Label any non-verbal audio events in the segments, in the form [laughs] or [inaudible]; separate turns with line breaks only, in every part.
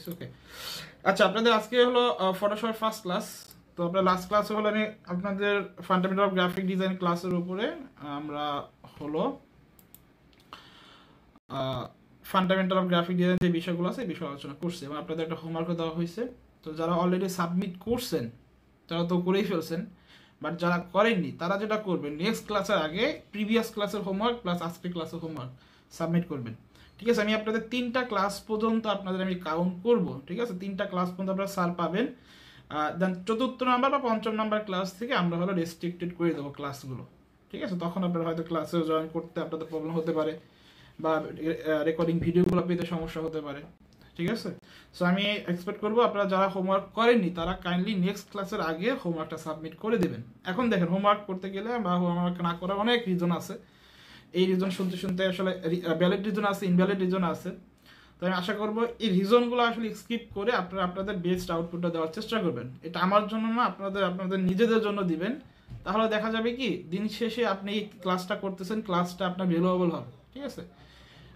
It's okay আচ্ছা আপনাদের আজকে হলো ফটোশপ ফার্স্ট ক্লাস তো আপনার লাস্ট হলো আমি আপনাদের ফান্ডামেন্টাল অফ গ্রাফিক ডিজাইন ক্লাসের উপরে আমরা হলো ফান্ডামেন্টাল অফ গ্রাফিক ডিজাইন যে বিষয়গুলো আছে বিষয় আলোচনা করছে এবং আপনাদের একটা হোমওয়ার্কও দেওয়া হয়েছে তো যারা অলরেডি সাবমিট করছেন তারা তো করেই ফেলছেন বাট যারা করেননি তারা যেটা করবেন নেক্সট ক্লাসের আগে প্রিভিয়াস ক্লাসের হোমওয়ার্ক প্লাস আজকের ক্লাসের হোমওয়ার্ক সাবমিট করবেন ঠিক আছে আমি আপনাদের তিনটা ক্লাস পর্যন্ত আপনাদের আমি কাউন্ট করব ঠিক আছে তিনটা ক্লাস পর্যন্ত আপনারা সার পাবেন দেন চতুর্থ নাম্বার বা পঞ্চম নাম্বার ক্লাস থেকে আমরা হলো রেস্ট্রিক্টেড করে দেবো ক্লাসগুলো ঠিক আছে তখন আপনারা হয়তো ক্লাসে জয়েন করতে আপনাদের প্রবলেম হতে পারে বা রেকর্ডিং ভিডিওগুলো পেতে সমস্যা হতে পারে ঠিক আছে সো আমি এক্সপেক্ট করবো আপনারা যারা হোমওয়ার্ক করেননি তারা কাইন্ডলি নেক্সট ক্লাসের আগে হোমওয়ার্কটা সাবমিট করে দেবেন এখন দেখেন হোমওয়ার্ক করতে গেলে বা হোমওয়ার্ক না করার অনেক রিজন আছে এই রিজন শুনতে শুনতে আসলে ভ্যালিড রিজন আছে ইনভ্যালিড রিজন আছে তো আমি আশা করবো এই রিজনগুলো আসলে স্কিপ করে আপনারা আপনাদের বেস্ট আউটপুটটা দেওয়ার চেষ্টা করবেন এটা আমার জন্য না আপনাদের আপনাদের নিজেদের জন্য দিবেন তাহলে দেখা যাবে কি দিন শেষে আপনি এই ক্লাসটা করতেছেন ক্লাসটা আপনার ভ্যালুয়েবল হবে ঠিক আছে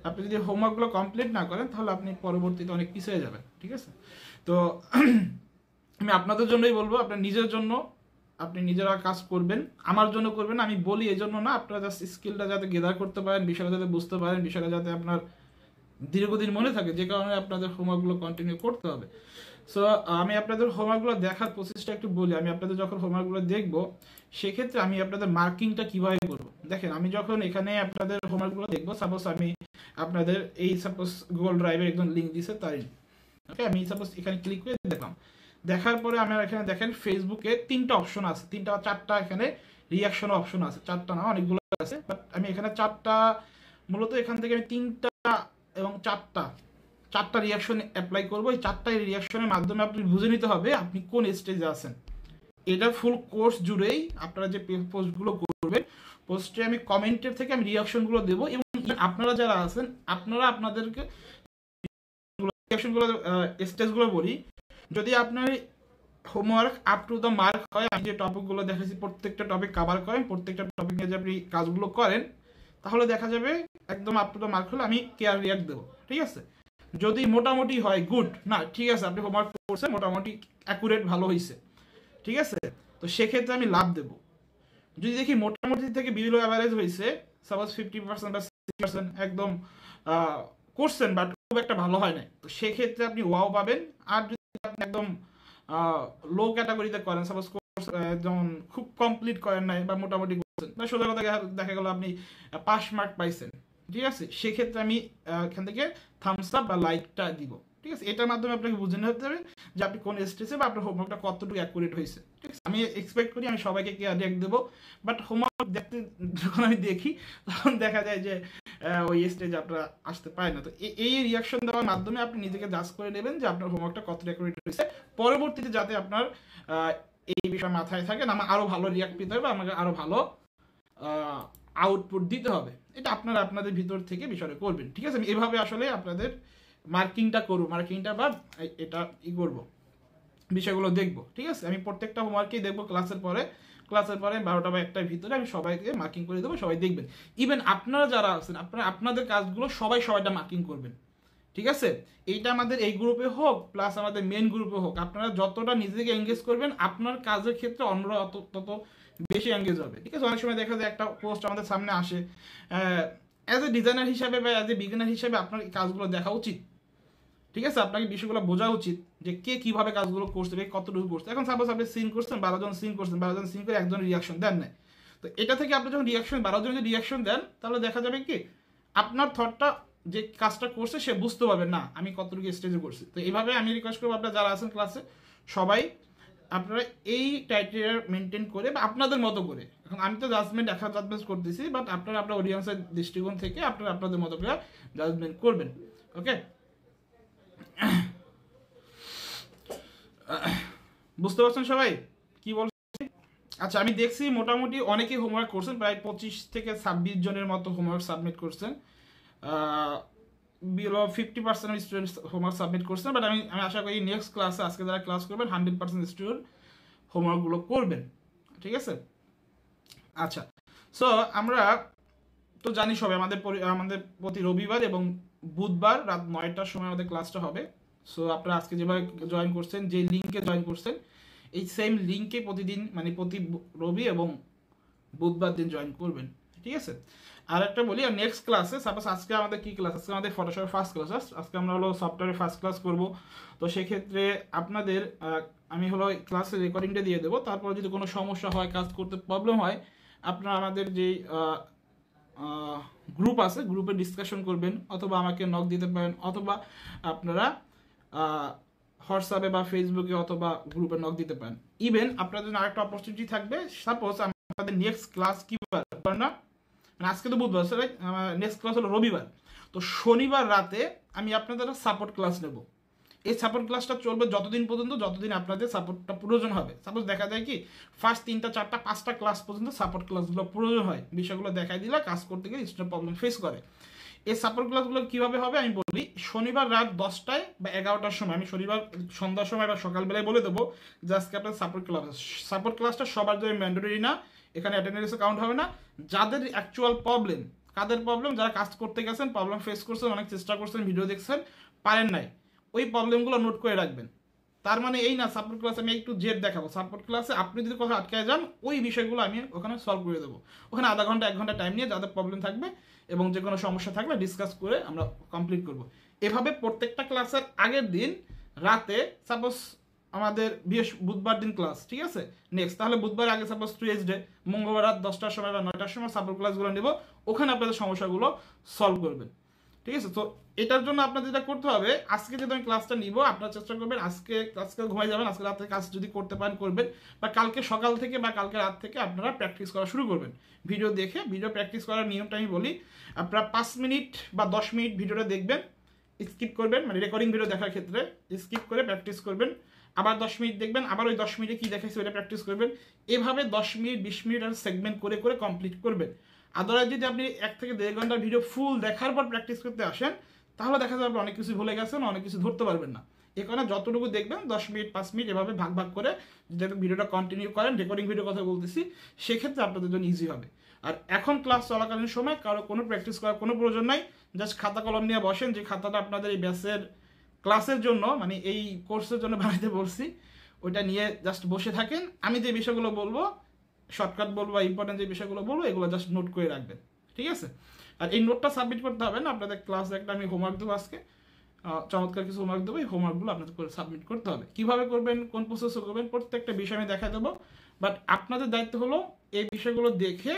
আপনি যদি হোমওয়ার্কগুলো কমপ্লিট না করেন তাহলে আপনি পরবর্তীতে অনেক পিছিয়ে যাবেন ঠিক আছে তো [clears throat] আমি আপনাদের জন্যই বলবো আপনার নিজের জন্য আপনি নিজেরা কাজ করবেন আমার জন্য করবেন আমি বলি এই জন্য না আপনারা জাস্ট স্কিলটা যাতে গেদার করতে পারেন বিষয়টা যাতে বুঝতে পারেন বিষয়টা যাতে আপনার দীর্ঘদিন মনে থাকে যে কারণে আপনাদের হোমওয়ার্কগুলো কন্টিনিউ করতে হবে সো আমি আপনাদের হোমওয়ার্কগুলো দেখার প্রসেসটা একটু বলি আমি আপনাদের যখন হোমওয়ার্কগুলো দেখবো সেক্ষেত্রে আমি আপনাদের মার্কিংটা কীভাবে করবো দেখেন আমি যখন এখানে আপনাদের হোমওয়ার্কগুলো দেখবো সাপোজ আমি আপনাদের এই সাপোজ গুগল ড্রাইভের একদম লিঙ্ক দিছে তাই ওকে আমি সাপোজ এখানে ক্লিক করে দেখলাম দেখার পরে আমার এখানে দেখেন ফেসবুকে তিনটা অপশন আছে তিনটা চারটা এখানে রিয়াকশন অপশন আছে চারটা না অনেকগুলো আছে বাট আমি এখানে চারটা মূলত এখান থেকে আমি তিনটা এবং চারটা চারটা রিয়াকশন অ্যাপ্লাই করবো এই চারটা রিয়াকশনের মাধ্যমে আপনি বুঝে নিতে হবে আপনি কোন স্টেজে আছেন এটা ফুল কোর্স জুড়েই আপনারা যে পোস্টগুলো করবেন পোস্টে আমি কমেন্টের থেকে আমি রিয়াকশনগুলো দেবো এবং আপনারা যারা আছেন আপনারা আপনাদেরকে রিয়াকশনগুলো স্টেজগুলো বলি যদি আপনার homework up to the mark হয় আমি যে টপিকগুলো দেখেছি প্রত্যেকটা টপিক কাভার করেন প্রত্যেকটা টপিক নিয়ে যে আপনি কাজগুলো করেন তাহলে দেখা যাবে একদম আপ টু দ্য মার্ক হলে আমি কেয়ার রিয়াক্ট দেবো ঠিক আছে যদি মোটামুটি হয় গুড না ঠিক আছে আপনি হোমওয়ার্ক করছেন মোটামুটি অ্যাকুরেট ভালো হয়েছে ঠিক আছে তো সেক্ষেত্রে আমি লাভ দেব যদি দেখি মোটামুটি থেকে বিলো অ্যাভারেজ হয়েছে সাপোজ ফিফটি পার্সেন্ট বা সিক্সটি পার্সেন্ট একদম করছেন বাট খুব একটা ভালো হয় না তো সেক্ষেত্রে আপনি ওয়াও পাবেন আর যদি একদম লো ক্যাটাগরিতে করেন সাপোজ কোর্স যেমন খুব কমপ্লিট করেন নাই বা মোটামুটি করছেন বা সোজা কথা দেখা গেল আপনি পাস মার্ক পাইছেন ঠিক আছে সেক্ষেত্রে আমি এখান থেকে থামস আপ বা লাইকটা দিব ঠিক আছে এটার মাধ্যমে আপনাকে বুঝে নিতে হবে যে আপনি কোন স্টেজে বা আপনার হোমওয়ার্কটা কতটুকু অ্যাকুরেট হয়েছে ঠিক আছে আমি এক্সপেক্ট করি আমি সবাইকে কেয়ার দেখ দেবো বাট হোমওয়ার্ক দেখতে যখন আমি দেখি তখন দেখা যায় যে ওই স্টেজ আপনারা আসতে পারে না তো এই রিয়াকশন দেওয়ার মাধ্যমে আপনি নিজেকে জাজ করে নেবেন যে আপনার হোমওয়ার্কটা কতটা অ্যাকুরেট হয়েছে পরবর্তীতে যাতে আপনার এই বিষয় মাথায় থাকে আমার আরও ভালো রিয়াক্ট পেতে হবে আমাকে আরও ভালো আউটপুট দিতে হবে এটা আপনারা আপনাদের ভিতর থেকে বিষয়টা করবেন ঠিক আছে এভাবে আসলে আপনাদের মার্কিংটা করবো মার্কিংটা বা এটা ই করবো বিষয়গুলো দেখবো ঠিক আছে আমি প্রত্যেকটা হোমওয়ার্কেই দেখবো ক্লাসের পরে ক্লাসের পরে বারোটা বা একটার ভিতরে আমি সবাইকে মার্কিং করে দেবো সবাই দেখবেন ইভেন আপনারা যারা আছেন আপনারা আপনাদের কাজগুলো সবাই সবাইটা মার্কিং করবেন ঠিক আছে এইটা আমাদের এই গ্রুপে হোক প্লাস আমাদের মেন গ্রুপে হোক আপনারা যতটা নিজেকে এঙ্গেজ করবেন আপনার কাজের ক্ষেত্রে অন্যরা অত তত বেশি এঙ্গেজ হবে ঠিক আছে অনেক সময় দেখা যায় একটা পোস্ট আমাদের সামনে আসে অ্যাজ এ ডিজাইনার হিসাবে বা অ্যাজ এ বিগিনার হিসাবে আপনার কাজগুলো দেখা উচিত ঠিক আছে আপনাকে বিষয়গুলো বোঝা উচিত যে কে কিভাবে কাজগুলো করছে কে কতটুকু করছে এখন সাপোজ আপনি সিন করছেন বারো জন সিন করছেন বারো জন সিন করে একজন রিয়াকশন দেন না তো এটা থেকে আপনি যখন রিয়াকশন বারোজন যদি রিয়াকশন দেন তাহলে দেখা যাবে কি আপনার থটটা যে কাজটা করছে সে বুঝতে পারবে না আমি কতটুকু স্টেজে করছি তো এইভাবে আমি রিকোয়েস্ট করবো আপনারা যারা আছেন ক্লাসে সবাই আপনারা এই ক্রাইটেরিয়া মেনটেন করে বা আপনাদের মতো করে এখন আমি তো জাজমেন্ট একা জাজমেন্ট করতেছি বাট আপনারা আপনার অডিয়েন্সের দৃষ্টিকোণ থেকে আপনারা আপনাদের মতো করে জাজমেন্ট করবেন ওকে বুঝতে পারছেন সবাই কি বল আচ্ছা আমি দেখছি মোটামুটি অনেকেই হোমওয়ার্ক করছেন প্রায় পঁচিশ থেকে ছাব্বিশ জনের মতো হোমওয়ার্ক সাবমিট করছেন below fifty percent student homework submit করছেন বাট আমি আমি আশা করি নেক্সট ক্লাসে আজকে যারা ক্লাস করবেন হান্ড্রেড পার্সেন্ট স্টুডেন্ট হোমওয়ার্কগুলো করবেন ঠিক আছে আচ্ছা সো আমরা তো জানি সবাই আমাদের আমাদের প্রতি রবিবার এবং বুধবার রাত নয়টার সময় আমাদের ক্লাসটা হবে সো আপনারা আজকে যেভাবে জয়েন করছেন যে লিঙ্কে জয়েন করছেন এই সেম লিঙ্কে প্রতিদিন মানে প্রতি রবি এবং বুধবার দিন জয়েন করবেন ঠিক আছে আর একটা বলি আর নেক্সট ক্লাসে সাপোজ আজকে আমাদের কী ক্লাস আজকে আমাদের ফটোশপের ফার্স্ট ক্লাস আজকে আমরা হলো সফটওয়্যারের ফার্স্ট ক্লাস করব তো সেক্ষেত্রে আপনাদের আমি হলো ক্লাসের রেকর্ডিংটা দিয়ে দেবো তারপর যদি কোনো সমস্যা হয় কাজ করতে প্রবলেম হয় আপনারা আমাদের যেই গ্রুপ আছে গ্রুপে ডিসকাশন করবেন অথবা আমাকে নক দিতে পারেন অথবা আপনারা হোয়াটসঅ্যাপে বা ফেসবুকে অথবা গ্রুপে নক দিতে পারেন ইভেন আপনাদের জন্য আরেকটা অপরচুনিটি থাকবে সাপোজ আমাদের নেক্সট ক্লাস কি বার না মানে আজকে তো বুধবার স্যার নেক্সট ক্লাস হলো রবিবার তো শনিবার রাতে আমি আপনাদের সাপোর্ট ক্লাস নেবো এই সাপোর্ট ক্লাসটা চলবে যতদিন পর্যন্ত যতদিন আপনাদের সাপোর্টটা প্রয়োজন হবে সাপোজ দেখা যায় কি ফার্স্ট তিনটা চারটা পাঁচটা ক্লাস পর্যন্ত সাপোর্ট ক্লাসগুলো প্রয়োজন হয় বিষয়গুলো দেখাই দিলে কাজ করতে গেলে স্টুডেন্ট প্রবলেম ফেস করে এই সাপোর্ট ক্লাসগুলো কীভাবে হবে আমি বলি শনিবার রাত দশটায় বা এগারোটার সময় আমি শনিবার সন্ধ্যার সময় বা সকালবেলায় বলে দেবো যে আজকে আপনার সাপোর্ট ক্লাস সাপোর্ট ক্লাসটা সবার জন্য ম্যান্ডেটরি না এখানে অ্যাটেন্ডেন্সে কাউন্ট হবে না যাদের অ্যাকচুয়াল প্রবলেম কাদের প্রবলেম যারা কাজ করতে গেছেন প্রবলেম ফেস করছেন অনেক চেষ্টা করছেন ভিডিও দেখছেন পারেন নাই ওই প্রবলেমগুলো নোট করে রাখবেন তার মানে এই না সাপোর্ট ক্লাসে আমি একটু জেড দেখাবো সাপোর্ট ক্লাসে আপনি যদি কোথাও আটকে যান ওই বিষয়গুলো আমি ওখানে সলভ করে দেবো ওখানে আধা ঘন্টা এক ঘন্টা টাইম নিয়ে যাদের প্রবলেম থাকবে এবং যে কোনো সমস্যা থাকলে ডিসকাস করে আমরা কমপ্লিট করব। এভাবে প্রত্যেকটা ক্লাসের আগের দিন রাতে সাপোজ আমাদের বৃহস বুধবার দিন ক্লাস ঠিক আছে নেক্সট তাহলে বুধবার আগে সাপোজ টুয়েসডে মঙ্গলবার রাত দশটার সময় বা নয়টার সময় সাপোর্ট ক্লাসগুলো নেব ওখানে আপনাদের সমস্যাগুলো সলভ করবেন ঠিক আছে তো এটার জন্য আপনার যেটা করতে হবে আজকে যদি আমি ক্লাসটা নিব আপনার চেষ্টা করবেন আজকে আজকে ঘুমাই যাবেন আজকে রাত থেকে কাজ যদি করতে পারেন করবেন বা কালকে সকাল থেকে বা কালকে রাত থেকে আপনারা প্র্যাকটিস করা শুরু করবেন ভিডিও দেখে ভিডিও প্র্যাকটিস করার নিয়মটা আমি বলি আপনারা পাঁচ মিনিট বা দশ মিনিট ভিডিওটা দেখবেন স্কিপ করবেন মানে রেকর্ডিং ভিডিও দেখার ক্ষেত্রে স্কিপ করে প্র্যাকটিস করবেন আবার দশ মিনিট দেখবেন আবার ওই দশ মিনিটে কী দেখাইছে ওইটা প্র্যাকটিস করবেন এভাবে দশ মিনিট বিশ মিনিট আর সেগমেন্ট করে করে কমপ্লিট করবেন আদারওয়াইজ যদি আপনি এক থেকে দেড় ঘন্টার ভিডিও ফুল দেখার পর প্র্যাকটিস করতে আসেন তাহলে দেখা যাবে অনেক কিছু ভুলে গেছেন অনেক কিছু ধরতে পারবেন না এ কারণে যতটুকু দেখবেন দশ মিনিট পাঁচ মিনিট এভাবে ভাগ ভাগ করে যদি ভিডিওটা কন্টিনিউ করেন রেকর্ডিং ভিডিও কথা বলতেছি সেক্ষেত্রে আপনাদের জন্য ইজি হবে আর এখন ক্লাস চলাকালীন সময় কারো কোনো প্র্যাকটিস করার কোনো প্রয়োজন নাই জাস্ট খাতা কলম নিয়ে বসেন যে খাতাটা আপনাদের এই ব্যাসের ক্লাসের জন্য মানে এই কোর্সের জন্য বানাইতে বলছি ওইটা নিয়ে জাস্ট বসে থাকেন আমি যে বিষয়গুলো বলবো শর্টকাট বলবো বা ইম্পর্টেন্ট যে বিষয়গুলো বলবো এগুলো জাস্ট নোট করে রাখবেন ঠিক আছে আর এই নোটটা সাবমিট করতে হবে না আপনাদের ক্লাস একটা আমি হোমওয়ার্ক দেবো আজকে চমৎকার কিছু হোমওয়ার্ক দেবো এই হোমওয়ার্কগুলো আপনাদের করে সাবমিট করতে হবে কীভাবে করবেন কোন প্রসেসে করবেন প্রত্যেকটা বিষয় আমি দেখা দেবো বাট আপনাদের দায়িত্ব হলো এই বিষয়গুলো দেখে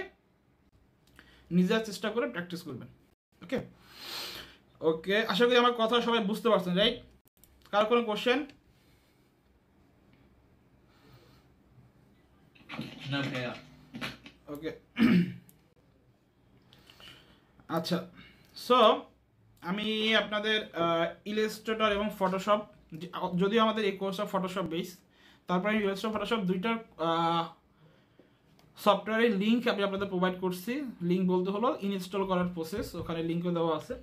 নিজের চেষ্টা করে প্র্যাকটিস করবেন ওকে ওকে আশা করি আমার কথা সবাই বুঝতে পারছেন রাইট কার কোনো কোশ্চেন না ভাইয়া ওকে আচ্ছা সো আমি আপনাদের ইলেস্ট্রেটর এবং ফটোশপ যদিও আমাদের এই অফ ফটোশপ বেস তারপরে আমি ইলাস্ট্রেটর ফটোশপ দুইটার সফটওয়্যারের লিঙ্ক আমি আপনাদের প্রোভাইড করছি লিঙ্ক বলতে হলো ইনস্টল করার প্রসেস ওখানে লিঙ্কও দেওয়া আছে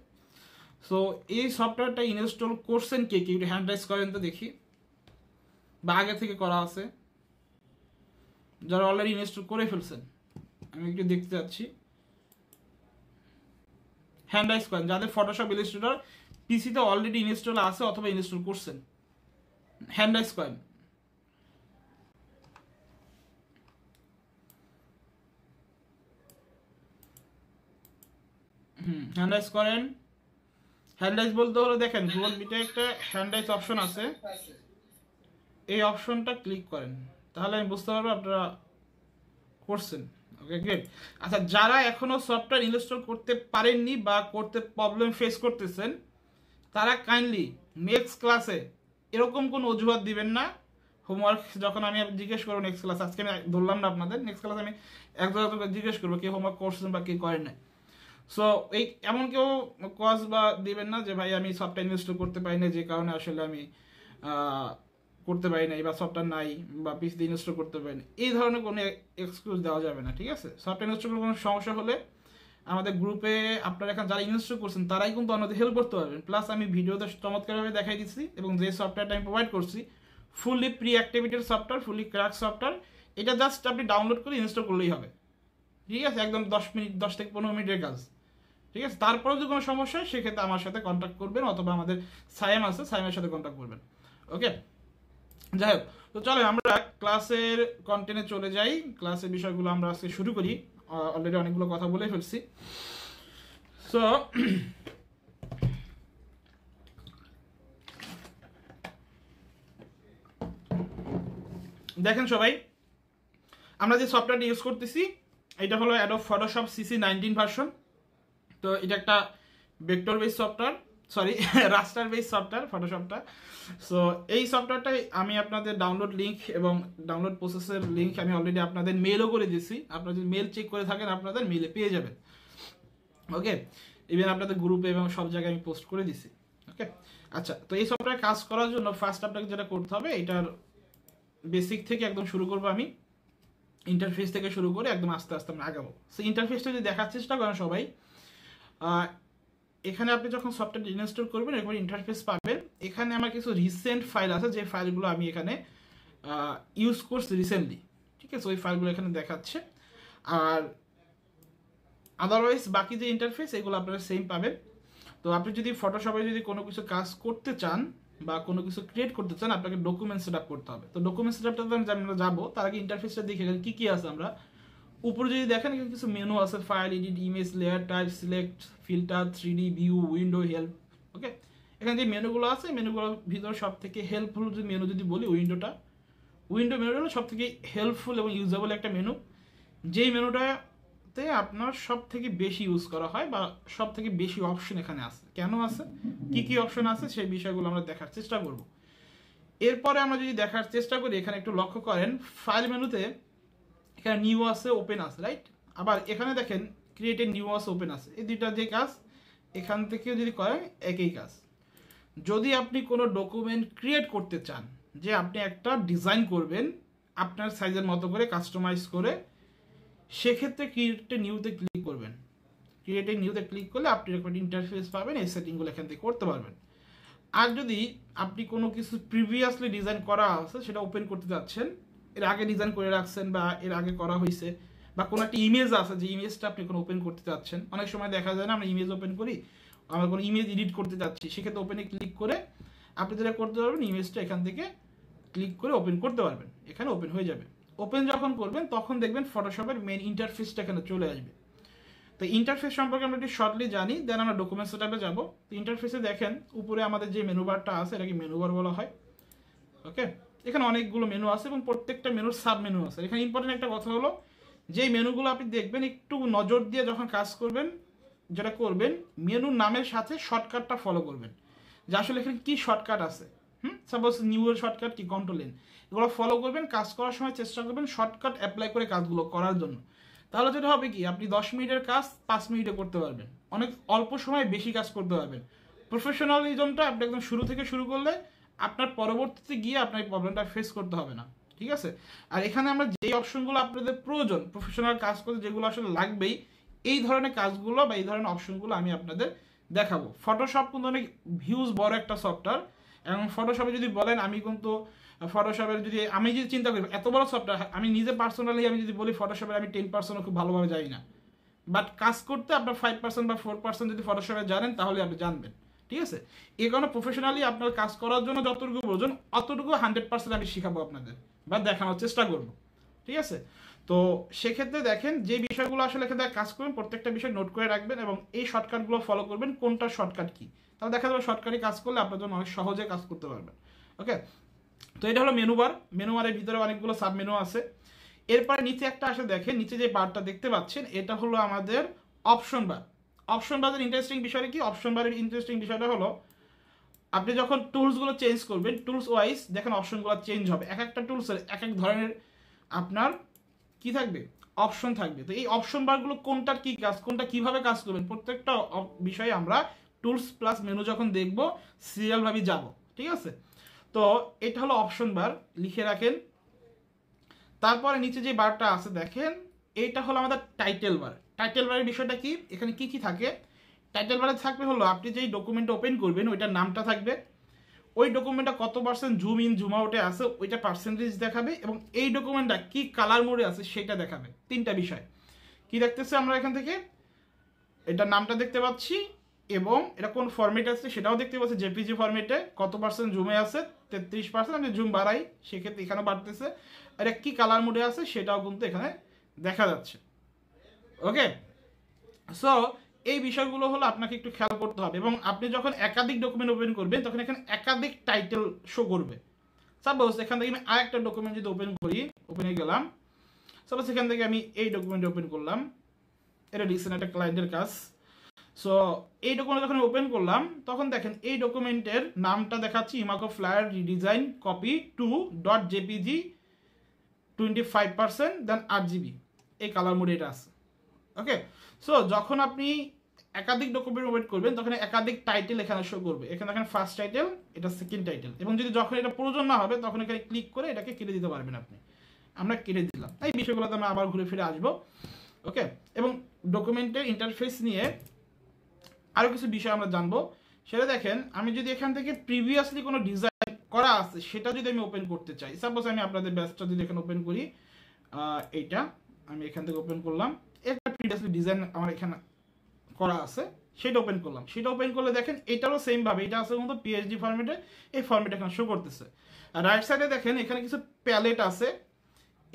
সো এই সফটওয়্যারটা ইনস্টল করছেন কে কি একটু হ্যান্ড রাইজ করেন তো দেখি বা আগে থেকে করা আছে যারা অলরেডি ইনস্টল করে ফেলছেন আমি একটু দেখতে চাচ্ছি হ্যান্ডরাইজ করেন যাদের ফটোশপ ইলিস্ট্রেটর পিসিতে অলরেডি ইনস্টল আছে অথবা ইনস্টল করছেন হ্যান্ডরাইজ করেন হুম হ্যান্ডরাইজ করেন হ্যান্ডরাইজ বলতে হলে দেখেন গুগল মিটে একটা হ্যান্ডরাইজ অপশন আছে এই অপশনটা ক্লিক করেন তাহলে আমি বুঝতে পারবো আপনারা করছেন ওকে গ্রেট আচ্ছা যারা এখনও সফটওয়্যার ইনস্টল করতে পারেননি বা করতে প্রবলেম ফেস করতেছেন তারা কাইন্ডলি নেক্সট ক্লাসে এরকম কোনো অজুহাত দিবেন না হোমওয়ার্ক যখন আমি জিজ্ঞেস করবো নেক্সট ক্লাস আজকে আমি ধরলাম না আপনাদের নেক্সট ক্লাস আমি একজন জিজ্ঞেস করবো কে হোমওয়ার্ক করছেন বা কে করেন না সো এই এমন কেউ কজ বা দিবেন না যে ভাই আমি সফটওয়্যার ইনস্টল করতে পারি না যে কারণে আসলে আমি করতে পারি নাই বা সফটওয়্যার নাই বা পিস দিয়ে ইনস্টল করতে পারি না এই ধরনের কোনো এক্সকিউজ দেওয়া যাবে না ঠিক আছে সফটওয়্যার ইনস্টল কোনো সমস্যা হলে আমাদের গ্রুপে আপনারা এখন যারা ইনস্টল করছেন তারাই কিন্তু আমাদের হেল্প করতে পারবেন প্লাস আমি ভিডিওতে চমৎকারভাবে দেখাই দিচ্ছি এবং যে সফটওয়্যারটা আমি প্রোভাইড করছি ফুললি প্রি অ্যাক্টিভিটির সফটওয়্যার ফুললি ক্র্যাক সফটওয়্যার এটা জাস্ট আপনি ডাউনলোড করে ইনস্টল করলেই হবে ঠিক আছে একদম দশ মিনিট দশ থেকে পনেরো মিনিটের কাজ ঠিক আছে তারপরেও যদি কোনো সমস্যা হয় সেক্ষেত্রে আমার সাথে কন্ট্যাক্ট করবেন অথবা আমাদের সায়েম আছে সায়েমের সাথে কন্ট্যাক্ট করবেন ওকে যাই হোক তো চলো আমরা ক্লাসের কন্টেন্টে চলে যাই ক্লাসের বিষয়গুলো আমরা আজকে শুরু করি অলরেডি অনেকগুলো কথা বলে ফেলছি সো দেখেন সবাই আমরা যে সফটওয়্যারটি ইউজ করতেছি এটা হলো Adobe Photoshop CC nineteen version তো এটা একটা vector base software sorry raster base software ফটোশপটা সো এই সফটওয়্যারটাই আমি আপনাদের ডাউনলোড লিঙ্ক এবং ডাউনলোড প্রসেসের লিঙ্ক আমি অলরেডি আপনাদের মেলও করে দিয়েছি আপনারা যদি মেল চেক করে থাকেন আপনাদের মেলে পেয়ে যাবেন ওকে ইভেন আপনাদের গ্রুপে এবং সব জায়গায় আমি পোস্ট করে দিছি ওকে আচ্ছা তো এই সফটওয়্যার কাজ করার জন্য ফার্স্ট আপনাকে যেটা করতে হবে এটার বেসিক থেকে একদম শুরু করবো আমি ইন্টারফেস থেকে শুরু করে একদম আস্তে আস্তে আমরা আগাবো সো ইন্টারফেসটা যদি দেখার চেষ্টা করেন সবাই এখানে আপনি যখন সফটওয়্যার ইনস্টল করবেন এরকম ইন্টারফেস পাবেন এখানে আমার কিছু রিসেন্ট ফাইল আছে যে ফাইলগুলো আমি এখানে ইউজ করছি রিসেন্টলি ঠিক আছে ওই ফাইলগুলো এখানে দেখাচ্ছে আর আদারওয়াইজ বাকি যে ইন্টারফেস এগুলো আপনারা সেম পাবেন তো আপনি যদি ফটোশপে যদি কোনো কিছু কাজ করতে চান বা কোনো কিছু ক্রিয়েট করতে চান আপনাকে ডকুমেন্ট সেট আপ করতে হবে তো ডকুমেন্ট সেট আপটা আমরা যাবো তার আগে ইন্টারফেসটা দেখে কী কী আছে আমরা উপরে যদি দেখেন কিছু মেনু আছে file edit image layer type select filter three D view window help okay এখানে যে মেনুগুলো আছে মেনুগুলোর ভিতরে সব থেকে হেল্পফুল যদি মেনু যদি বলি উইন্ডোটা উইন্ডো মেনুটা হলো সব থেকে হেল্পফুল এবং ইউজেবল একটা মেনু যেই মেনুটাতে আপনার সব থেকে বেশি ইউজ করা হয় বা সব থেকে বেশি অপশন এখানে আছে কেন আছে কি কি অপশন আছে সেই বিষয়গুলো আমরা দেখার চেষ্টা করব এরপরে আমরা যদি দেখার চেষ্টা করি এখানে একটু লক্ষ্য করেন ফাইল মেনুতে এখানে নিউ আসে ওপেন আছে রাইট আবার এখানে দেখেন ক্রিয়েটেড নিউ আসে ওপেন আছে এই দুইটা যে কাজ এখান থেকেও যদি করেন একই কাজ যদি আপনি কোনো ডকুমেন্ট ক্রিয়েট করতে চান যে আপনি একটা ডিজাইন করবেন আপনার সাইজের মতো করে কাস্টমাইজ করে সেক্ষেত্রে ক্রিয়েটে নিউতে ক্লিক করবেন ক্রিয়েটে নিউতে ক্লিক করলে আপনি এরকম ইন্টারফেস পাবেন এই সেটিংগুলো এখান থেকে করতে পারবেন আর যদি আপনি কোনো কিছু প্রিভিয়াসলি ডিজাইন করা আছে সেটা ওপেন করতে যাচ্ছেন এর আগে ডিজাইন করে রাখছেন বা এর আগে করা হয়েছে বা কোনো একটা ইমেজ আছে যে ইমেজটা আপনি কোনো ওপেন করতে চাচ্ছেন অনেক সময় দেখা যায় না আমরা ইমেজ ওপেন করি আমরা কোনো ইমেজ এডিট করতে চাচ্ছি সেক্ষেত্রে ওপেনে ক্লিক করে আপনি যেটা করতে পারবেন ইমেজটা এখান থেকে ক্লিক করে ওপেন করতে পারবেন এখানে ওপেন হয়ে যাবে ওপেন যখন করবেন তখন দেখবেন ফটোশপের মেন ইন্টারফেসটা এখানে চলে আসবে তো ইন্টারফেস সম্পর্কে আমরা একটু শর্টলি জানি দেন আমরা ডকুমেন্ট সেটআপে যাবো তো ইন্টারফেসে দেখেন উপরে আমাদের যে মেনু বারটা আছে এটাকে মেনু বার বলা হয় ওকে এখানে অনেকগুলো মেনু আছে এবং প্রত্যেকটা মেনুর সাব মেনু আছে এখানে ইম্পর্টেন্ট একটা কথা হলো যেই মেনুগুলো আপনি দেখবেন একটু নজর দিয়ে যখন কাজ করবেন যেটা করবেন মেনুর নামের সাথে শর্টকাটটা ফলো করবেন যে আসলে এখানে কী শর্টকাট আছে hmm suppose new shortcut key control N এগুলো ফলো করবেন কাজ করার সময় চেষ্টা করবেন শর্টকাট অ্যাপ্লাই করে কাজগুলো করার জন্য তাহলে যেটা হবে কি আপনি দশ মিনিটের কাজ পাঁচ মিনিটে করতে পারবেন অনেক অল্প সময় বেশি কাজ করতে পারবেন প্রফেশনালিজমটা আপনি একদম শুরু থেকে শুরু করলে আপনার পরবর্তীতে গিয়ে আপনার এই প্রবলেমটা ফেস করতে হবে না ঠিক আছে আর এখানে আমরা যেই অপশনগুলো আপনাদের প্রয়োজন প্রফেশনাল কাজ করতে যেগুলো আসলে লাগবেই এই ধরনের কাজগুলো বা এই ধরনের অপশনগুলো আমি আপনাদের দেখাবো ফটোশপ কিন্তু অনেক ভিউজ বড় একটা সফটওয়্যার এবং ফটোশপে যদি বলেন আমি কিন্তু ফটোশপের যদি আমি যদি চিন্তা করি এত বড় সফটওয়্যার আমি নিজে পার্সোনালি আমি যদি বলি ফটোশপের আমি টেন পার্সেন্টও খুব ভালোভাবে জানি না বাট কাজ করতে আপনার ফাইভ পার্সেন্ট বা ফোর পার্সেন্ট যদি ফটোশপে জানেন তাহলে আপনি জানবেন ঠিক আছে এই কারণে প্রফেশনালি আপনার কাজ করার জন্য যতটুকু প্রয়োজন অতটুকু হান্ড্রেড পার্সেন্ট আমি শেখাবো আপনাদের বা দেখানোর চেষ্টা করব ঠিক আছে তো সেক্ষেত্রে দেখেন যে বিষয়গুলো আসলে এখানে কাজ করবেন প্রত্যেকটা বিষয় নোট করে রাখবেন এবং এই শর্টকাটগুলো ফলো করবেন কোনটা শর্টকাট কী তাহলে দেখা যাবে শর্টকাটে কাজ করলে আপনার জন্য অনেক সহজে কাজ করতে পারবেন ওকে তো এটা হলো মেনু বার মেনু ভিতরে অনেকগুলো সাব মেনু আছে এরপরে নিচে একটা আসে দেখেন নিচে যে বারটা দেখতে পাচ্ছেন এটা হলো আমাদের অপশন বার অপশন বাজার ইন্টারেস্টিং বিষয়টা কি অপশন বারের ইন্টারেস্টিং বিষয়টা হলো আপনি যখন টুলসগুলো চেঞ্জ করবেন টুলস ওয়াইজ দেখেন অপশনগুলো চেঞ্জ হবে এক একটা টুলসের এক এক ধরনের আপনার কি থাকবে অপশন থাকবে তো এই অপশন বারগুলো কোনটার কি কাজ কোনটা কিভাবে কাজ করবেন প্রত্যেকটা বিষয়ে আমরা টুলস প্লাস মেনু যখন দেখব সিরিয়ালভাবে যাব ঠিক আছে তো এটা হলো অপশন বার লিখে রাখেন তারপরে নিচে যে বারটা আছে দেখেন এটা হলো আমাদের টাইটেল বার টাইটেল বারের বিষয়টা কি এখানে কি কি থাকে টাইটেল বারে থাকবে হলো আপনি যেই ডকুমেন্ট ওপেন করবেন ওইটার নামটা থাকবে ওই ডকুমেন্টটা কত পার্সেন্ট জুম ইন জুম আউটে আছে ওইটা পার্সেন্টেজ দেখাবে এবং এই ডকুমেন্টটা কি কালার মোড়ে আছে সেটা দেখাবে তিনটা বিষয় কি দেখতেছে আমরা এখান থেকে এটা নামটা দেখতে পাচ্ছি এবং এটা কোন ফর্মেটে আছে সেটাও দেখতে পাচ্ছি জেপিজি ফর্মেটে কত পার্সেন্ট জুমে আছে তেত্রিশ পার্সেন্ট আমি জুম বাড়াই সেক্ষেত্রে এখানেও বাড়তেছে আর কি কালার মোডে আছে সেটাও কিন্তু এখানে দেখা যাচ্ছে ওকে সো এই বিষয়গুলো হলো আপনাকে একটু খেয়াল করতে হবে এবং আপনি যখন একাধিক ডকুমেন্ট ওপেন করবেন তখন এখানে একাধিক টাইটেল শো করবে সাপোজ এখান থেকে আমি আরেকটা ডকুমেন্ট যদি ওপেন করি ওপেনে গেলাম সাপোজ এখান থেকে আমি এই ডকুমেন্ট ওপেন করলাম এটা রিসেন্ট একটা ক্লায়েন্টের কাজ সো এই ডকুমেন্ট যখন ওপেন করলাম তখন দেখেন এই ডকুমেন্টের নামটা দেখাচ্ছি ইমাকো flyer redesign copy two dot JPG twenty five percent then আট জিবি এই কালার মোড এটা আছে ওকে সো যখন আপনি একাধিক ডকুমেন্ট ওয়েট করবেন তখন একাধিক টাইটেল এখানে শো করবে এখানে দেখেন ফার্স্ট টাইটেল এটা সেকেন্ড টাইটেল এবং যদি যখন এটা প্রয়োজন না হবে তখন এখানে ক্লিক করে এটাকে কেটে দিতে পারবেন আপনি আমরা কেটে দিলাম এই বিষয়গুলোতে আমরা আবার ঘুরে ফিরে আসবো ওকে এবং ডকুমেন্টের ইন্টারফেস নিয়ে আরও কিছু বিষয় আমরা জানবো সেটা দেখেন আমি যদি এখান থেকে প্রিভিয়াসলি কোনো ডিজাইন করা আছে সেটা যদি আমি ওপেন করতে চাই সাপোজ আমি আপনাদের ব্যাচটা যদি এখানে ওপেন করি এইটা আমি এখান থেকে ওপেন করলাম একটা প্রিভিয়াসলি ডিজাইন আমার এখানে করা আছে সেটা ওপেন করলাম সেটা ওপেন করলে দেখেন এটারও সেমভাবে এটা আছে কিন্তু পিএইচডি ফর্মেটে এই ফর্মেট এখানে শো করতেছে আর রাইট সাইডে দেখেন এখানে কিছু প্যালেট আছে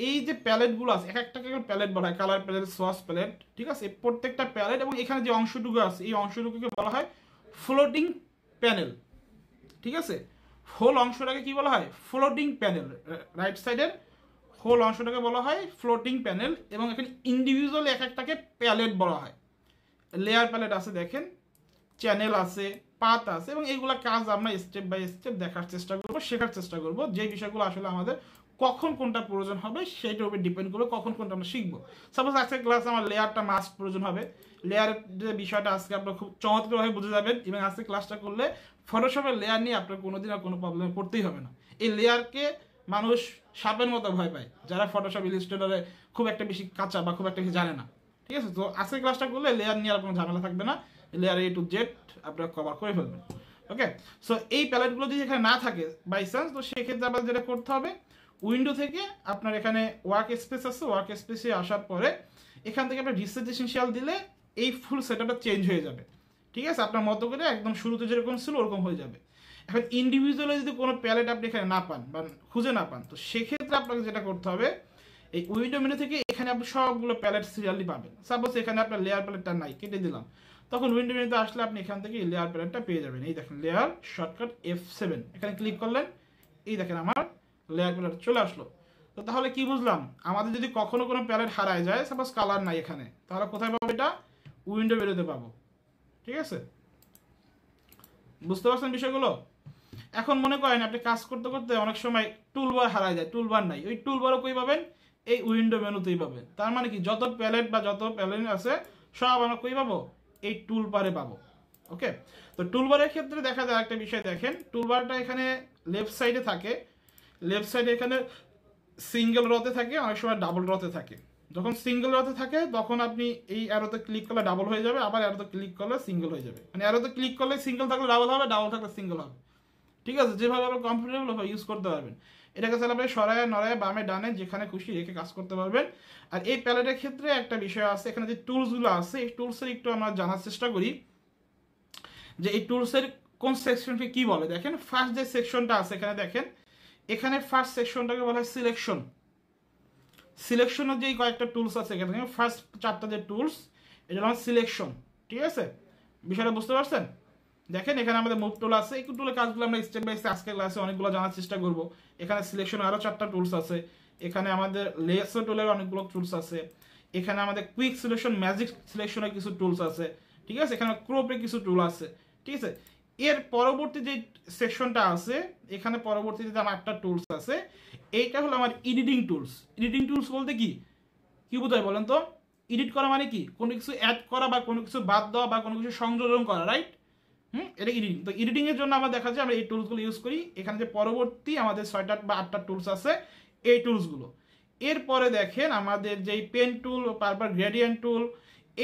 এই যে প্যালেটগুলো আছে এক একটাকে এখন প্যালেট বলা হয় কালার প্যালেট সস প্যালেট ঠিক আছে প্রত্যেকটা প্যালেট এবং এখানে যে অংশটুকু আছে এই অংশটুকুকে বলা হয় ফ্লোটিং প্যানেল ঠিক আছে হোল অংশটাকে কি বলা হয় ফ্লোটিং প্যানেল রাইট সাইডের হোল অংশটাকে বলা হয় ফ্লোটিং প্যানেল এবং এখানে ইন্ডিভিজুয়াল এক একটাকে প্যালেট বলা হয় লেয়ার প্যালেট আছে দেখেন চ্যানেল আছে পাত আছে এবং এইগুলো কাজ আমরা স্টেপ বাই স্টেপ দেখার চেষ্টা করব শেখার চেষ্টা করব যে বিষয়গুলো আসলে আমাদের কখন কোনটা প্রয়োজন হবে সেইটার উপর ডিপেন্ড করবে কখন কোনটা আমরা শিখবো সাপোজ আজকে ক্লাস আমার লেয়ারটা মাস্ট প্রয়োজন হবে লেয়ারের যে বিষয়টা আজকে আপনার খুব চমৎকারভাবে বুঝে যাবেন এবং আজকে ক্লাসটা করলে ফটোশপের লেয়ার নিয়ে আপনার কোনোদিন আর কোনো প্রবলেম পড়তেই হবে না এই লেয়ারকে মানুষ সাপের মতো ভয় পায় যারা ফটোশপ ইলিস্ট্রেটরে খুব একটা বেশি কাঁচা বা খুব একটা বেশি জানে না ঠিক আছে তো আজকের ক্লাসটা করলে লেয়ার নিয়ে আর কোনো ঝামেলা থাকবে না লেয়ার এ টু জেড আপনারা কভার করে ফেলবেন ওকে সো এই প্যালেটগুলো যদি এখানে না থাকে বাই চান্স তো সেক্ষেত্রে আবার যেটা করতে হবে উইন্ডো থেকে আপনার এখানে ওয়ার্ক স্পেস আছে ওয়ার্ক স্পেসে আসার পরে এখান থেকে আপনার রিসার্চ দিলে এই ফুল সেটআপটা চেঞ্জ হয়ে যাবে ঠিক আছে আপনার মতো করে একদম শুরুতে যেরকম ছিল ওরকম হয়ে যাবে এখন ইন্ডিভিজুয়ালি যদি কোনো প্যালেট আপনি এখানে না পান বা খুঁজে না পান তো সেক্ষেত্রে আপনাকে যেটা করতে হবে এই উইন্ডো মেনু থেকে এখানে আপনি সবগুলো প্যালেট সিরিয়ালি পাবেন সাপোজ এখানে আপনার লেয়ার প্যালেটটা নাই কেটে দিলাম তখন উইন্ডো মেনুতে আসলে আপনি এখান থেকে লেয়ার প্যালেটটা পেয়ে যাবেন এই দেখেন লেয়ার শর্টকাট এফ সেভেন এখানে ক্লিক করলেন এই দেখেন আমার লেয়ার প্যালেট চলে আসলো তো তাহলে কি বুঝলাম আমাদের যদি কখনো কোনো প্যালেট হারায় যায় সাপোজ কালার নাই এখানে তাহলে কোথায় পাবো এটা উইন্ডো মেনুতে পাবো ঠিক আছে বুঝতে পারছেন বিষয়গুলো এখন মনে করেন আপনি কাজ করতে করতে অনেক সময় টুলবার হারায় যায় টুলবার নাই ওই টুলবারও কই পাবেন এই উইন্ডো মেনুতেই পাবেন তার মানে কি যত প্যালেট বা যত প্যালেট আছে সব আমরা কই পাবো এই টুলবারে পাবো ওকে তো টুলবারের ক্ষেত্রে দেখা যায় একটা বিষয় দেখেন টুলবারটা এখানে লেফট সাইডে থাকে লেফট সাইডে এখানে সিঙ্গেল রতে থাকে অনেক সময় ডাবল রতে থাকে যখন সিঙ্গেল রতে থাকে তখন আপনি এই অ্যারোতে ক্লিক করলে ডাবল হয়ে যাবে আবার অ্যারোতে ক্লিক করলে সিঙ্গেল হয়ে যাবে মানে অ্যারোতে ক্লিক করলে সিঙ্গেল থাকলে ডাবল হবে ডাবল থাকলে সিঙ্গেল হবে ঠিক আছে যেভাবে আপনার কমফোর্টেবল হয় ইউজ করতে পারবেন এটাকে তাহলে আপনি সরায় নড়ায় বামে ডানে যেখানে খুশি রেখে কাজ করতে পারবেন আর এই প্যালেটের ক্ষেত্রে একটা বিষয় আছে এখানে যে টুলসগুলো আছে এই টুলসের একটু আমরা জানার চেষ্টা করি যে এই টুলসের কোন সেকশনকে কি বলে দেখেন ফার্স্ট যে সেকশনটা আছে এখানে দেখেন এখানে ফার্স্ট সেকশনটাকে বলা হয় সিলেকশন সিলেকশনের যেই কয়েকটা টুলস আছে এখানে ফার্স্ট চারটা যে টুলস এটা হলো সিলেকশন ঠিক আছে বিষয়টা বুঝতে পারছেন দেখেন এখানে আমাদের মুভ টুল আছে এই টুলের কাজগুলো আমরা স্টেপ বাই স্টেপ আজকে ক্লাসে অনেকগুলো জানার চেষ্টা করব এখানে সিলেকশন আরও চারটা টুলস আছে এখানে আমাদের লেসো টুলের অনেকগুলো টুলস আছে এখানে আমাদের কুইক সিলেকশন ম্যাজিক সিলেকশনের কিছু টুলস আছে ঠিক আছে এখানে ক্রোপের কিছু টুল আছে ঠিক আছে এর পরবর্তী যে সেকশনটা আছে এখানে পরবর্তীতে আমার একটা টুলস আছে এইটা হলো আমার এডিটিং টুলস এডিটিং টুলস বলতে কি কী হয় বলেন তো এডিট করা মানে কি কোনো কিছু অ্যাড করা বা কোনো কিছু বাদ দেওয়া বা কোনো কিছু সংযোজন করা রাইট হুম এটা ইডিটিং তো ইডিটিংয়ের জন্য আমরা দেখা যায় আমরা এই টুলসগুলো ইউজ করি এখানে যে পরবর্তী আমাদের ছয়টা বা আটটা টুলস আছে এই টুলসগুলো এরপরে দেখেন আমাদের যেই পেন টুল পারপার গ্রেডিয়েন্ট টুল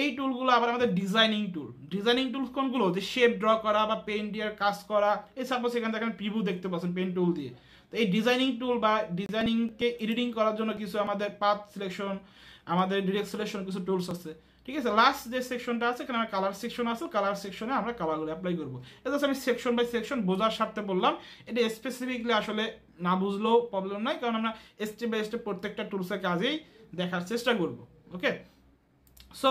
এই টুলগুলো আবার আমাদের ডিজাইনিং টুল ডিজাইনিং টুলস কোনগুলো যে শেপ ড্র করা বা পেন ডিয়ার কাজ করা এই সাপোজ এখান থেকে প্রিভিউ দেখতে পাচ্ছেন পেন টুল দিয়ে তো এই ডিজাইনিং টুল বা ডিজাইনিংকে এডিটিং করার জন্য কিছু আমাদের পাথ সিলেকশন আমাদের ডিরেক্ট সিলেকশন কিছু টুলস আছে ঠিক আছে লাস্ট যে সেকশনটা আছে এখানে আমার কালার সেকশন আছে কালার সেকশনে আমরা কালারগুলো অ্যাপ্লাই করবো এটা আমি সেকশন বাই সেকশন বোঝার স্বার্থে বললাম এটা স্পেসিফিকলি আসলে না বুঝলেও প্রবলেম নয় কারণ আমরা স্টেপ বাই স্টেপ প্রত্যেকটা টুলসের কাজেই দেখার চেষ্টা করব ওকে সো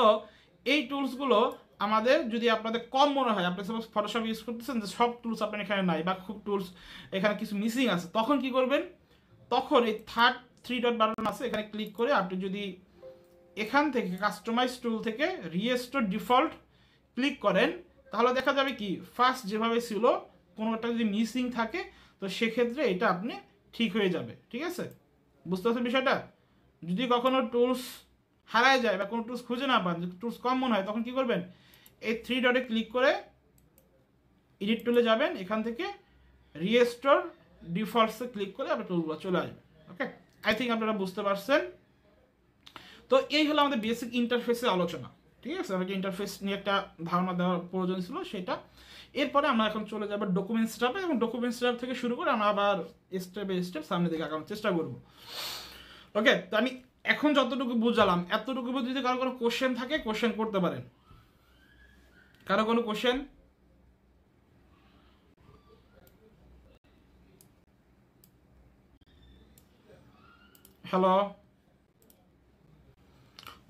এই টুলসগুলো আমাদের যদি আপনাদের কম মনে হয় আপনি সাপোজ ফটোশপ ইউজ করতেছেন যে সব টুলস আপনার এখানে নাই বা খুব টুলস এখানে কিছু মিসিং আছে তখন কি করবেন তখন এই থার্ড থ্রি ডট বাটন আছে এখানে ক্লিক করে আপনি যদি এখান থেকে কাস্টমাইজ টুল থেকে রিএস্টোর ডিফল্ট ক্লিক করেন তাহলে দেখা যাবে কি ফার্স্ট যেভাবে ছিল কোনোটা যদি মিসিং থাকে তো সেক্ষেত্রে এটা আপনি ঠিক হয়ে যাবে ঠিক আছে বুঝতে পারছেন বিষয়টা যদি কখনো টুলস হারায় যায় বা কোনো টুলস খুঁজে না পান টুলস কম মনে হয় তখন কি করবেন এই থ্রি ডটে ক্লিক করে এডিট টুলে যাবেন এখান থেকে রিএস্টোর ডিফল্টসে ক্লিক করে আপনার টুলগুলো চলে আসবে ওকে আই থিঙ্ক আপনারা বুঝতে পারছেন তো এই হলো আমাদের বেসিক ইন্টারফেসের আলোচনা ঠিক আছে আমাকে ইন্টারফেস নিয়ে একটা ধারণা দেওয়ার প্রয়োজন ছিল সেটা এরপরে আমরা এখন চলে যাবো ডকুমেন্ট স্টাফে এবং ডকুমেন্ট স্টাফ থেকে শুরু করে আমরা আবার স্টেপ বাই স্টেপ সামনে দিকে আগানোর চেষ্টা করবো ওকে তো আমি এখন যতটুকু বুঝালাম এতটুকু যদি কারো কোনো কোশ্চেন থাকে কোশ্চেন করতে পারেন কারো কোনো কোশ্চেন হ্যালো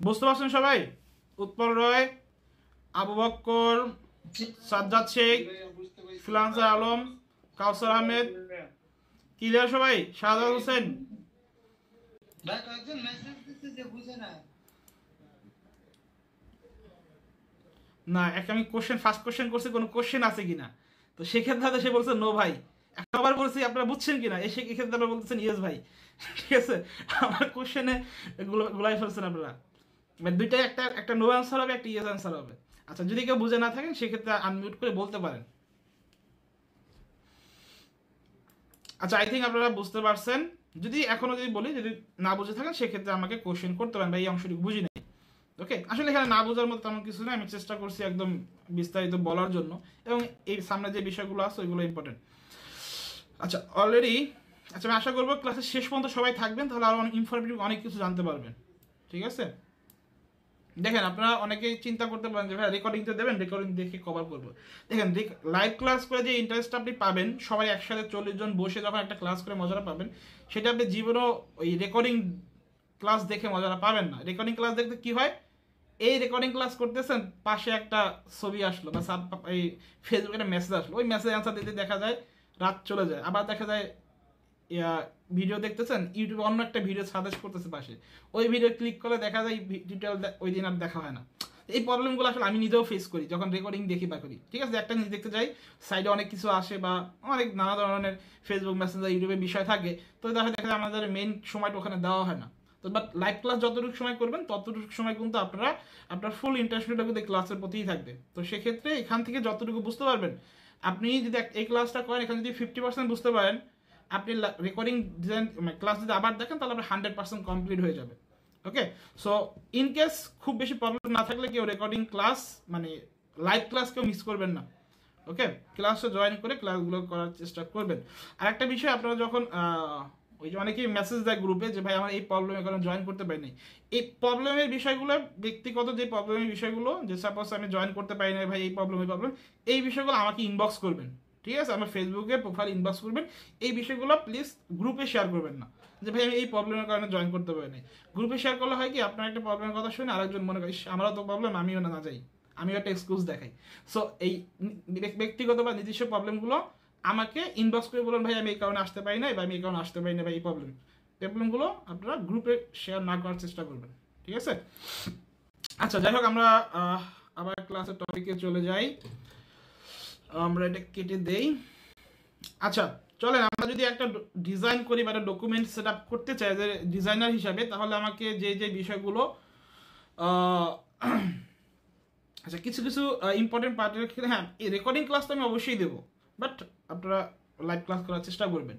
বুঝতে পারছেন সবাই উৎপল রয় আবু বক্কর সাজ্জাদ শেখ ফিলান্সার আলম কাউসার আহমেদ ক্লিয়ার সবাই শাহজাদ হোসেন না একটা আমি কোশ্চেন ফার্স্ট কোশ্চেন করছি কোনো কোশ্চেন আছে কিনা তো সেক্ষেত্রে হয়তো সে বলছে নো ভাই আবার বলছি আপনারা বুঝছেন কিনা এসে এক্ষেত্রে আপনারা বলতেছেন ইয়েস ভাই ঠিক আছে আমার কোশ্চেনে গুলাই ফেলছেন আপনারা মানে দুইটাই একটা একটা নো অ্যান্সার হবে একটা ইয়েস অ্যান্সার হবে আচ্ছা যদি কেউ বুঝে না থাকেন সেক্ষেত্রে আনমিউট করে বলতে পারেন আচ্ছা আই থিঙ্ক আপনারা বুঝতে পারছেন যদি এখনো যদি বলি যদি না বুঝে থাকেন সেক্ষেত্রে আমাকে কোশ্চেন করতে পারেন বা এই অংশটি বুঝি নাই ওকে আসলে এখানে না বোঝার মতো তেমন কিছু নেই আমি চেষ্টা করছি একদম বিস্তারিত বলার জন্য এবং এই সামনে যে বিষয়গুলো আছে ওইগুলো ইম্পর্টেন্ট আচ্ছা অলরেডি আচ্ছা আমি আশা করবো ক্লাসের শেষ পর্যন্ত সবাই থাকবেন তাহলে আরও অনেক ইনফরমেটিভ অনেক কিছু জানতে পারবেন ঠিক আছে দেখেন আপনারা অনেকেই চিন্তা করতে পারেন যে ভাই রেকর্ডিং তো দেবেন রেকর্ডিং দেখে কভার করবো দেখেন লাইভ ক্লাস করে যে ইন্টারেস্টটা আপনি পাবেন সবাই একসাথে চল্লিশ জন বসে যখন একটা ক্লাস করে মজাটা পাবেন সেটা আপনি জীবনও ওই রেকর্ডিং ক্লাস দেখে মজাটা পাবেন না রেকর্ডিং ক্লাস দেখতে কি হয় এই রেকর্ডিং ক্লাস করতেছেন পাশে একটা ছবি আসলো বা এই ফেসবুকে একটা মেসেজ আসলো ওই মেসেজ অ্যান্সার দিতে দেখা যায় রাত চলে যায় আবার দেখা যায় ভিডিও দেখতেছেন ইউটিউবে অন্য একটা ভিডিও সাজেস্ট করতেছে পাশে ওই ভিডিও ক্লিক করলে দেখা যায় ভিডিওটা ওই দিন আর দেখা হয় না এই প্রবলেমগুলো আসলে আমি নিজেও ফেস করি যখন রেকর্ডিং দেখি বা করি ঠিক আছে একটা জিনিস দেখতে যাই সাইডে অনেক কিছু আসে বা অনেক নানা ধরনের ফেসবুক মেসেঞ্জার ইউটিউবে বিষয় থাকে তো দেখা দেখা যায় আমাদের মেন সময়টা ওখানে দেওয়া হয় না তো বাট লাইভ ক্লাস যতটুকু সময় করবেন ততটুকু সময় কিন্তু আপনারা আপনার ফুল ইন্টারেস্টটা কিন্তু ক্লাসের প্রতিই থাকবে তো সেক্ষেত্রে এখান থেকে যতটুকু বুঝতে পারবেন আপনি যদি এই ক্লাসটা করেন এখানে যদি ফিফটি পার্সেন্ট বুঝতে পারেন আপনি রেকর্ডিং ডিজাইন ক্লাস যদি আবার দেখেন তাহলে আপনার হান্ড্রেড পার্সেন্ট কমপ্লিট হয়ে যাবে ওকে সো ইন কেস খুব বেশি প্রবলেম না থাকলে কেউ রেকর্ডিং ক্লাস মানে লাইভ ক্লাস কেউ মিস করবেন না ওকে ক্লাসে জয়েন করে ক্লাসগুলো করার চেষ্টা করবেন আর একটা বিষয় আপনারা যখন ওই যে অনেকেই মেসেজ দেয় গ্রুপে যে ভাই আমার এই প্রবলেমে কারণে জয়েন করতে পারিনি এই প্রবলেমের বিষয়গুলো ব্যক্তিগত যে প্রবলেমের বিষয়গুলো যে সাপোজ আমি জয়েন করতে পারি না ভাই এই প্রবলেম এই প্রবলেম এই বিষয়গুলো আমাকে ইনবক্স করবেন ঠিক আছে আমার ফেসবুকে প্রোফাইল ইনবক্স করবেন এই বিষয়গুলো প্লিজ গ্রুপে শেয়ার করবেন না যে ভাই আমি এই প্রবলেমের কারণে জয়েন করতে পারিনি গ্রুপে শেয়ার করলে হয় কি আপনার একটা প্রবলেমের কথা শুনে আরেকজন মনে করি আমারও তো প্রবলেম আমিও না যাই আমিও একটা এক্সকিউজ দেখাই সো এই ব্যক্তিগত বা নিজস্ব প্রবলেমগুলো আমাকে ইনবক্স করে বলুন ভাই আমি এই কারণে আসতে পারি না বা আমি এই কারণে আসতে পারি না বা এই প্রবলেম প্রবলেমগুলো আপনারা গ্রুপে শেয়ার না করার চেষ্টা করবেন ঠিক আছে আচ্ছা যাই হোক আমরা আবার ক্লাসের টপিকে চলে যাই আমরা এটা কেটে দেই আচ্ছা চলেন আমরা যদি একটা ডিজাইন করি বা একটা ডকুমেন্ট সেট করতে চাই যে ডিজাইনার হিসাবে তাহলে আমাকে যে যে বিষয়গুলো [clears throat] আচ্ছা কিছু কিছু ইম্পর্টেন্ট পার্ট ক্ষেত্রে হ্যাঁ এই রেকর্ডিং ক্লাস তো আমি অবশ্যই দেবো বাট আপনারা লাইভ ক্লাস করার চেষ্টা করবেন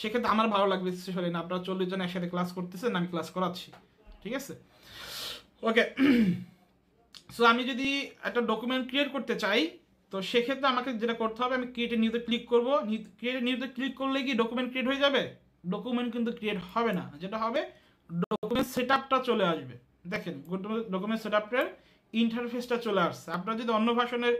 সেক্ষেত্রে আমার ভালো লাগবে স্পেশালি না আপনারা চল্লিশ জন একসাথে ক্লাস করতেছেন আমি ক্লাস করাচ্ছি ঠিক আছে ওকে সো [clears throat] আমি যদি একটা ডকুমেন্ট ক্রিয়েট করতে চাই তো সেক্ষেত্রে আমাকে যেটা করতে হবে আমি ক্রিয়েট নিউতে ক্লিক করবো ক্রিয়েট নিউতে ক্লিক করলে কি ডকুমেন্ট ক্রিয়েট হয়ে যাবে ডকুমেন্ট কিন্তু ক্রিয়েট হবে না যেটা হবে ডকুমেন্ট সেট চলে আসবে দেখেন ডকুমেন্ট সেট আপটার ইন্টারফেসটা চলে আসছে আপনার যদি অন্য ভাষণের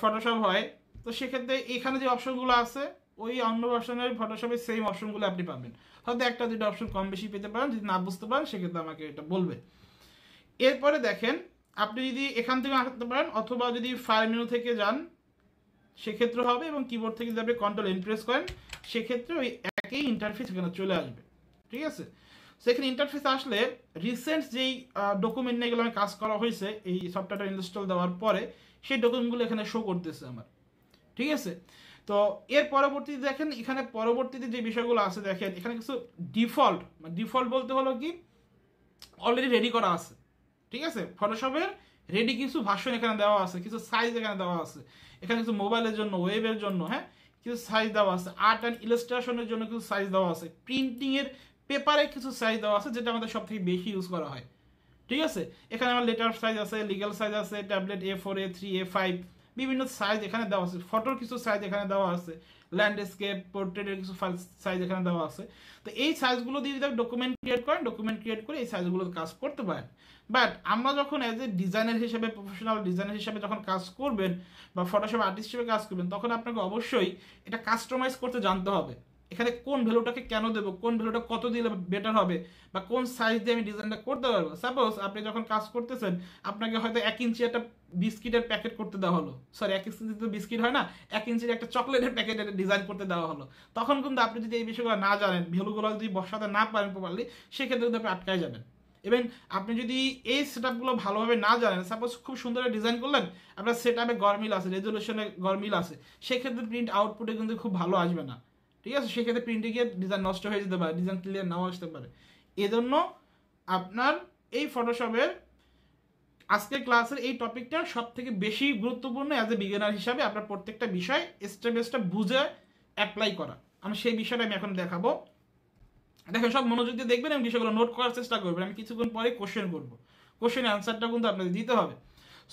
ফটোশপ হয় তো সেক্ষেত্রে এখানে যে অপশনগুলো আছে ওই অন্য ভার্সনের ফটোশপের সেম অপশনগুলো আপনি পাবেন হয়তো একটা দুটো অপশন কম বেশি পেতে পারেন যদি না বুঝতে পারেন সেক্ষেত্রে আমাকে এটা বলবে এরপরে দেখেন আপনি যদি এখান থেকে আসতে পারেন অথবা যদি ফাইল মেনু থেকে যান সেক্ষেত্রে হবে এবং কিবোর্ড থেকে যদি আপনি কন্ট্রোল এমপ্রেস করেন সেক্ষেত্রে ওই একই ইন্টারফেস এখানে চলে আসবে ঠিক আছে সেখানে ইন্টারফেস আসলে রিসেন্ট যেই ডকুমেন্ট নিয়ে আমি কাজ করা হয়েছে এই সফটওয়্যারটা ইনস্টল দেওয়ার পরে সেই ডকুমেন্টগুলো এখানে শো করতেছে আমার ঠিক আছে তো এর পরবর্তীতে দেখেন এখানে পরবর্তীতে যে বিষয়গুলো আছে দেখেন এখানে কিছু ডিফল্ট ডিফল্ট মানে বলতে হলো কি অলরেডি রেডি করা আছে ঠিক আছে ফটোশপের রেডি কিছু ভাষণ এখানে দেওয়া আছে কিছু সাইজ এখানে দেওয়া আছে এখানে কিছু মোবাইলের জন্য ওয়েবের জন্য হ্যাঁ কিছু সাইজ দেওয়া আছে আর্ট অ্যান্ড ইলাস্ট্রেশনের জন্য কিছু সাইজ দেওয়া আছে প্রিন্টিংয়ের পেপারে কিছু সাইজ দেওয়া আছে যেটা আমাদের সবথেকে বেশি ইউজ করা হয় ঠিক আছে এখানে আমার লেটার সাইজ আছে লিগাল সাইজ আছে tablet A four A three A five বিভিন্ন সাইজ এখানে দেওয়া আছে ফটোর কিছু সাইজ এখানে দেওয়া আছে ল্যান্ডস্কেপ পোর্ট্রেটের কিছু সাইজ এখানে দেওয়া আছে তো এই সাইজগুলো দিয়ে যদি আপনি ডকুমেন্ট ক্রিয়েট করেন ডকুমেন্ট ক্রিয়েট করে এই সাইজগুলোর কাজ করতে পারেন বাট আমরা যখন এজ এ ডিজাইনার হিসেবে প্রফেশনাল ডিজাইনার হিসেবে যখন কাজ করবেন বা ফটোশপ আর্টিস্ট হিসেবে কাজ করবেন তখন আপনাকে অবশ্যই এটা কাস্টমাইজ করতে জানতে হবে এখানে কোন ভ্যালুটাকে কেন দেবো কোন ভ্যালুটা কত দিলে বেটার হবে বা কোন সাইজ দিয়ে আমি ডিজাইনটা করতে পারবো সাপোজ আপনি যখন কাজ করতেছেন আপনাকে হয়তো এক ইঞ্চি একটা বিস্কিটের প্যাকেট করতে দেওয়া হলো সরি এক ইঞ্চি তো বিস্কিট হয় না এক ইঞ্চির একটা চকলেটের প্যাকেট একটা ডিজাইন করতে দেওয়া হলো তখন কিন্তু আপনি যদি এই বিষয়গুলো না জানেন ভ্যালুগুলো যদি বসাতে না পারেন প্রপারলি সেক্ষেত্রে কিন্তু আপনি আটকায় যাবেন এবং আপনি যদি এই সেট আপগুলো ভালোভাবে না জানেন সাপোজ খুব সুন্দর ডিজাইন করলেন আপনার সেট আপে গরমিল আছে রেজলিউশনে গরমিল আছে সেক্ষেত্রে প্রিন্ট আউটপুটে কিন্তু খুব ভালো আসবে না ঠিক আছে সেক্ষেত্রে প্রিন্টে গিয়ে ডিজাইন নষ্ট হয়ে যেতে পারে ডিজাইন ক্লিয়ার নাও আসতে পারে এজন্য আপনার এই ফটোশপের আজকের ক্লাসের এই টপিকটা সব থেকে বেশি গুরুত্বপূর্ণ অ্যাজ এ বিগিনার হিসাবে আপনার প্রত্যেকটা বিষয় স্টেপ স্টেপ বুঝে অ্যাপ্লাই করা আমি সেই বিষয়টা আমি এখন দেখাবো দেখেন সব মনোযোগ দিয়ে দেখবেন এবং বিষয়গুলো নোট করার চেষ্টা করবেন আমি কিছুক্ষণ পরে কোশ্চেন করব কোশ্চেনের অ্যান্সারটা কিন্তু আপনাদের দিতে হবে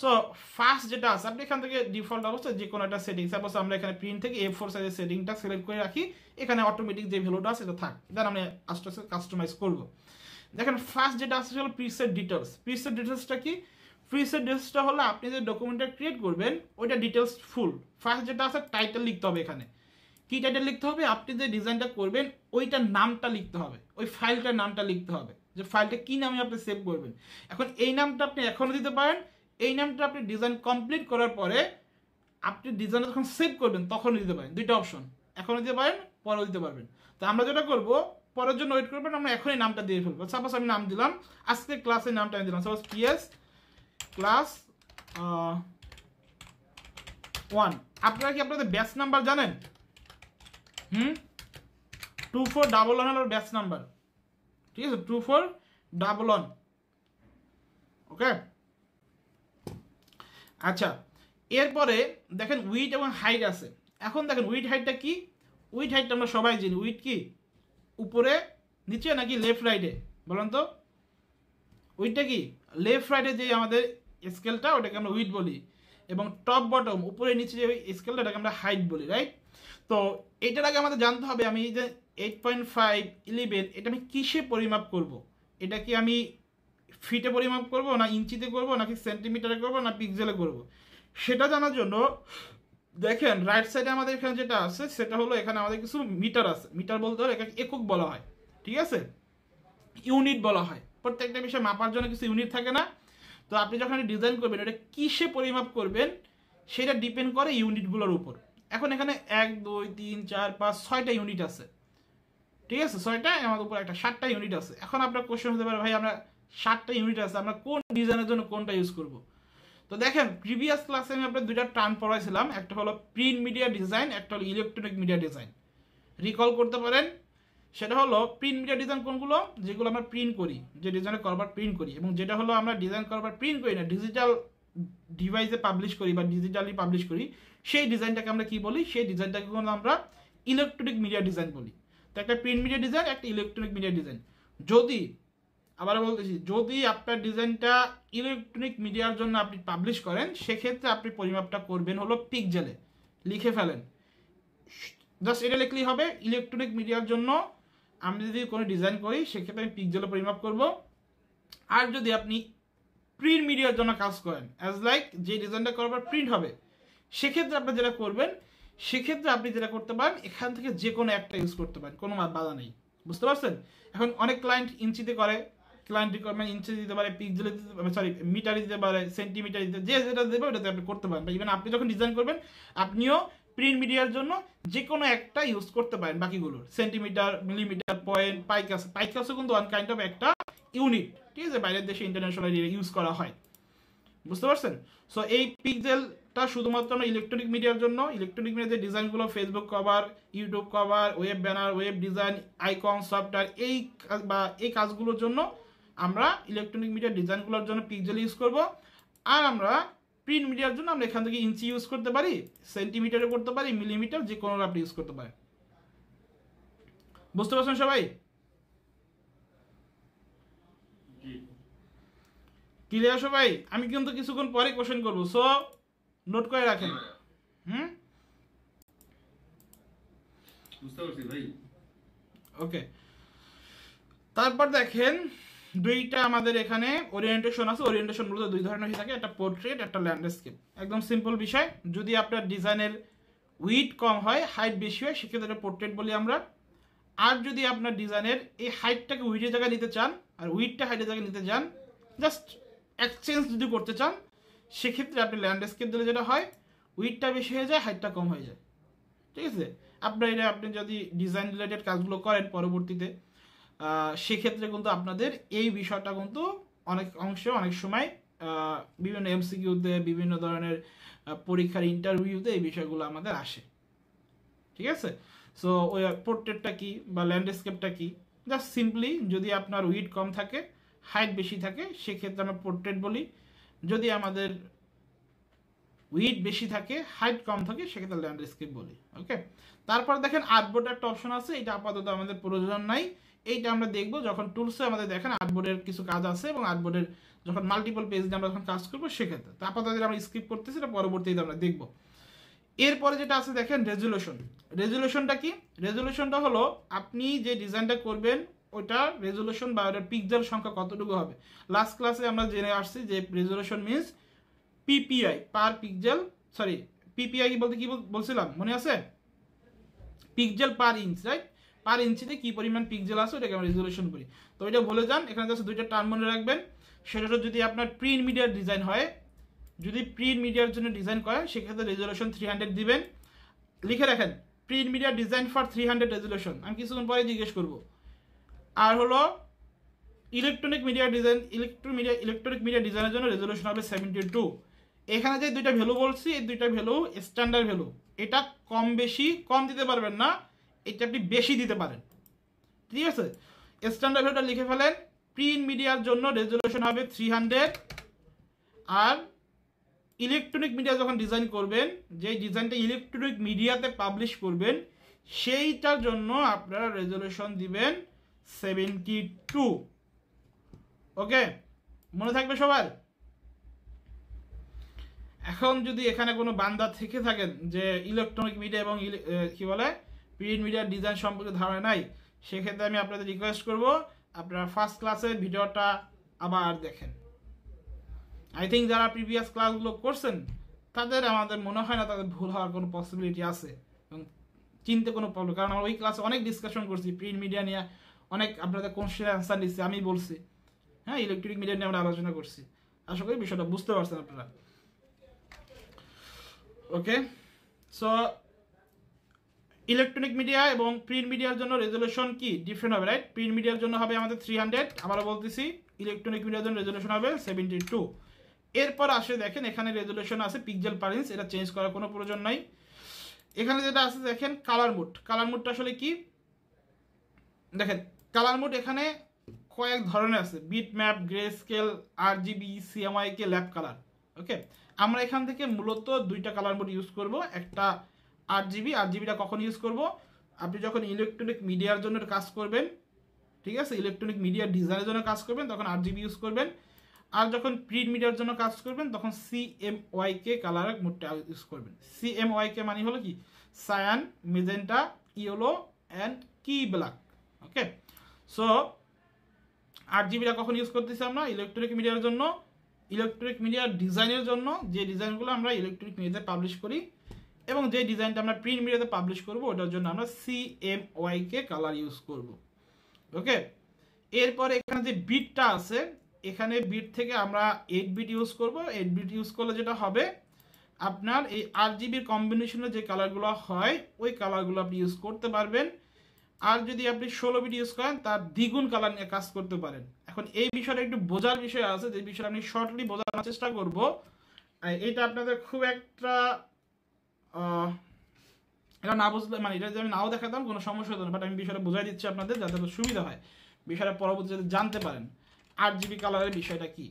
সো ফার্স্ট যেটা আছে আপনি এখান থেকে ডিফল্ট অবস্থা যে কোনো একটা সেটিং সাপোজ আমরা এখানে প্রিন্ট থেকে এ ফোর সাইজের সেটিংটা সিলেক্ট করে রাখি এখানে অটোমেটিক যে ভ্যালুটা আছে সেটা থাক দেন আমি আস্তে আস্তে কাস্টমাইজ করব দেখেন ফার্স্ট যেটা আছে হলো প্রিসেট ডিটেলস প্রিসেট ডিটেলসটা কি প্রিসেট ডিটেলসটা হলো আপনি যে ডকুমেন্টটা ক্রিয়েট করবেন ওইটা ডিটেলস ফুল ফার্স্ট যেটা আছে টাইটেল লিখতে হবে এখানে কি টাইটেল লিখতে হবে আপনি যে ডিজাইনটা করবেন ওইটার নামটা লিখতে হবে ওই ফাইলটার নামটা লিখতে হবে যে ফাইলটা কী নামে আপনি সেভ করবেন এখন এই নামটা আপনি এখনও দিতে পারেন এই নামটা আপনি ডিজাইন কমপ্লিট করার পরে আপনি ডিজাইনটা যখন সেভ করবেন তখন দিতে পারেন দুইটা অপশন এখনও দিতে পারেন পরেও দিতে পারবেন তো আমরা যেটা করব পরের জন্য ওয়েট করবেন আমরা এখনই নামটা দিয়ে ফেলবো সাপোজ আমি নাম দিলাম আজকে ক্লাসের নামটা আমি দিলাম সাপোজ পিএস ক্লাস ওয়ান আপনারা কি আপনাদের ব্যাচ নাম্বার জানেন হুম টু ফোর ডাবল ওয়ান হলো ব্যাচ নাম্বার ঠিক আছে two four double one okay আচ্ছা এরপরে দেখেন উইট এবং হাইট আছে এখন দেখেন উইট হাইটটা কি উইট হাইটটা আমরা সবাই জানি উইট কি উপরে নিচে নাকি লেফট রাইডে বলুন তো উইটটা কি লেফট রাইডে যে আমাদের স্কেলটা ওটাকে আমরা উইট বলি এবং টপ বটম উপরে নিচে যে স্কেলটা ওটাকে আমরা হাইট বলি রাইট তো এটার আগে আমাদের জানতে হবে আমি যে এইট পয়েন্ট ফাইভ ইলেভেন এটা আমি কিসে পরিমাপ করব। এটা কি আমি ফিটে পরিমাপ করব না ইঞ্চিতে করব নাকি সেন্টিমিটারে করব না পিক্সেলে করব। সেটা জানার জন্য দেখেন রাইট সাইডে আমাদের এখানে যেটা আছে সেটা হলো এখানে আমাদের কিছু মিটার আছে মিটার বলতে হলে এখানে একক বলা হয় ঠিক আছে ইউনিট বলা হয় প্রত্যেকটা বিষয় মাপার জন্য কিছু ইউনিট থাকে না তো আপনি যখন ডিজাইন করবেন এটা কিসে পরিমাপ করবেন সেটা ডিপেন্ড করে ইউনিটগুলোর উপর এখন এখানে এক দুই তিন চার পাঁচ ছয়টা ইউনিট আছে ঠিক আছে ছয়টা আমাদের উপর একটা সাতটা ইউনিট আছে এখন আপনার কোশ্চেন হতে পারে ভাই আমরা ষাটটা ইউনিট আছে আমরা কোন ডিজাইনের জন্য কোনটা ইউজ করব তো দেখেন প্রিভিয়াস ক্লাসে আমি আপনার দুইটা টার্ম পড়াইছিলাম একটা হলো প্রিন্ট মিডিয়া ডিজাইন একটা হলো ইলেকট্রনিক মিডিয়া ডিজাইন রিকল করতে পারেন সেটা হলো প্রিন্ট মিডিয়া ডিজাইন কোনগুলো যেগুলো আমরা প্রিন্ট করি যে ডিজাইনে করবার প্রিন্ট করি এবং যেটা হলো আমরা ডিজাইন করবার প্রিন্ট করি না ডিজিটাল ডিভাইসে পাবলিশ করি বা ডিজিটালি পাবলিশ করি সেই ডিজাইনটাকে আমরা কি বলি সেই ডিজাইনটাকে আমরা ইলেকট্রনিক মিডিয়া ডিজাইন বলি তো একটা প্রিন্ট মিডিয়া ডিজাইন একটা ইলেকট্রনিক মিডিয়া ডিজাইন যদি আবার বলতেছি যদি আপনার ডিজাইনটা ইলেকট্রনিক মিডিয়ার জন্য আপনি পাবলিশ করেন সেক্ষেত্রে আপনি পরিমাপটা করবেন হলো পিকজেলে লিখে ফেলেন জাস্ট এটা লিখলেই হবে ইলেকট্রনিক মিডিয়ার জন্য আমি যদি কোনো ডিজাইন করি সেক্ষেত্রে আমি পিকজেলে পরিমাপ করব আর যদি আপনি প্রিন্ট মিডিয়ার জন্য কাজ করেন অ্যাজ লাইক যে ডিজাইনটা করার পর প্রিন্ট হবে সেক্ষেত্রে আপনি যেটা করবেন সেক্ষেত্রে আপনি যেটা করতে পারেন এখান থেকে যে কোনো একটা ইউজ করতে পারেন কোনো বাধা নেই বুঝতে পারছেন এখন অনেক ক্লায়েন্ট ইঞ্চিতে করে ক্লায়েন্ট রিকোয়ারমেন্ট ইঞ্চি দিতে পারে পিক্সেলে দিতে সরি মিটারে দিতে পারে সেন্টিমিটারে দিতে যে যেটা দেবে ওটাতে আপনি করতে পারেন ইভেন আপনি যখন ডিজাইন করবেন আপনিও প্রিন্ট মিডিয়ার জন্য যে কোনো একটা ইউজ করতে পারেন বাকিগুলোর সেন্টিমিটার মিলিমিটার পয়েন্ট পাইকাস পাইকাসও কিন্তু ওয়ান কাইন্ড অফ একটা ইউনিট ঠিক আছে বাইরের দেশে ইন্টারন্যাশনাল ইউজ করা হয় বুঝতে পারছেন সো এই পিক্সেল তা শুধুমাত্র আমরা ইলেকট্রনিক মিডিয়ার জন্য ইলেকট্রনিক মিডিয়ার যে ডিজাইনগুলো Facebook cover YouTube cover web banner web design icon software এই বা এই কাজগুলোর জন্য আমরা ইলেকট্রনিক মিডিয়ার ডিজাইনগুলোর জন্য পিকজেল ইউজ করব আর আমরা প্রিন্ট মিডিয়ার জন্য আমরা এখান থেকে ইঞ্চি ইউজ করতে পারি সেন্টিমিটারে করতে পারি মিলিমিটার যে কোনো আপনি ইউজ করতে পারেন বুঝতে পারছেন সবাই ক্লিয়ার সবাই আমি কিন্তু কিছুক্ষণ পরে কোশ্চেন করবো সো নোট করে রাখেন হুম
বুঝতে পারছি ভাই
ওকে তারপর দেখেন দুইটা আমাদের এখানে ওরিয়েন্টেশন আছে ওরিয়েন্টেশন মূলত দুই ধরনের হয়ে থাকে একটা পোর্ট্রেট একটা ল্যান্ডস্কেপ একদম সিম্পল বিষয় যদি আপনার ডিজাইনের উইট কম হয় হাইট বেশি হয় সেক্ষেত্রে পোর্ট্রেট বলি আমরা আর যদি আপনার ডিজাইনের এই হাইটটাকে উইটের জায়গায় নিতে চান আর উইটটা হাইটের জায়গায় নিতে চান জাস্ট এক্সচেঞ্জ যদি করতে চান সেক্ষেত্রে আপনি ল্যান্ডস্কেপ দিলে যেটা হয় উইথটা বেশি হয়ে যায় হাইটটা কম হয়ে যায় ঠিক আছে আপনার এটা আপনি যদি ডিজাইন রিলেটেড কাজগুলো করেন পরবর্তীতে সেক্ষেত্রে কিন্তু আপনাদের এই বিষয়টা কিন্তু অনেক অংশে অনেক সময় বিভিন্ন এমসিকিউতে বিভিন্ন ধরনের পরীক্ষার ইন্টারভিউতে এই বিষয়গুলো আমাদের আসে ঠিক আছে সো ওই পোর্ট্রেটটা কী বা ল্যান্ডস্কেপটা কী জাস্ট সিম্পলি যদি আপনার উইট কম থাকে হাইট বেশি থাকে সেক্ষেত্রে আমরা পোর্ট্রেট বলি যদি আমাদের উইট বেশি থাকে হাইট কম থাকে সেক্ষেত্রে ল্যান্ড স্কিপ বলি ওকে তারপর দেখেন আটবোর্ড একটা অপশন আছে এটা আপাতত আমাদের প্রয়োজন নাই এইটা আমরা দেখবো যখন টুলসে আমাদের দেখেন আর্টবোর্ডের কিছু কাজ আছে এবং আর্টবোর্ডের যখন মাল্টিপল পেজ দিয়ে আমরা যখন কাজ করবো সেক্ষেত্রে তো আপাতত আমরা স্কিপ করতেছি এটা পরবর্তীতে আমরা দেখবো এরপরে যেটা আছে দেখেন রেজুলেশন রেজুলেশনটা কি রেজুলেশনটা হলো আপনি যে ডিজাইনটা করবেন ওটা রেজলিউশন বা ওটার পিক্সেল সংখ্যা কতটুকু হবে লাস্ট ক্লাসে আমরা জেনে আসছি যে resolution means PPI per pixel sorry PPI বলতে কি বলছিলাম মনে আছে pixel per inch right per ইঞ্চিতে কী পরিমাণ পিক্সেল আছে ওটাকে আমরা রেজলিউশন করি তো ওইটা বলে যান এখানে জাস্ট দুইটা টার্ম মনে রাখবেন সেটা যদি আপনার প্রিন্ট মিডিয়ার ডিজাইন হয় যদি প্রিন্ট মিডিয়ার জন্য ডিজাইন করে সেক্ষেত্রে রেজলিউশন থ্রি হান্ড্রেড দিবেন লিখে রাখেন print media design for three hundred resolution আমি কিছুক্ষণ পরে জিজ্ঞেস করবো আর হলো electronic media design electronic media electronic media ডিজাইনের জন্য রেজলিউশন হবে সেভেন্টি টু এখানে যে দুইটা ভ্যালু বলছি এই দুইটা ভ্যালু স্ট্যান্ডার্ড ভ্যালু এটা কম বেশি কম দিতে পারবেন না এটা আপনি বেশি দিতে পারেন ঠিক আছে স্ট্যান্ডার্ড ভ্যালুটা লিখে ফেলেন প্রিন্ট মিডিয়ার জন্য রেজলিউশন হবে থ্রি হান্ড্রেড আর ইলেকট্রনিক মিডিয়া যখন ডিজাইন করবেন যে ডিজাইনটা ইলেকট্রনিক মিডিয়াতে পাবলিশ করবেন সেইটার জন্য আপনারা রেজলিউশন দিবেন সেভেন্টি টু ওকে মনে থাকবে সবার এখন যদি এখানে কোনো বান্দা থেকে থাকেন যে ইলেকট্রনিক মিডিয়া এবং কি বলে প্রিন্ট মিডিয়ার ডিজাইন সম্পর্কে ধারণা নাই সেক্ষেত্রে আমি আপনাদের রিকোয়েস্ট করব আপনারা ফার্স্ট ক্লাসের ভিডিওটা আবার দেখেন আই থিঙ্ক যারা প্রিভিয়াস ক্লাসগুলো করছেন তাদের আমাদের মনে হয় না তাদের ভুল হওয়ার কোনো পসিবিলিটি আছে এবং চিনতে কোনো প্রবলেম কারণ আমরা ওই ক্লাসে অনেক ডিসকাশন করছি প্রিন্ট মিডিয়া নিয়ে অনেক আপনাদের কোশ্চেন আনসার নিচ্ছে আমি বলছি হ্যাঁ ইলেকট্রিক মিডিয়া নিয়ে আমরা আলোচনা করছি আশা করি বিষয়টা বুঝতে পারছেন আপনারা ওকে সো ইলেকট্রনিক মিডিয়া এবং প্রিন্ট মিডিয়ার জন্য রেজলিউশন কি ডিফারেন্ট হবে রাইট প্রিন্ট মিডিয়ার জন্য হবে আমাদের থ্রি হান্ড্রেড আবারও বলতেছি ইলেকট্রনিক মিডিয়ার জন্য রেজলিউশন হবে সেভেন্টি টু এরপর আসে দেখেন এখানে রেজলিউশন আছে পিকজেল পার এটা চেঞ্জ করার কোনো প্রয়োজন নাই এখানে যেটা আছে দেখেন কালার মুড কালার মুডটা আসলে কি দেখেন কালার মোড এখানে কয়েক ধরনের আছে bitmap greyscale RGB CMY K lab colour okay আমরা এখান থেকে মূলত দুইটা কালার মোড ইউজ করব একটা আট জিবি আর জিবিটা কখন ইউজ করব আপনি যখন ইলেকট্রনিক মিডিয়ার জন্য কাজ করবেন ঠিক আছে ইলেকট্রনিক মিডিয়ার ডিজাইনের জন্য কাজ করবেন তখন আর জিবি ইউজ করবেন আর যখন প্রিন্ট মিডিয়ার জন্য কাজ করবেন তখন কে কালার মোডটা ইউজ করবেন কে মানে হলো কি সায়ান মেজেন্টা ইয়েলো অ্যান্ড কি ব্ল্যাক ওকে সো আট জিবিটা কখন ইউজ করতেছি আমরা ইলেকট্রনিক মিডিয়ার জন্য ইলেকট্রনিক মিডিয়ার ডিজাইনের জন্য যে ডিজাইনগুলো আমরা ইলেকট্রনিক মিডিয়াতে পাবলিশ করি এবং যে ডিজাইনটা আমরা প্রিন্ট মিডিয়াতে পাবলিশ করব ওটার জন্য আমরা C M Y K colour use করব ওকে এরপরে এখানে যে বিটটা আছে এখানে বিট থেকে আমরা এইট বিট ইউজ করব এইট বিট ইউজ করলে যেটা হবে আপনার এই আট জিবির কম্বিনেশনের যে কালারগুলো হয় ওই কালারগুলো আপনি ইউজ করতে পারবেন আর যদি আপনি ষোলো বিট ইউজ করেন তার দ্বিগুণ কালার নিয়ে কাজ করতে পারেন এখন এই বিষয়ে একটু বোঝার বিষয় আছে যে বিষয়ে আমি শর্টলি বোঝানোর চেষ্টা করব এটা আপনাদের খুব একটা এটা না বুঝলে মানে এটা যদি আমি নাও দেখাতাম কোনো সমস্যা হতো না বাট আমি বিষয়টা বোঝাই দিচ্ছি আপনাদের যাতে সুবিধা হয় বিষয়টা পরবর্তীতে যাতে জানতে পারেন আট জিবি কালারের বিষয়টা কি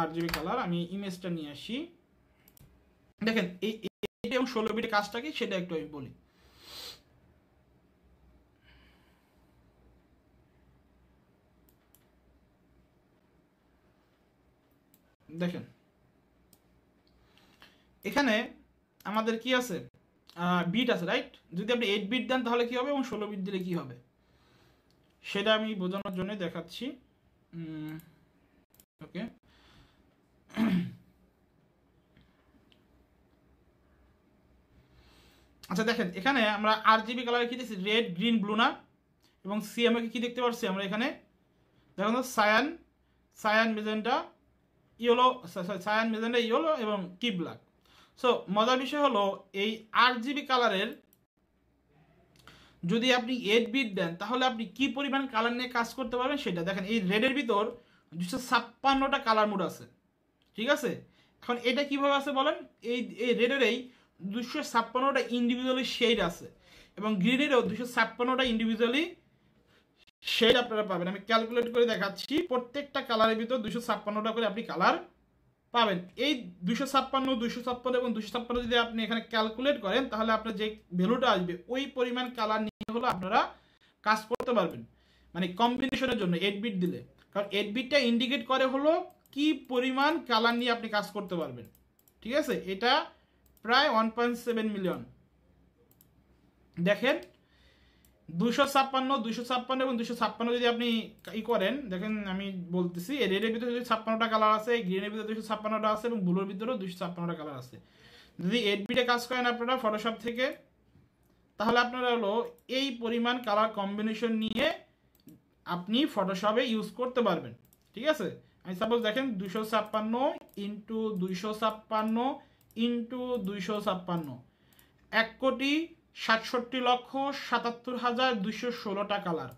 আট জিবি কালার আমি ইমেজটা নিয়ে আসি দেখেন এই এবং ষোলো বিটের কাজটা কি সেটা একটু আমি বলি দেখেন এখানে আমাদের কি আছে বিট আছে রাইট যদি আপনি এইট বিট দেন তাহলে কি হবে এবং ষোলো বিট দিলে কি হবে সেটা আমি বোঝানোর জন্য দেখাচ্ছি ওকে আচ্ছা দেখেন এখানে আমরা আর জিবি কালারে কি দেখছি রেড গ্রিন ব্লু না এবং সিএমএ কি দেখতে পারছি আমরা এখানে দেখুন cyan cyan magenta yellow cyan magenta yellow এবং কি ব্ল্যাক সো মজার বিষয় হলো এই আট জিবি কালারের যদি আপনি এইট বিট দেন তাহলে আপনি কি পরিমাণ কালার নিয়ে কাজ করতে পারবেন সেটা দেখেন এই রেডের ভিতর দুশো ছাপ্পান্নটা কালার মোড আছে ঠিক আছে এখন এটা কিভাবে আছে বলেন এই এই রেডের এই দুশো ছাপ্পান্নটা ইন্ডিভিজুয়ালি শেড আছে এবং গ্রিডেরও দুশো ছাপ্পান্নটা ইন্ডিভিজুয়ালি সেই আপনারা পাবেন আমি ক্যালকুলেট করে দেখাচ্ছি প্রত্যেকটা কালারের ভিতর দুশো ছাপ্পান্নটা করে আপনি কালার পাবেন এই দুশো ছাপ্পান্ন দুশো ছাপ্পান্ন এবং দুশো ছাপ্পান্ন যদি আপনি এখানে ক্যালকুলেট করেন তাহলে আপনার যে ভ্যালুটা আসবে ওই পরিমাণ কালার নিয়ে হলো আপনারা কাজ করতে পারবেন মানে কম্বিনেশনের জন্য এড বিট দিলে কারণ এড বিটটা ইন্ডিকেট করে হলো কি পরিমাণ কালার নিয়ে আপনি কাজ করতে পারবেন ঠিক আছে এটা প্রায় ওয়ান পয়েন্ট সেভেন মিলিয়ন দেখেন দুশো ছাপ্পান্ন দুশো ছাপ্পান্ন এবং দুশো ছাপ্পান্ন যদি আপনি ই করেন দেখেন আমি বলতেছি রেডের ভিতরে দুশো ছাপ্পান্নটা কালার আছে গ্রিনের ভিতরে দুশো ছাপ্পান্নটা আছে এবং ব্লুর ভিতরেও দুশো ছাপ্পান্নটা কালার আছে যদি এইট বিটে কাজ করেন আপনারা ফটোশপ থেকে তাহলে আপনারা হলো এই পরিমাণ কালার কম্বিনেশন নিয়ে আপনি ফটোশপে ইউজ করতে পারবেন ঠিক আছে আমি সাপোজ দেখেন দুশো ছাপ্পান্ন ইন্টু দুইশো ছাপ্পান্ন ইন্টু দুইশো ছাপ্পান্ন এক কোটি সাতষট্টি লক্ষ সাতাত্তর হাজার দুইশো ষোলোটা কালার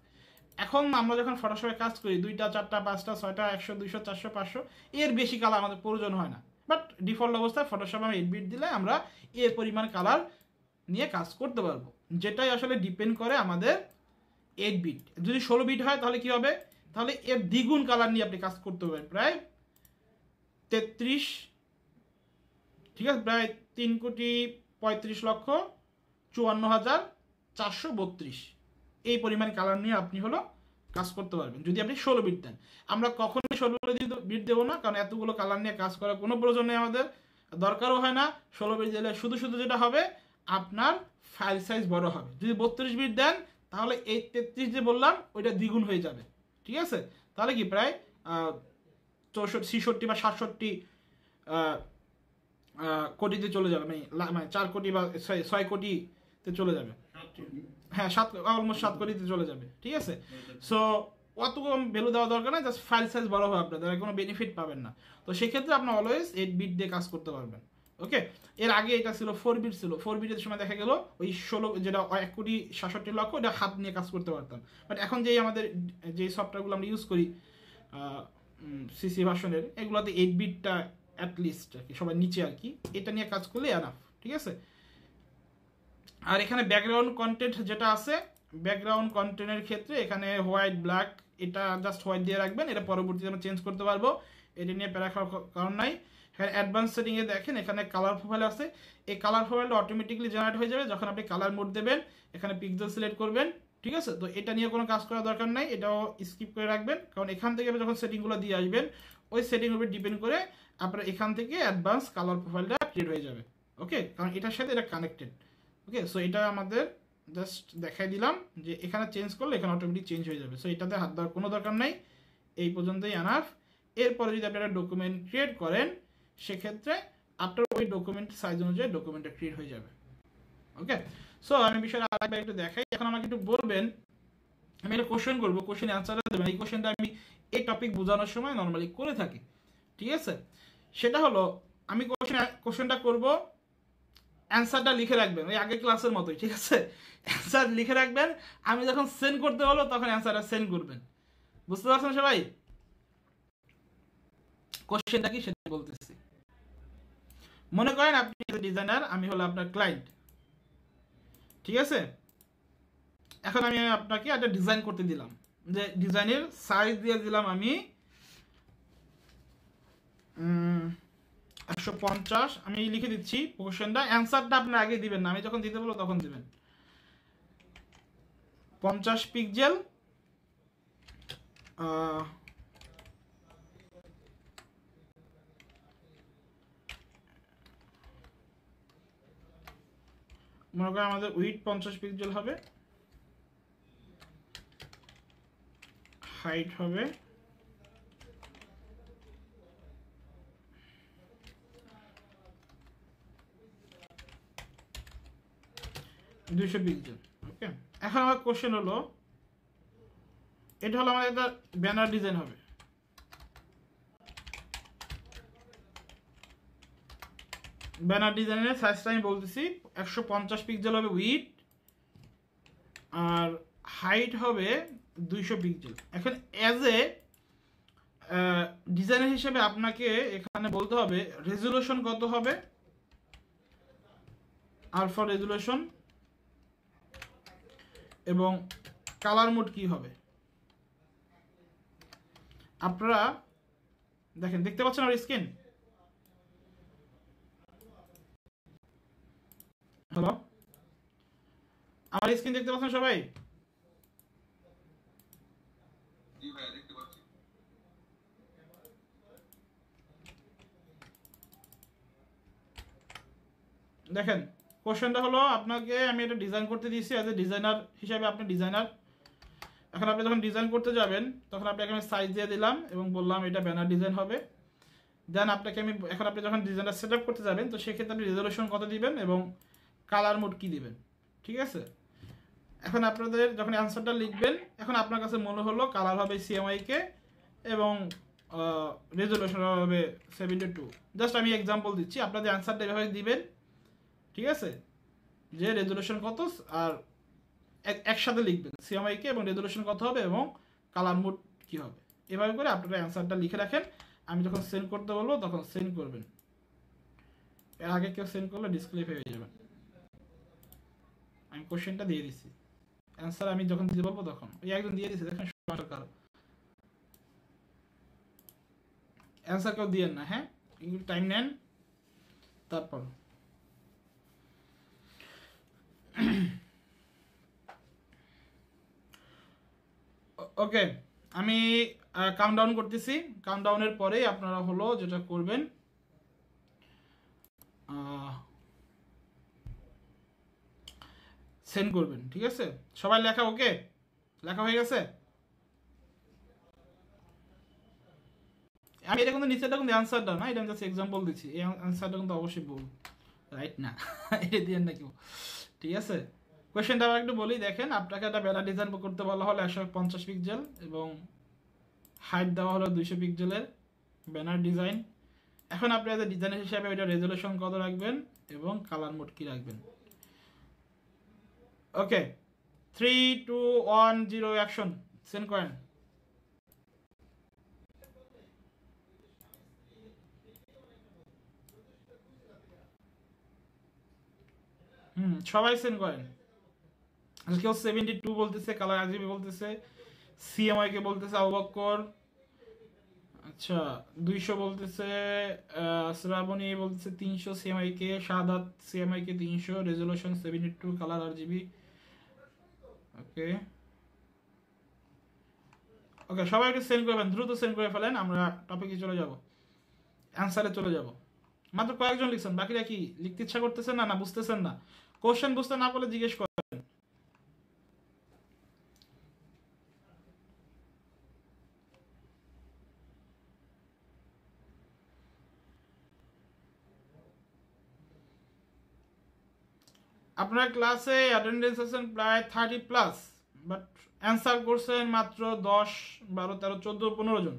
এখন আমরা যখন ফটোশপে কাজ করি দুইটা চারটা পাঁচটা ছয়টা একশো দুইশো চারশো পাঁচশো এর বেশি কালার আমাদের প্রয়োজন হয় না বাট ডিফল্ট অবস্থায় ফটোশপে আমি এডবিট দিলে আমরা এর পরিমাণ কালার নিয়ে কাজ করতে পারবো যেটাই আসলে ডিপেন্ড করে আমাদের এইট বিট যদি ষোলো বিট হয় তাহলে কি হবে তাহলে এর দ্বিগুণ কালার নিয়ে আপনি কাজ করতে পারবেন প্রায় তেত্রিশ ঠিক আছে প্রায় তিন কোটি পঁয়ত্রিশ লক্ষ চুয়ান্ন হাজার চারশো বত্রিশ এই পরিমাণ কালার নিয়ে আপনি হলো কাজ করতে পারবেন যদি আপনি ষোলো বিট দেন আমরা কখনোই ষোলো বিট দেবো না কারণ এতগুলো কালার নিয়ে কাজ করার কোনো প্রয়োজন নেই আমাদের দরকারও হয় না ষোলো বিট দিলে শুধু শুধু যেটা হবে আপনার ফাইল সাইজ বড় হবে যদি বত্রিশ বিট দেন তাহলে এই তেত্রিশ যে বললাম ওইটা দ্বিগুণ হয়ে যাবে ঠিক আছে তাহলে কি প্রায় চৌষট্টি ছিষট্টি বা সাতষট্টি কোটিতে চলে যাবে মানে মানে চার কোটি বা ছয় কোটি তে চলে যাবে হ্যাঁ সাত অলমোস্ট সাত কোটিতে চলে যাবে ঠিক আছে সো অত কম ভ্যালু দেওয়া দরকার না জাস্ট ফাইল সাইজ বড় হবে আপনার কোনো বেনিফিট পাবেন না তো সেক্ষেত্রে আপনি অলওয়েজ এইট বিট দিয়ে কাজ করতে পারবেন ওকে এর আগে এটা ছিল ফোর বিট ছিল ফোর বিটের সময় দেখা গেল ওই ষোলো যেটা এক কোটি সাতষট্টি লক্ষ ওটা হাত নিয়ে কাজ করতে পারতাম বাট এখন যেই আমাদের যে সফটওয়্যারগুলো আমরা ইউজ করি সিসি ভাষণের এগুলোতে এইট বিটটা অ্যাটলিস্ট আর কি সবার নিচে আর কি এটা নিয়ে কাজ করলে অ্যানাফ ঠিক আছে আর এখানে ব্যাকগ্রাউন্ড কন্টেন্ট যেটা আছে ব্যাকগ্রাউন্ড কন্টেন্টের ক্ষেত্রে এখানে হোয়াইট ব্ল্যাক এটা জাস্ট হোয়াইট দিয়ে রাখবেন এটা পরবর্তীতে আমরা চেঞ্জ করতে পারবো এটা নিয়ে প্যারা খাওয়ার কারণ নাই এখানে অ্যাডভান্স সেটিংয়ে দেখেন এখানে কালার প্রোফাইল আছে এই কালার প্রোফাইলটা অটোমেটিকলি জেনারেট হয়ে যাবে যখন আপনি কালার মোড দেবেন এখানে পিকজেল সিলেক্ট করবেন ঠিক আছে তো এটা নিয়ে কোনো কাজ করার দরকার নাই এটাও স্কিপ করে রাখবেন কারণ এখান থেকে যখন সেটিংগুলো দিয়ে আসবেন ওই সেটিংয়ের উপর ডিপেন্ড করে আপনার এখান থেকে অ্যাডভান্স কালার প্রোফাইলটা ক্রিয়েট হয়ে যাবে ওকে কারণ এটার সাথে এটা কানেক্টেড ওকে সো এটা আমাদের জাস্ট দেখাই দিলাম যে এখানে চেঞ্জ করলে এখানে অটোমেটিক চেঞ্জ হয়ে যাবে সো এটাতে হাত দেওয়ার কোনো দরকার নাই এই পর্যন্তই আনাফ এরপরে যদি আপনি একটা ডকুমেন্ট ক্রিয়েট করেন সেক্ষেত্রে আফটার ওই ডকুমেন্ট সাইজ অনুযায়ী ডকুমেন্টটা ক্রিয়েট হয়ে যাবে ওকে সো আমি বিষয়টা আলাদা একটু দেখাই এখন আমাকে একটু বলবেন আমি একটা কোশ্চেন করবো কোশ্চেন অ্যান্সারটা দেবেন এই কোশ্চেনটা আমি এই টপিক বোঝানোর সময় নর্মালি করে থাকি ঠিক আছে সেটা হলো আমি কোশ্চেন কোশ্চেনটা করবো অ্যান্সারটা লিখে রাখবেন ওই আগে ক্লাসের মতোই ঠিক আছে অ্যান্সার লিখে রাখবেন আমি যখন সেন্ড করতে বলো তখন অ্যান্সারটা সেন্ড করবেন বুঝতে পারছেন সবাই কোশ্চেনটা কি সেটা বলতেছি মনে করেন আপনি ডিজাইনার আমি হলো আপনার ক্লায়েন্ট ঠিক আছে এখন আমি আপনাকে একটা ডিজাইন করতে দিলাম যে ডিজাইনের সাইজ দিয়ে দিলাম আমি একশো পঞ্চাশ আমি লিখে দিচ্ছি কোশ্চেনটা অ্যানসারটা আপনি আগে দিবেন না আমি যখন দিতে বলবো তখন দিবেন পঞ্চাশ পিকজেল মনে করেন আমাদের উইট পঞ্চাশ পিকজেল হবে হাইট হবে দুইশো বিশ জন ওকে এখন আমার কোশ্চেন হলো এটা হলো আমাদের একটা ব্যানার ডিজাইন হবে ব্যানার ডিজাইনের সাইজটা আমি বলতেছি একশো পঞ্চাশ পিক্সেল হবে উইথ আর হাইট হবে দুইশো পিক্সেল এখন অ্যাজ এ ডিজাইনের হিসেবে আপনাকে এখানে বলতে হবে রেজুলেশন কত হবে আলফা রেজুলেশন এবং কালার মোড কি হবে আপনারা দেখেন দেখতে পাচ্ছেন আমার স্ক্রিন হ্যালো আমার স্ক্রিন দেখতে পাচ্ছেন সবাই দেখেন কোশ্চেনটা হলো আপনাকে আমি এটা ডিজাইন করতে দিয়েছি অ্যাজ এ ডিজাইনার হিসাবে আপনি ডিজাইনার এখন আপনি যখন ডিজাইন করতে যাবেন তখন আপনাকে আমি সাইজ দিয়ে দিলাম এবং বললাম এটা ব্যানার ডিজাইন হবে দেন আপনাকে আমি এখন আপনি যখন ডিজাইনার সেট আপ করতে যাবেন তো সেক্ষেত্রে আপনি রেজলিউশন কত দিবেন এবং কালার মোড কী দিবেন ঠিক আছে এখন আপনাদের যখন অ্যান্সারটা লিখবেন এখন আপনার কাছে মনে হলো কালার হবে সিএমআইকে এবং রেজলিউশন হবে সেভেন্টি টু জাস্ট আমি এক্সাম্পল দিচ্ছি আপনাদের অ্যান্সারটা এভাবে দিবেন ঠিক আছে যে রেজুলেশন কত আর একসাথে লিখবেন সিএমআইকে এবং রেজুলেশন কত হবে এবং কালার মোড কী হবে এভাবে করে আপনারা অ্যান্সারটা লিখে রাখেন আমি যখন সেন্ড করতে বলবো তখন সেন্ড করবেন এর আগে কেউ সেন্ড করলে ডিসপ্লে হয়ে যাবে আমি কোশ্চেনটা দিয়ে দিছি অ্যান্সার আমি যখন দিতে বলবো তখন ওই একজন দিয়ে দিচ্ছি দেখেন সরকার অ্যান্সার কেউ দিয়েন না হ্যাঁ একটু টাইম নেন তারপর ওকে [clears throat] আমি কাউন্টডাউন করতেছি কাউন্টডাউনের পরেই আপনারা হলো যেটা করবেন সেন্ড করবেন ঠিক আছে সবাই লেখা ওকে লেখা হয়ে গেছে আমি এটা কিন্তু নিচেটা কিন্তু অ্যান্সারটা না এটা আমি জাস্ট এক্সাম্পল দিচ্ছি এই অ্যান্সারটা কিন্তু অবশ্যই বল রাইট না [laughs] এটা দিয়ে না কেউ ঠিক আছে কোয়েশ্চেনটা আবার একটু বলি দেখেন আপনাকে একটা বেলা ডিজাইন করতে বলা হলো একশো পঞ্চাশ পিক্সেল এবং হাইট দেওয়া হলো দুইশো পিক্সেলের ব্যানার ডিজাইন এখন আপনি একটা ডিজাইনের হিসাবে ওইটা রেজলিউশন কত রাখবেন এবং কালার মোড কী রাখবেন okay three two one zero action send করেন সবাই সেন্ড করেন আচ্ছা, কেউ সেভেন্টি টু বলতেছে কালার আজিবি বলতেছে সিএমআই কে বলতেছে আচ্ছা দুইশো বলতেছে শ্রাবণী বলতেছে তিনশো CMY K Sadat CMY K তিনশো resolution seventy two colour okay okay সবাই একটু সেন্ড করবেন দ্রুত সেন্ড করে ফেলেন আমরা টপিকে চলে যাব অ্যান্সারে চলে যাব মাত্র কয়েকজন লিখছেন বাকিরা কি লিখতে ইচ্ছা করতেছেন না না বুঝতেছেন না কোশ্চেন বুঝতে না পারলে জিজ্ঞেস করেন আপনার ক্লাসে অ্যাটেন্ডেন্স আছেন প্রায় থার্টি প্লাস বাট অ্যান্সার করছেন মাত্র দশ বারো তেরো চোদ্দ পনেরো জন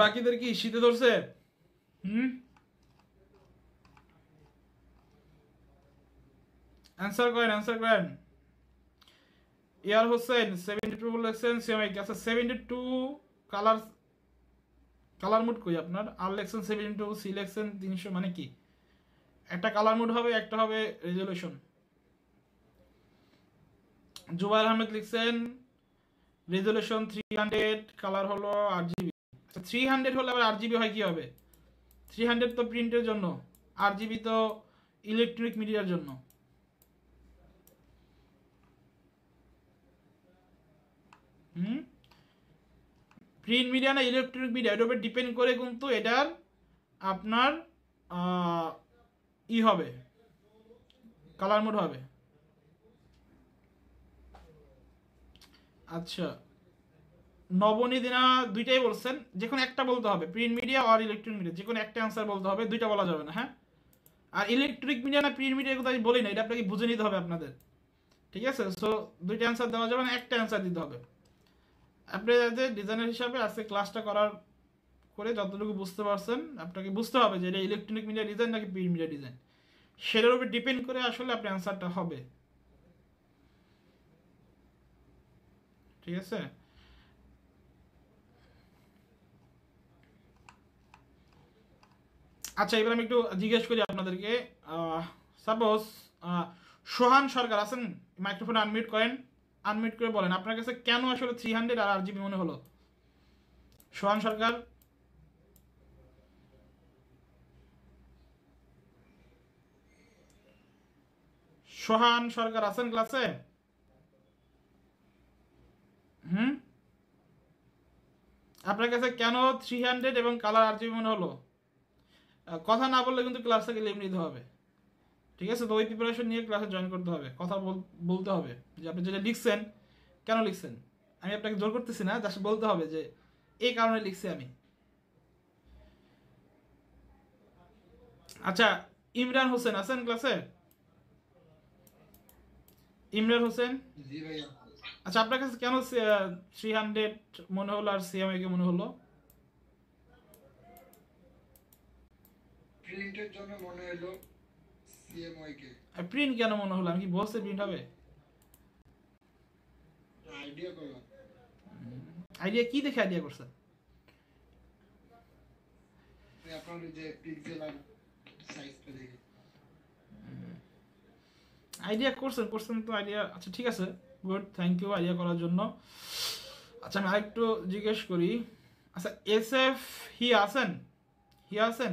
বাকিদের কি শীতে ধরছে হুম অ্যান্সার করেন অ্যান্সার করেন ইয়ার হোসেন সেভেন্টি টু লেখছেন সিএমএক আচ্ছা seventy two colour colour mode কই আপনার আর লেখছেন সেভেন্টি টু সি লেখছেন তিনশো মানে কি একটা কালার মুড হবে একটা হবে রেজলিউশন জুবাইর আহমেদ লিখছেন রেজলিউশন থ্রি হান্ড্রেড কালার হলো আর জিবি আচ্ছা থ্রি হান্ড্রেড হলে আবার আর জিবি হয় কী হবে থ্রি হান্ড্রেড তো প্রিন্টের জন্য আর জিবি তো ইলেকট্রনিক মিডিয়ার জন্য হুম প্রিন্ট মিডিয়া না ইলেকট্রনিক মিডিয়া এটার ডিপেন্ড করে কিন্তু এটার আপনার ই হবে কালার মোড হবে আচ্ছা নবনীদিনা দুইটাই বলছেন যে কোনো একটা বলতে হবে প্রিন্ট মিডিয়া আর ইলেকট্রনিক মিডিয়া যে কোনো একটা অ্যান্সার বলতে হবে দুইটা বলা যাবে না হ্যাঁ আর ইলেকট্রিক মিডিয়া না প্রিন্ট মিডিয়া কথা আমি বলি না এটা আপনাকে বুঝে নিতে হবে আপনাদের ঠিক আছে সো দুইটা অ্যান্সার দেওয়া যাবে না একটা অ্যান্সার দিতে হবে আপনি ডিজাইনের ডিজাইনার হিসাবে আজকে ক্লাসটা করার করে যতটুকু বুঝতে পারছেন আপনাকে বুঝতে হবে যে এটা ইলেকট্রনিক মিডিয়া ডিজাইন নাকি প্রিন্ট মিডিয়া ডিজাইন সেটার উপর ডিপেন্ড করে আসলে আপনার অ্যান্সারটা হবে ঠিক আছে আচ্ছা এবার আমি একটু জিজ্ঞেস করি আপনাদেরকে সাপোজ সোহান সরকার আছেন মাইক্রোফোন আনমিউট করেন আনমিট করে বলেন আপনার কাছে কেন আসলে থ্রি হান্ড্রেড আর আরজিবি মনে হলো সোহান সরকার সোহান সরকার আছেন ক্লাসে হুম আপনার কাছে কেন থ্রি হান্ড্রেড এবং কালার আরজিবি মনে হলো কথা না বললে কিন্তু ক্লাস থেকে লিম নিতে হবে ঠিক আছে তো ওই প্রিপারেশন নিয়ে ক্লাসে জয়েন করতে হবে কথা বলতে হবে যে আপনি যেটা লিখছেন কেন লিখছেন আমি আপনাকে জোর করতেছি না জাস্ট বলতে হবে যে এই কারণে লিখছি আমি আচ্ছা ইমরান হোসেন আছেন ক্লাসে ইমরান হোসেন আচ্ছা আপনার কাছে কেন থ্রি হান্ড্রেড মনে হলো আর সিএমএ কে মনে হলো
প্রিন্টের জন্য মনে হলো সিএমওয়াই কে
প্রিন্ট কেন মনে হলো আমি কি বক্সে প্রিন্ট হবে আইডিয়া করলাম আইডিয়া কি দেখে আইডিয়া করছে আইডিয়া করছেন করছেন তো আইডিয়া আচ্ছা ঠিক আছে গুড থ্যাংক ইউ আইডিয়া করার জন্য আচ্ছা আমি আরেকটু জিজ্ঞেস করি আচ্ছা এস এফ হি আছেন হি আছেন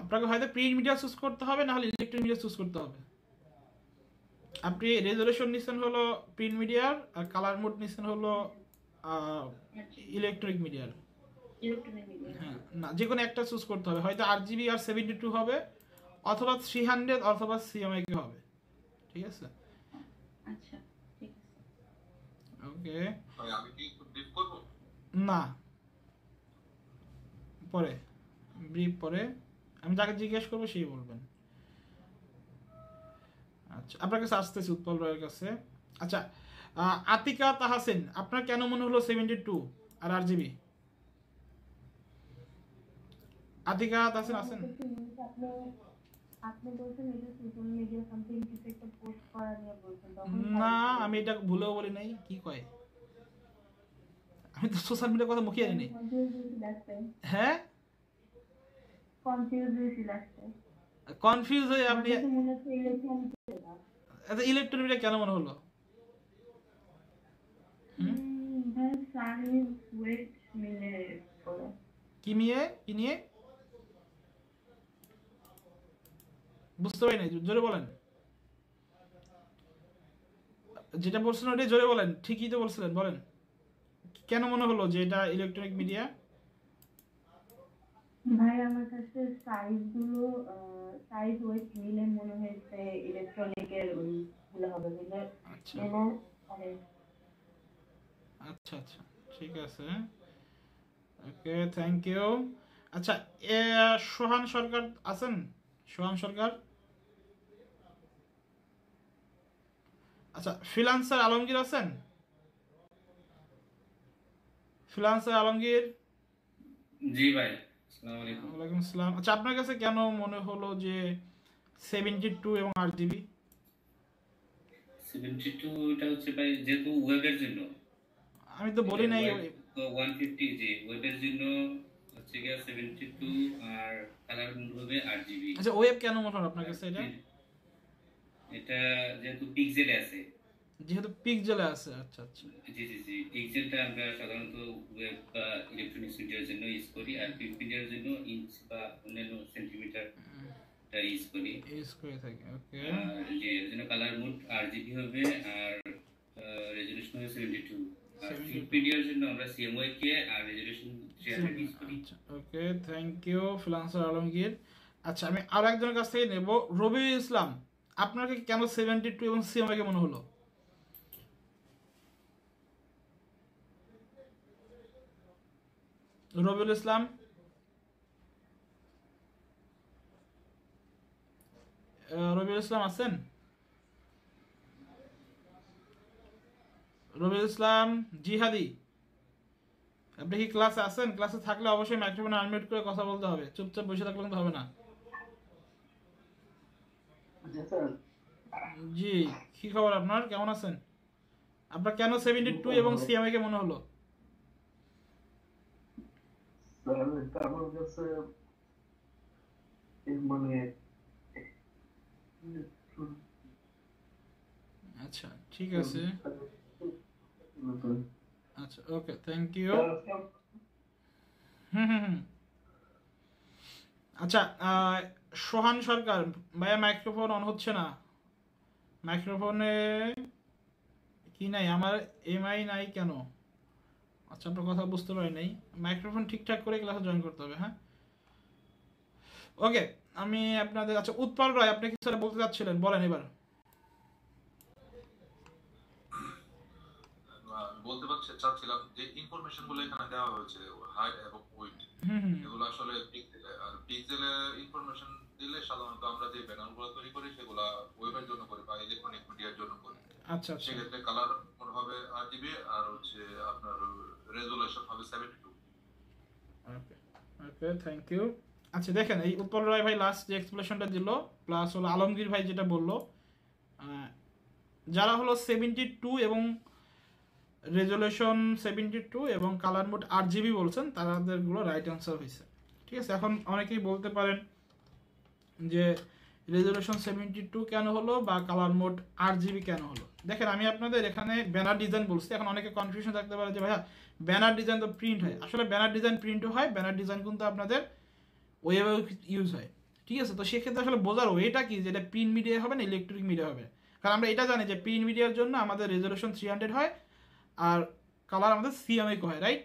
আপনাকে হয়তো প্রিন্ট মিডিয়া চুজ করতে হবে না হলে ইলেকট্রিক মিডিয়া চুজ করতে হবে আপনি রেজলিউশন নিচ্ছেন হলো প্রিন্ট মিডিয়ার আর কালার মোড নিচ্ছেন হলো ইলেকট্রিক মিডিয়ার হ্যাঁ না যে কোনো একটা চুজ করতে হবে হয়তো আট জিবি আর সেভেন্টি টু হবে অথবা থ্রি হান্ড্রেড অথবা সিএমআই কে হবে ঠিক আছে আচ্ছা, ওকে না পরে ব্রিফ পরে আমি যাকে জিজ্ঞেস করবো সেই বলবেন আচ্ছা আপনার কাছে আসতেছি উৎপল রায়ের কাছে আচ্ছা আতিকা তাহাসিন আপনার কেন মনে হলো সেভেন্টি টু আর আর জিবি আতিকা তাহাসেন আছেন না আমি এটা ভুলেও বলি নাই কি কয় আমি তো সোশ্যাল মিডিয়ার কথা মুখিয়ে আনি হ্যাঁ কনফিউজ হয়ে আপনি আচ্ছা ইলেকট্রনিকটা কেন মনে হলো কি নিয়ে কি নিয়ে বুঝতে পারি না জোরে বলেন যেটা বলছিলেন ওটাই জোরে বলেন ঠিকই তো বলছিলেন বলেন কেন মনে হলো যে এটা ইলেকট্রনিক মিডিয়া
ভাই আমার কাছে সাইজগুলো সাইজ ওয়েট মিলে মনে হয়েছে ইলেকট্রনিকের গুলো হবে
মিলে আচ্ছা।, আচ্ছা আচ্ছা ঠিক আছে ওকে থ্যাংক ইউ আচ্ছা এ সোহান সরকার আছেন সোহান সরকার আচ্ছা ফ্রিলান্সার আলমগীর আছেন ফ্রিলান্সার আলমগীর জি ভাই আচ্ছা, আপনার কাছে কেন মনে হলো যে সেভেন্টি টু এবং আট জিবি
সেভেন্টি টু এটা হচ্ছে ভাই যেহেতু ওয়েবের জন্য আমি তো বলি নাই ওয়ান ফিফটি জি ওয়েবের জন্য হচ্ছে গিয়ে সেভেন্টি টু আর কালার হবে আট জিবি আচ্ছা ওয়েব
কেন মনে হলো আপনার কাছে এটা
এটা যেহেতু পিক্সেলে আছে
যেহেতু পিক্সেলে আছে আচ্ছা আচ্ছা জি
জি জি পিক্সেলটা আমরা সাধারণত ওয়েব বা ইলেকট্রনিক মিডিয়ার জন্য ইউজ করি আর মিডিয়ার জন্য ইঞ্চ বা অন্যান্য সেন্টিমিটার ইউজ করি
ইউজ করে থাকি ওকে
জি এর জন্য কালার মোড আর জিবি হবে আর রেজোলিউশন হবে 72 আর মিডিয়ার জন্য আমরা সিএমওয়াই আর রেজোলিউশন 300
ইউজ করি okay thank you freelancer Alamgir আচ্ছা আমি আর একজনের কাছ থেকে নেব রবি ইসলাম আপনাকে কেন সেভেন্টি টু এবং সিএমআই কে মনে হলো রবিউল ইসলাম রবিউল ইসলাম আছেন রবিউল ইসলাম জিহাদি আপনি কি ক্লাসে আছেন ক্লাসে থাকলে অবশ্যই মাইক্রোফোন আনমিউট করে কথা বলতে হবে চুপচাপ বসে থাকলে তো হবে না জি কি খবর আপনার কেমন আছেন আপনার কেন সেভেন্টি টু এবং সিএমআই কে মনে হলো
তাহলে আমার কাছে মানে
আচ্ছা ঠিক আছে আচ্ছা ওকে থ্যাংক ইউ আচ্ছা সোহান সরকার ভাইয়া মাইক্রোফোন অন হচ্ছে না মাইক্রোফোনে কি নাই আমার এমআই নাই কেন আচ্ছা আপনার কথা বুঝতে পারি নাই মাইক্রোফোন ঠিকঠাক করে ক্লাসে জয়েন করতে হবে হ্যাঁ ওকে আমি আপনাদের আচ্ছা উৎপল রায় আপনি কি স্যার বলতে চাচ্ছিলেন বলেন এবার
বলতে পারছে চাচ্ছিলাম যে ইনফরমেশন গুলো এখানে দেওয়া হয়েছে হাইট এবং উইট এগুলো আসলে আর পিক্সেলে ইনফরমেশন দিলে সাধারণত আমরা যে ব্যানারগুলো তৈরি করি সেগুলা ওয়েবের জন্য করি বা ইলেকট্রনিক মিডিয়ার জন্য করি
আচ্ছা, আচ্ছা। সেক্ষেত্রে
কালার মোট হবে আরজিবি আর হচ্ছে আপনার রেজুলেশন হবে 72
ওকে ওকে থ্যাংক ইউ আচ্ছা দেখেন এই উৎপল রায় ভাই লাস্ট যে এক্সপ্লেশনটা দিল প্লাস হলো আলমগীর ভাই যেটা বলল যারা হলো সেভেন্টি টু এবং রেজলেশন 72 টু এবং কালার মোড আট জিবি বলছেন তাদেরগুলো রাইট অ্যান্সার হয়েছে ঠিক আছে এখন অনেকেই বলতে পারেন যে রেজলেশন 72 টু কেন হলো বা কালার মোড আট জিবি কেন হলো দেখেন আমি আপনাদের এখানে ব্যানার ডিজাইন বলছি এখন অনেকে কনফিউশন থাকতে পারে যে ভাইয়া ব্যানার ডিজাইন তো প্রিন্ট হয় আসলে ব্যানার ডিজাইন প্রিন্টও হয় ব্যানার ডিজাইন কিন্তু আপনাদের ওয়েবে ইউজ হয় ঠিক আছে তো সেক্ষেত্রে আসলে বোঝার ওয়েটা কি যেটা প্রিন্ট মিডিয়া হবে না ইলেকট্রিক মিডিয়া হবে কারণ আমরা এটা জানি যে প্রিন্ট মিডিয়ার জন্য আমাদের রেজলিউশন থ্রি হান্ড্রেড হয় আর কালার আমাদের সিএমএক হয় রাইট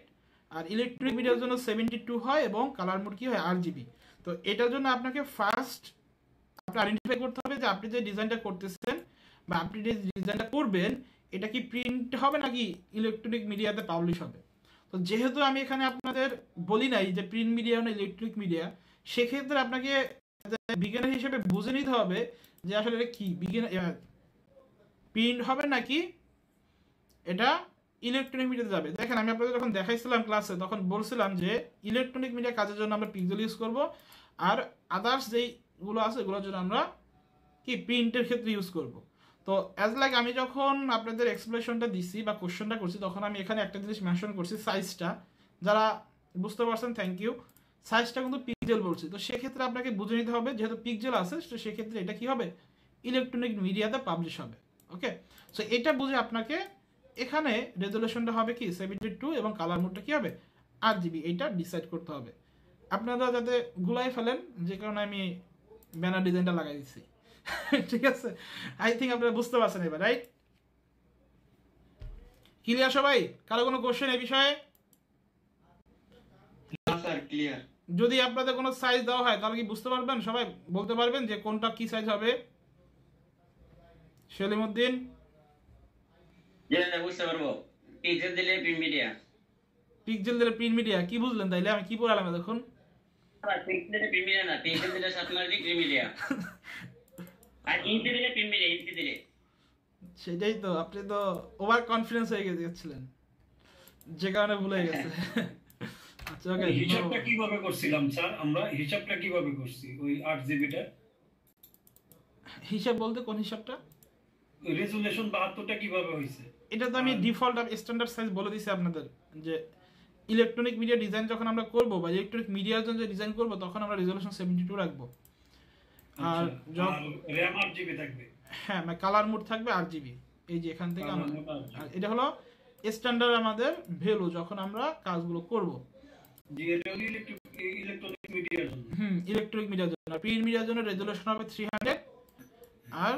আর ইলেকট্রিক মিডিয়ার জন্য সেভেন্টি টু হয় এবং কালার মোড কি হয় আর জিবি তো এটার জন্য আপনাকে ফার্স্ট আপনি আইডেন্টিফাই করতে হবে যে আপনি যে ডিজাইনটা করতেছেন বা আপনি যে ডিজাইনটা করবেন এটা কি প্রিন্ট হবে নাকি ইলেকট্রনিক মিডিয়াতে পাবলিশ হবে তো যেহেতু আমি এখানে আপনাদের বলি নাই যে প্রিন্ট মিডিয়া না ইলেকট্রনিক মিডিয়া সেক্ষেত্রে আপনাকে বিজ্ঞানের হিসেবে বুঝে নিতে হবে যে আসলে এটা কি বিজ্ঞান প্রিন্ট হবে নাকি এটা ইলেকট্রনিক মিডিয়াতে যাবে দেখেন আমি আপনাদের যখন দেখাইছিলাম ক্লাসে তখন বলছিলাম যে ইলেকট্রনিক মিডিয়া কাজের জন্য আমরা পিক্সেল ইউজ করব আর আদার্স যেইগুলো আছে ওগুলোর জন্য আমরা কি প্রিন্টের ক্ষেত্রে ইউজ করবো তো অ্যাজ লাইক আমি যখন আপনাদের এক্সপ্লেশনটা দিছি বা কোশ্চেনটা করছি তখন আমি এখানে একটা জিনিস মেনশন করছি সাইজটা যারা বুঝতে পারছেন থ্যাংক ইউ সাইজটা কিন্তু পিকজেল বলছি তো সেক্ষেত্রে আপনাকে বুঝে নিতে হবে যেহেতু পিকজেল আছে তো সেক্ষেত্রে এটা কি হবে ইলেকট্রনিক মিডিয়াতে পাবলিশ হবে ওকে সো এটা বুঝে আপনাকে এখানে রেজলেশনটা হবে কি সেভেন্টি টু এবং কালার মোডটা কী হবে আট জিবি এইটা ডিসাইড করতে হবে আপনারা যাতে গুলাই ফেলেন যে কারণে আমি ব্যানার ডিজাইনটা লাগাই দিচ্ছি [laughs] ঠিক আছে আই থিঙ্ক আপনারা বুঝতে পারছেন এবার রাইট ক্লিয়ার সবাই কারো কোনো কোশ্চেন এই বিষয়ে যদি আপনাদের কোনো সাইজ দেওয়া হয় তাহলে কি বুঝতে পারবেন সবাই বলতে পারবেন যে কোনটা কি সাইজ হবে সেলিমুদ্দিন
বুঝতে পারবো পিক্সেল দিলে প্রিন্ট মিডিয়া
পিক্সেল দিলে প্রিন্ট মিডিয়া কি বুঝলেন তাইলে আমি কি পড়ালাম দেখুন মিডিয়া [laughs] সেটাই তো আপনি তো ওভার কনফিডেন্স হয়ে যে কারণে ভুলে গেছে [laughs]
আচ্ছা, হিসাবটা কিভাবে করছিলাম স্যার আমরা হিসাবটা কিভাবে করছি ওই
আট জিবিটা হিসাব বলতে কোন হিসাবটা রেজুলেশন বাহাত্তরটা কিভাবে হয়েছে এটা তো আমি ডিফল্ট স্ট্যান্ডার্ড সাইজ বলে দিছি আপনাদের যে ইলেকট্রনিক মিডিয়া ডিজাইন যখন আমরা করব বা ইলেকট্রনিক মিডিয়া যখন ডিজাইন করব তখন আমরা রেজুলেশন সেভেন্টি টু রাখবো আর
র্যাম আট জিবি থাকবে
হ্যাঁ মানে কালার মোড থাকবে আট জিবি এই যে এখান থেকে আমরা এটা হলো স্ট্যান্ডার্ড আমাদের ভ্যালু যখন আমরা কাজগুলো করব হুম ইলেকট্রনিক মিডিয়ার জন্য প্রিন্ট মিডিয়ার জন্য রেজুলেশন হবে থ্রি হান্ড্রেড আর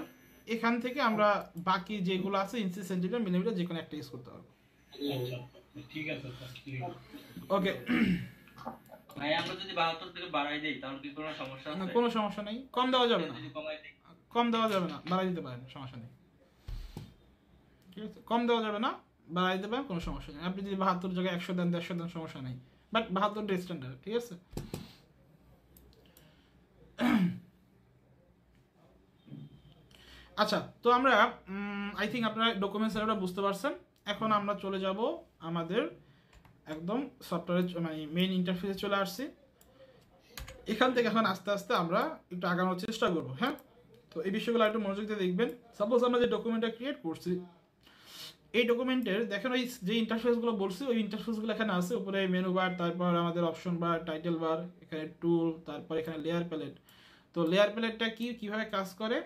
এখান থেকে আমরা বাকি যেগুলো আছে ইঞ্চি সেন্টিমিটার মিলিমিটার যে কোনো একটা ইউজ করতে পারবো
আচ্ছা, আচ্ছা, ঠিক আছে ওকে আমরা কোনো
সমস্যা কম দেওয়া যাবে না কম দেওয়া যাবে না বাড়াই দিতে পারেন সমস্যা নেই কম দেওয়া যাবে না বাড়াই দিতে পারেন কোনো সমস্যা নেই আপনি যদি জায়গায় দেন দেন সমস্যা নাই বাট বাহাত্তরটা স্ট্যান্ডার্ড ঠিক আছে আচ্ছা তো আমরা আই থিঙ্ক আপনারা ডকুমেন্টস বুঝতে পারছেন এখন আমরা চলে যাব আমাদের একদম সফটওয়্যার মানে মেইন ইন্টারফেসে চলে আসছি এখান থেকে এখন আস্তে আস্তে আমরা একটু আগানোর চেষ্টা করব হ্যাঁ তো এই বিষয়গুলো একটু মনোযোগ দিয়ে দেখবেন সাপোজ আমরা যে ডকুমেন্টটা ক্রিয়েট করছি এই ডকুমেন্টের দেখেন ওই যে ইন্টারফেসগুলো বলছি ওই ইন্টারফেসগুলো এখানে আছে উপরে মেনু বার তারপর আমাদের অপশন বার টাইটেল বার এখানে টুল তারপর এখানে লেয়ার প্যালেট তো লেয়ার প্যালেটটা কি কিভাবে কাজ করে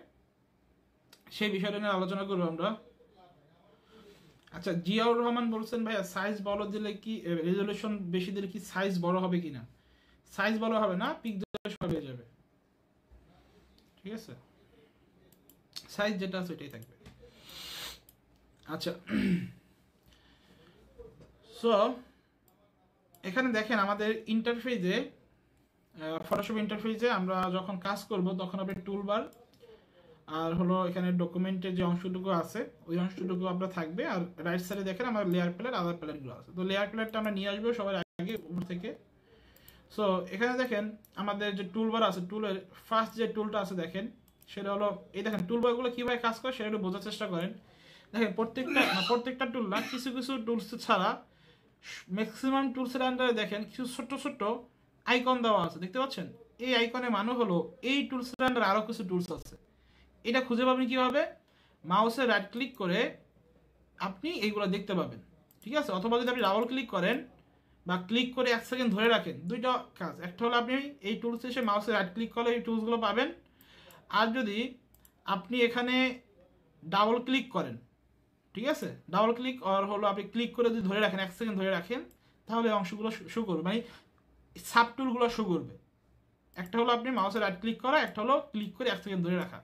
সেই বিষয়টা নিয়ে আলোচনা করবো আমরা আচ্ছা জিয়াউর রহমান বলছেন ভাইয়া সাইজ বড় দিলে কি রেজলিউশন বেশি দিলে কি সাইজ বড় হবে কি না সাইজ বড় হবে না পিক হয়ে যাবে ঠিক আছে সাইজ যেটা আছে ওইটাই থাকবে আচ্ছা সো [clears throat] এখানে দেখেন আমাদের ইন্টারফেসে ফটোশপ ইন্টারফেসে আমরা যখন কাজ করব তখন আপনি টুলবার আর হলো এখানে ডকুমেন্টের যে অংশটুকু আছে ওই অংশটুকু আপনার থাকবে আর রাইট সাইডে দেখেন আমার লেয়ার প্লেট আদার প্লেটগুলো আছে তো লেয়ার প্লেটটা আমরা নিয়ে আসবো সবার আগে উপর থেকে সো এখানে দেখেন আমাদের যে টুলবার আছে টুলের ফার্স্ট যে টুলটা আছে দেখেন সেটা হলো এই দেখেন টুলবারগুলো কীভাবে কাজ করে সেটা একটু বোঝার চেষ্টা করেন দেখেন প্রত্যেকটা প্রত্যেকটা টুল না কিছু কিছু টুলস ছাড়া ম্যাক্সিমাম টুলসের আন্ডারে দেখেন কিছু ছোট্ট ছোট্ট আইকন দেওয়া আছে দেখতে পাচ্ছেন এই আইকনের মানে হলো এই টুলসের আন্ডারে আরও কিছু টুলস আছে এটা খুঁজে পাবেন কীভাবে মাউসে রাইট ক্লিক করে আপনি এইগুলো দেখতে পাবেন ঠিক আছে অথবা যদি আপনি ডাবল ক্লিক করেন বা ক্লিক করে এক সেকেন্ড ধরে রাখেন দুইটা কাজ একটা হলো আপনি এই টুলস এসে মাউসে রাইট ক্লিক করলে এই টুলসগুলো পাবেন আর যদি আপনি এখানে ডাবল ক্লিক করেন ঠিক আছে ডাবল ক্লিক আর হলো আপনি ক্লিক করে যদি ধরে রাখেন এক সেকেন্ড ধরে রাখেন তাহলে অংশগুলো শু করবে মানে সাব টুলগুলো শু করবে একটা হলো আপনি মাউসে রাইট ক্লিক করা একটা হলো ক্লিক করে এক সেকেন্ড ধরে রাখা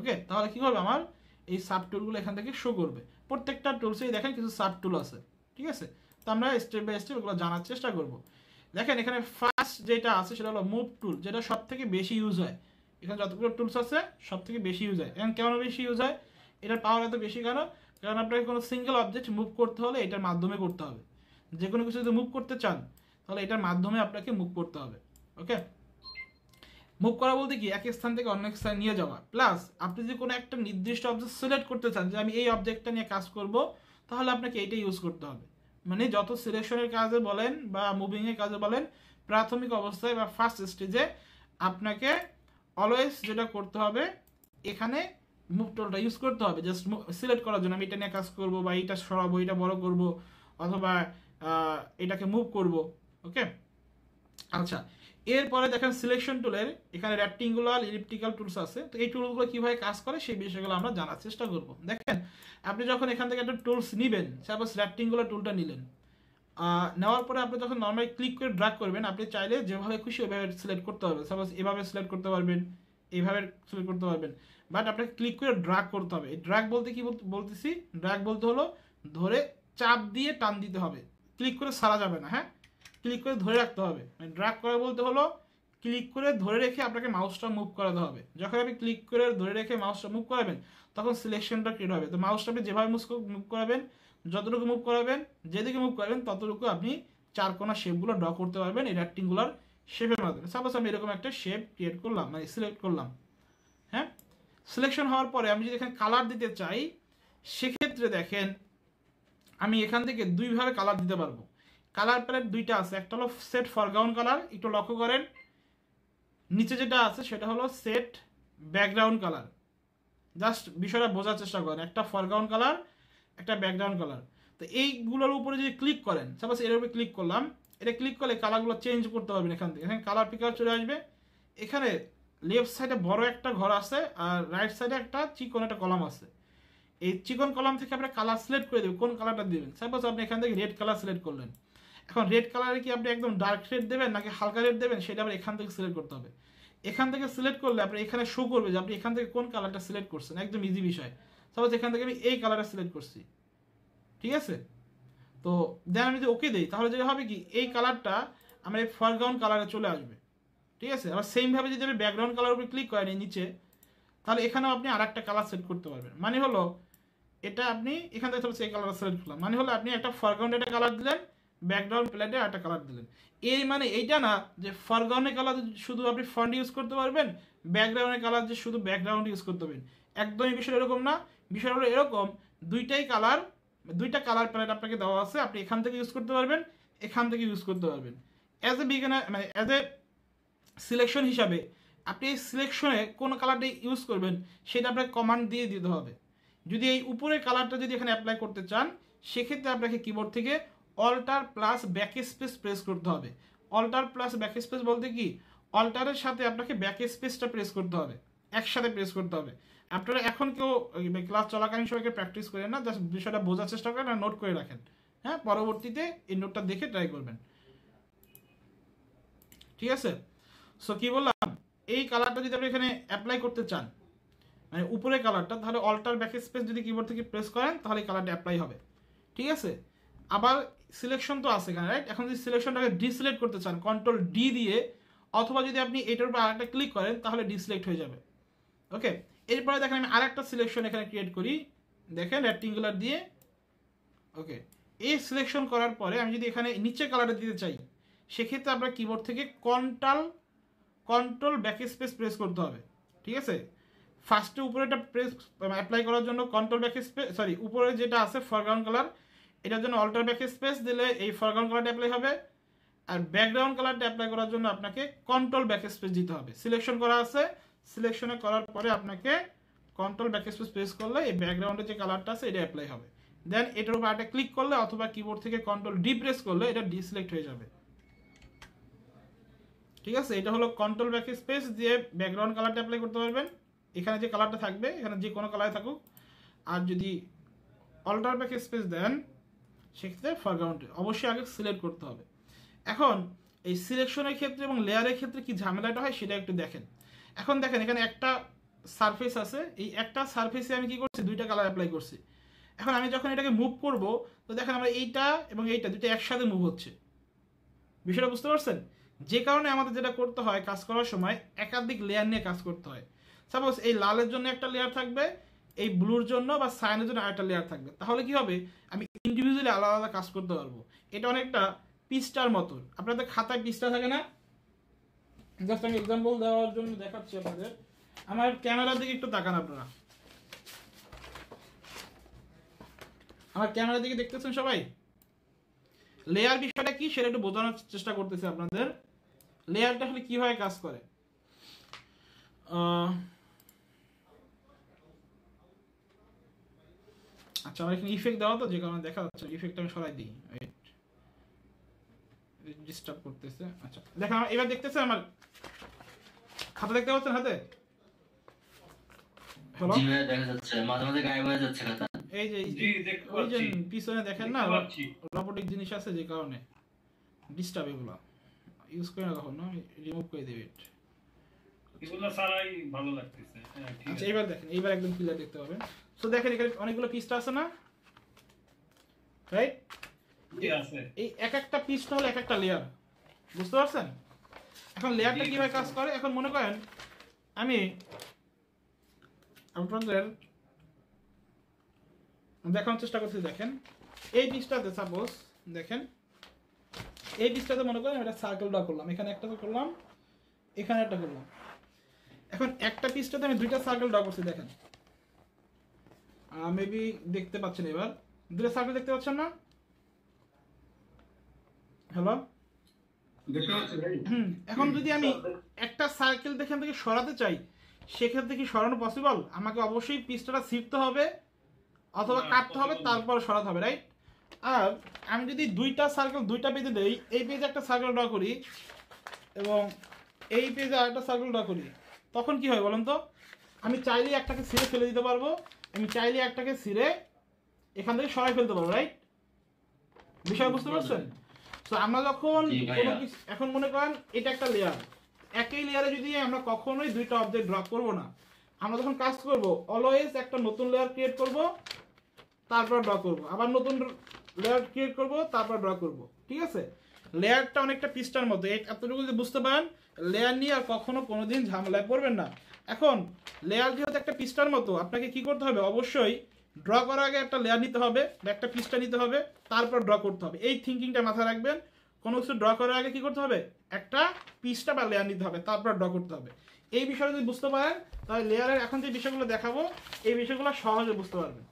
ওকে তাহলে কী হবে আমার এই সাব টুলগুলো এখান থেকে শো করবে প্রত্যেকটা টুলসেই দেখেন কিছু সাব টুল আছে ঠিক আছে তো আমরা স্টেপ বাই স্টেপ ওগুলো জানার চেষ্টা করব দেখেন এখানে ফার্স্ট যেটা আছে সেটা হলো মুভ টুল যেটা সব থেকে বেশি ইউজ হয় এখানে যতগুলো টুলস আছে সব থেকে বেশি ইউজ হয় এখন কেমন বেশি ইউজ হয় এটার পাওয়ার এত বেশি কেন কারণ আপনাকে কোনো সিঙ্গেল অবজেক্ট মুভ করতে হলে এটার মাধ্যমে করতে হবে যে কোনো কিছু যদি মুভ করতে চান তাহলে এটার মাধ্যমে আপনাকে মুভ করতে হবে ওকে মুভ করা বলতে কি এক স্থান থেকে অন্য স্থানে নিয়ে যাওয়া প্লাস আপনি যদি কোনো একটা নির্দিষ্ট অবজেক্ট সিলেক্ট করতে চান যে আমি এই অবজেক্টটা নিয়ে কাজ করব তাহলে আপনাকে এইটা ইউজ করতে হবে মানে যত সিলেকশনের কাজে বলেন বা মুভিংয়ের কাজে বলেন প্রাথমিক অবস্থায় বা ফার্স্ট স্টেজে আপনাকে অলওয়েজ যেটা করতে হবে এখানে মুভ টোলটা ইউজ করতে হবে জাস্ট সিলেক্ট করার জন্য আমি এটা নিয়ে কাজ করব বা এটা সরাবো এটা বড় করব অথবা এটাকে মুভ করব ওকে আচ্ছা এরপরে দেখেন সিলেকশন টুলের এখানে রেক্টিঙ্গুলার ইলিপটিক্যাল টুলস আছে তো এই টুলগুলো কীভাবে কাজ করে সেই বিষয়গুলো আমরা জানার চেষ্টা করব দেখেন আপনি যখন এখান থেকে একটা টুলস নেবেন সাপোজ রেক্টিঙ্গুলার টুলটা নিলেন নেওয়ার পরে আপনি যখন নর্মালি ক্লিক করে ড্রাগ করবেন আপনি চাইলে যেভাবে খুশি ওইভাবে সিলেক্ট করতে পারবেন সাপোজ এভাবে সিলেক্ট করতে পারবেন এইভাবে সিলেক্ট করতে পারবেন বাট আপনাকে ক্লিক করে ড্রাগ করতে হবে ড্রাগ বলতে কি বলতেছি ড্রাগ বলতে হলো ধরে চাপ দিয়ে টান দিতে হবে ক্লিক করে সারা যাবে না হ্যাঁ ক্লিক করে ধরে রাখতে হবে মানে ড্রাগ করা বলতে হলো ক্লিক করে ধরে রেখে আপনাকে মাউসটা মুভ করাতে হবে যখন আপনি ক্লিক করে ধরে রেখে মাউসটা মুভ করাবেন তখন সিলেকশনটা ক্রিয়েট হবে তো মাউসটা আপনি যেভাবে মুভ করাবেন যতটুকু মুভ করাবেন যেদিকে মুভ করাবেন ততটুকু আপনি চার কোনা শেপগুলো ড্র করতে পারবেন এই রেক্টিঙ্গুলার শেপের মাধ্যমে সাপোজ আমি এরকম একটা শেপ ক্রিয়েট করলাম মানে সিলেক্ট করলাম হ্যাঁ সিলেকশন হওয়ার পরে আমি যদি এখানে কালার দিতে চাই সেক্ষেত্রে দেখেন আমি এখান থেকে দুইভাবে কালার দিতে পারবো কালার প্যালেট দুইটা আছে একটা হলো সেট ফরগ্রাউন্ড কালার একটু লক্ষ্য করেন নিচে যেটা আছে সেটা হলো সেট ব্যাকগ্রাউন্ড কালার জাস্ট বিষয়টা বোঝার চেষ্টা করেন একটা ফরগ্রাউন্ড কালার একটা ব্যাকগ্রাউন্ড কালার তো এইগুলোর উপরে যদি ক্লিক করেন সাপোজ এর উপরে ক্লিক করলাম এটা ক্লিক করলে কালারগুলো চেঞ্জ করতে পারবেন এখান থেকে এখানে কালার পিকার চলে আসবে এখানে লেফট সাইডে বড় একটা ঘর আছে আর রাইট সাইডে একটা চিকন একটা কলাম আছে এই চিকন কলাম থেকে আপনি কালার সিলেক্ট করে দেবেন কোন কালারটা দেবেন সাপোজ আপনি এখান থেকে রেড কালার সিলেক্ট করলেন এখন রেড কালারে কি আপনি একদম ডার্ক রেড দেবেন নাকি হালকা রেড দেবেন সেটা আবার এখান থেকে সিলেক্ট করতে হবে এখান থেকে সিলেক্ট করলে আপনি এখানে শো করবে যে আপনি এখান থেকে কোন কালারটা সিলেক্ট করছেন একদম ইজি বিষয় সাপোজ এখান থেকে আমি এই কালারটা সিলেক্ট করছি ঠিক আছে তো দেন আমি যদি ওকে দিই তাহলে যেটা হবে কি এই কালারটা আমার এই ফরগ্রাউন্ড কালারে চলে আসবে ঠিক আছে আবার সেমভাবে যদি আপনি ব্যাকগ্রাউন্ড কালার উপরে ক্লিক করেন এই নিচে তাহলে এখানেও আপনি আর একটা কালার সেট করতে পারবেন মানে হলো এটা আপনি এখান থেকে সেই কালারটা সিলেক্ট করলাম মানে হলো আপনি একটা ফরগ্রাউন্ডে একটা কালার দিলেন ব্যাকগ্রাউন্ড প্ল্যানে একটা কালার দিলেন এই মানে এইটা না যে ফরগ্রাউন্ডে কালার শুধু আপনি ফ্রন্ট ইউজ করতে পারবেন ব্যাকগ্রাউন্ডে কালার যে শুধু ব্যাকগ্রাউন্ড ইউজ করতে পারবেন একদমই বিষয় এরকম না বিষয় হলো এরকম দুইটাই কালার দুইটা কালার প্যালেট আপনাকে দেওয়া আছে আপনি এখান থেকে ইউজ করতে পারবেন এখান থেকে ইউজ করতে পারবেন অ্যাজ এ বিগিনার মানে অ্যাজ এ সিলেকশন হিসাবে আপনি এই সিলেকশনে কোন কালারটি ইউজ করবেন সেটা আপনাকে কমান্ড দিয়ে দিতে হবে যদি এই উপরের কালারটা যদি এখানে অ্যাপ্লাই করতে চান সেক্ষেত্রে আপনাকে কিবোর্ড থেকে alt plus backspace press করতে হবে অল্টার প্লাস ব্যাক স্পেস বলতে কি অল্টারের সাথে আপনাকে ব্যাক স্পেসটা প্রেস করতে হবে একসাথে প্রেস করতে হবে আপনারা এখন কেউ ক্লাস চলাকালীন সবাইকে প্র্যাকটিস করেন না জাস্ট বিষয়টা বোঝার চেষ্টা করেন আর নোট করে রাখেন হ্যাঁ পরবর্তীতে এই নোটটা দেখে ট্রাই করবেন ঠিক আছে সো কি বললাম এই কালারটা যদি আপনি এখানে অ্যাপ্লাই করতে চান মানে উপরে কালারটা তাহলে অল্টার ব্যাক স্পেস যদি কিবোর্ড থেকে প্রেস করেন তাহলে কালারটা অ্যাপ্লাই হবে ঠিক আছে আবার সিলেকশন তো আছে এখানে রাইট এখন যদি সিলেকশনটাকে ডিসিলেক্ট করতে চান কন্ট্রোল ডি দিয়ে অথবা যদি আপনি এটার উপর আরেকটা ক্লিক করেন তাহলে ডিসিলেক্ট হয়ে যাবে ওকে এরপরে দেখেন আমি আরেকটা সিলেকশন এখানে ক্রিয়েট করি দেখেন রেক্টিঙ্গুলার দিয়ে ওকে এই সিলেকশন করার পরে আমি যদি এখানে নিচে কালারটা দিতে চাই সেক্ষেত্রে আপনার কিবোর্ড থেকে control control backspace press করতে হবে ঠিক আছে ফার্স্টে উপরেটা প্রেস অ্যাপ্লাই করার জন্য কন্ট্রোল ব্যাক স্পেস সরি উপরে যেটা আছে ফরগ্রাউন্ড কালার এটার জন্য অল্টার ব্যাক স্পেস দিলে এই ফরগ্রাউন্ড কালারটা অ্যাপ্লাই হবে আর ব্যাকগ্রাউন্ড কালারটা অ্যাপ্লাই করার জন্য আপনাকে কন্ট্রোল ব্যাক স্পেস দিতে হবে সিলেকশন করা আছে সিলেকশনে করার পরে আপনাকে কন্ট্রোল ব্যাক স্পেস প্রেস করলে এই ব্যাকগ্রাউন্ডের যে কালারটা আছে এটা অ্যাপ্লাই হবে দেন এটার উপর একটা ক্লিক করলে অথবা কিবোর্ড থেকে কন্ট্রোল ডি প্রেস করলে এটা ডিসিলেক্ট হয়ে যাবে ঠিক আছে এটা হলো কন্ট্রোল ব্যাক স্পেস দিয়ে ব্যাকগ্রাউন্ড কালারটা অ্যাপ্লাই করতে পারবেন এখানে যে কালারটা থাকবে এখানে যে কোনো কালারে থাকুক আর যদি অল্টার ব্যাক স্পেস দেন সেক্ষেত্রে ফরগ্রাউন্ডে অবশ্যই আগে সিলেক্ট করতে হবে এখন এই সিলেকশনের ক্ষেত্রে এবং লেয়ারের ক্ষেত্রে কি ঝামেলাটা হয় সেটা একটু দেখেন এখন দেখেন এখানে একটা সারফেস আছে এই একটা সারফেসে আমি কি করছি দুইটা কালার অ্যাপ্লাই করছি এখন আমি যখন এটাকে মুভ করব তো দেখেন আমরা এইটা এবং এইটা দুইটা একসাথে মুভ হচ্ছে বিষয়টা বুঝতে পারছেন যে কারণে আমাদের যেটা করতে হয় কাজ করার সময় একাধিক লেয়ার নিয়ে কাজ করতে হয় সাপোজ এই লালের জন্য একটা লেয়ার থাকবে এই ব্লুর জন্য বা সাইনের জন্য আরেকটা লেয়ার থাকবে তাহলে কি হবে আমি ইন্ডিভিজুয়ালি আলাদা আলাদা কাজ করতে পারবো এটা অনেকটা পিস্টার মতন আপনাদের খাতায় পিসটা থাকে না জাস্ট আমি এক্সাম্পল দেওয়ার জন্য দেখাচ্ছি আপনাদের আমার ক্যামেরার দিকে একটু তাকান আপনারা আমার ক্যামেরার দিকে দেখতেছেন সবাই লেয়ার বিষয়টা কি সেটা একটু বোঝানোর চেষ্টা করতেছি আপনাদের লেয়ারটা আসলে কিভাবে কাজ করে আচ্ছা আমার এখানে ইফেক্ট দেওয়া তো যে কারণে দেখা যাচ্ছে ইফেক্ট আমি সরাই দিই ডিস্টার্ব করতেছে আচ্ছা দেখেন এবার দেখতেছে আমার খাতা দেখতে পাচ্ছেন হাতে পিছনে দেখেন না রোবটিক জিনিস আছে যে কারণে এগুলা ইউজ না রিমুভ করে দেবে ভালো লাগতেছে হ্যাঁ, আচ্ছা, এবার একদম ক্লিয়ার দেখতে পাবেন সো দেখেন এখানে অনেকগুলো পিসটা আছে না রাইট এই এক একটা পিসটা হলো এক একটা লেয়ার বুঝতে পারছেন এখন লেয়ারটা কিভাবে কাজ করে এখন মনে করেন আমি আপনাদের দেখানোর চেষ্টা করছি দেখেন এই পিসটাতে সাপোজ দেখেন এই পিসটাতে মনে করেন এটা ড্র করলাম এখানে একটা করলাম এখানে একটা করলাম এখন একটা পিসটাতে আমি দুইটা সার্কেল ড্র করছি দেখেন মেবি দেখতে পাচ্ছেন এবার দূরে সার্ভে দেখতে পাচ্ছেন না হ্যালো এখন যদি আমি একটা সার্কেল দেখে থেকে সরাতে চাই সেক্ষেত্রে কি সরানো পসিবল আমাকে অবশ্যই পিসটা ছিঁড়তে হবে অথবা কাটতে হবে তারপর সরাতে হবে রাইট আর আমি যদি দুইটা সার্কেল দুইটা পেজে দেই এই পেজে একটা সার্কেল ড্র করি এবং এই পেজে আরেকটা সার্কেল ড্র করি তখন কি হয় বলুন তো আমি চাইলেই একটাকে ছিঁড়ে ফেলে দিতে পারবো আমি চাইলে একটাকে ছিঁড়ে এখান থেকে সরাই ফেলতে পারবো রাইট বিষয় বুঝতে পারছেন তো আমরা যখন এখন মনে করেন এটা একটা লেয়ার একই লেয়ারে যদি আমরা কখনোই দুইটা অবজেক্ট ড্রপ করব না আমরা যখন কাজ করব অলওয়েজ একটা নতুন লেয়ার ক্রিয়েট করব তারপর ড্র করব আবার নতুন লেয়ার ক্রিয়েট করব তারপর ড্র করব ঠিক আছে লেয়ারটা অনেকটা পিস্টার মতো এতটুকু যদি বুঝতে পারেন লেয়ার নিয়ে আর কখনো কোনোদিন ঝামেলায় পড়বেন না এখন লেয়ার যেহেতু একটা পৃষ্ঠার মতো আপনাকে কি করতে হবে অবশ্যই ড্র করার আগে একটা লেয়ার নিতে হবে বা একটা পৃষ্ঠা নিতে হবে তারপর ড্র করতে হবে এই থিঙ্কিংটা মাথায় রাখবেন কোনো কিছু ড্র করার আগে কি করতে হবে একটা পিস্টা বা লেয়ার নিতে হবে তারপর ড্র করতে হবে এই বিষয়ে যদি বুঝতে পারেন তাহলে লেয়ারের এখন যে বিষয়গুলো দেখাবো এই বিষয়গুলো সহজে বুঝতে পারবেন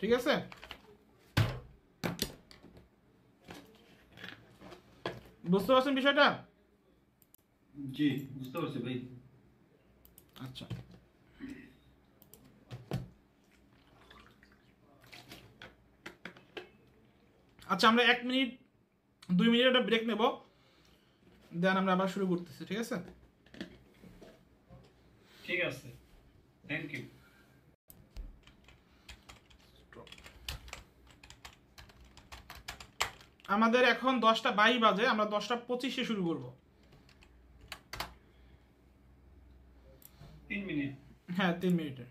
ঠিক আছে বুঝতে পারছেন বিষয়টা জি
বুঝতে পারছি ভাই আচ্ছা
আচ্ছা আমরা এক মিনিট দুই মিনিট একটা ব্রেক নেব দেন আমরা আবার শুরু করতেছি ঠিক আছে
ঠিক আছে থ্যাংক ইউ
আমাদের এখন দশটা বাইশ বাজে আমরা দশটা পঁচিশে শুরু করবো তিন মিনিট হ্যাঁ তিন মিনিটের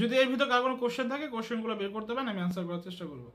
যদি এর ভিতর কার কোনো কোশ্চেন থাকে কোশ্চেনগুলো বের করতে পারেন আমি আনসার করার চেষ্টা করবো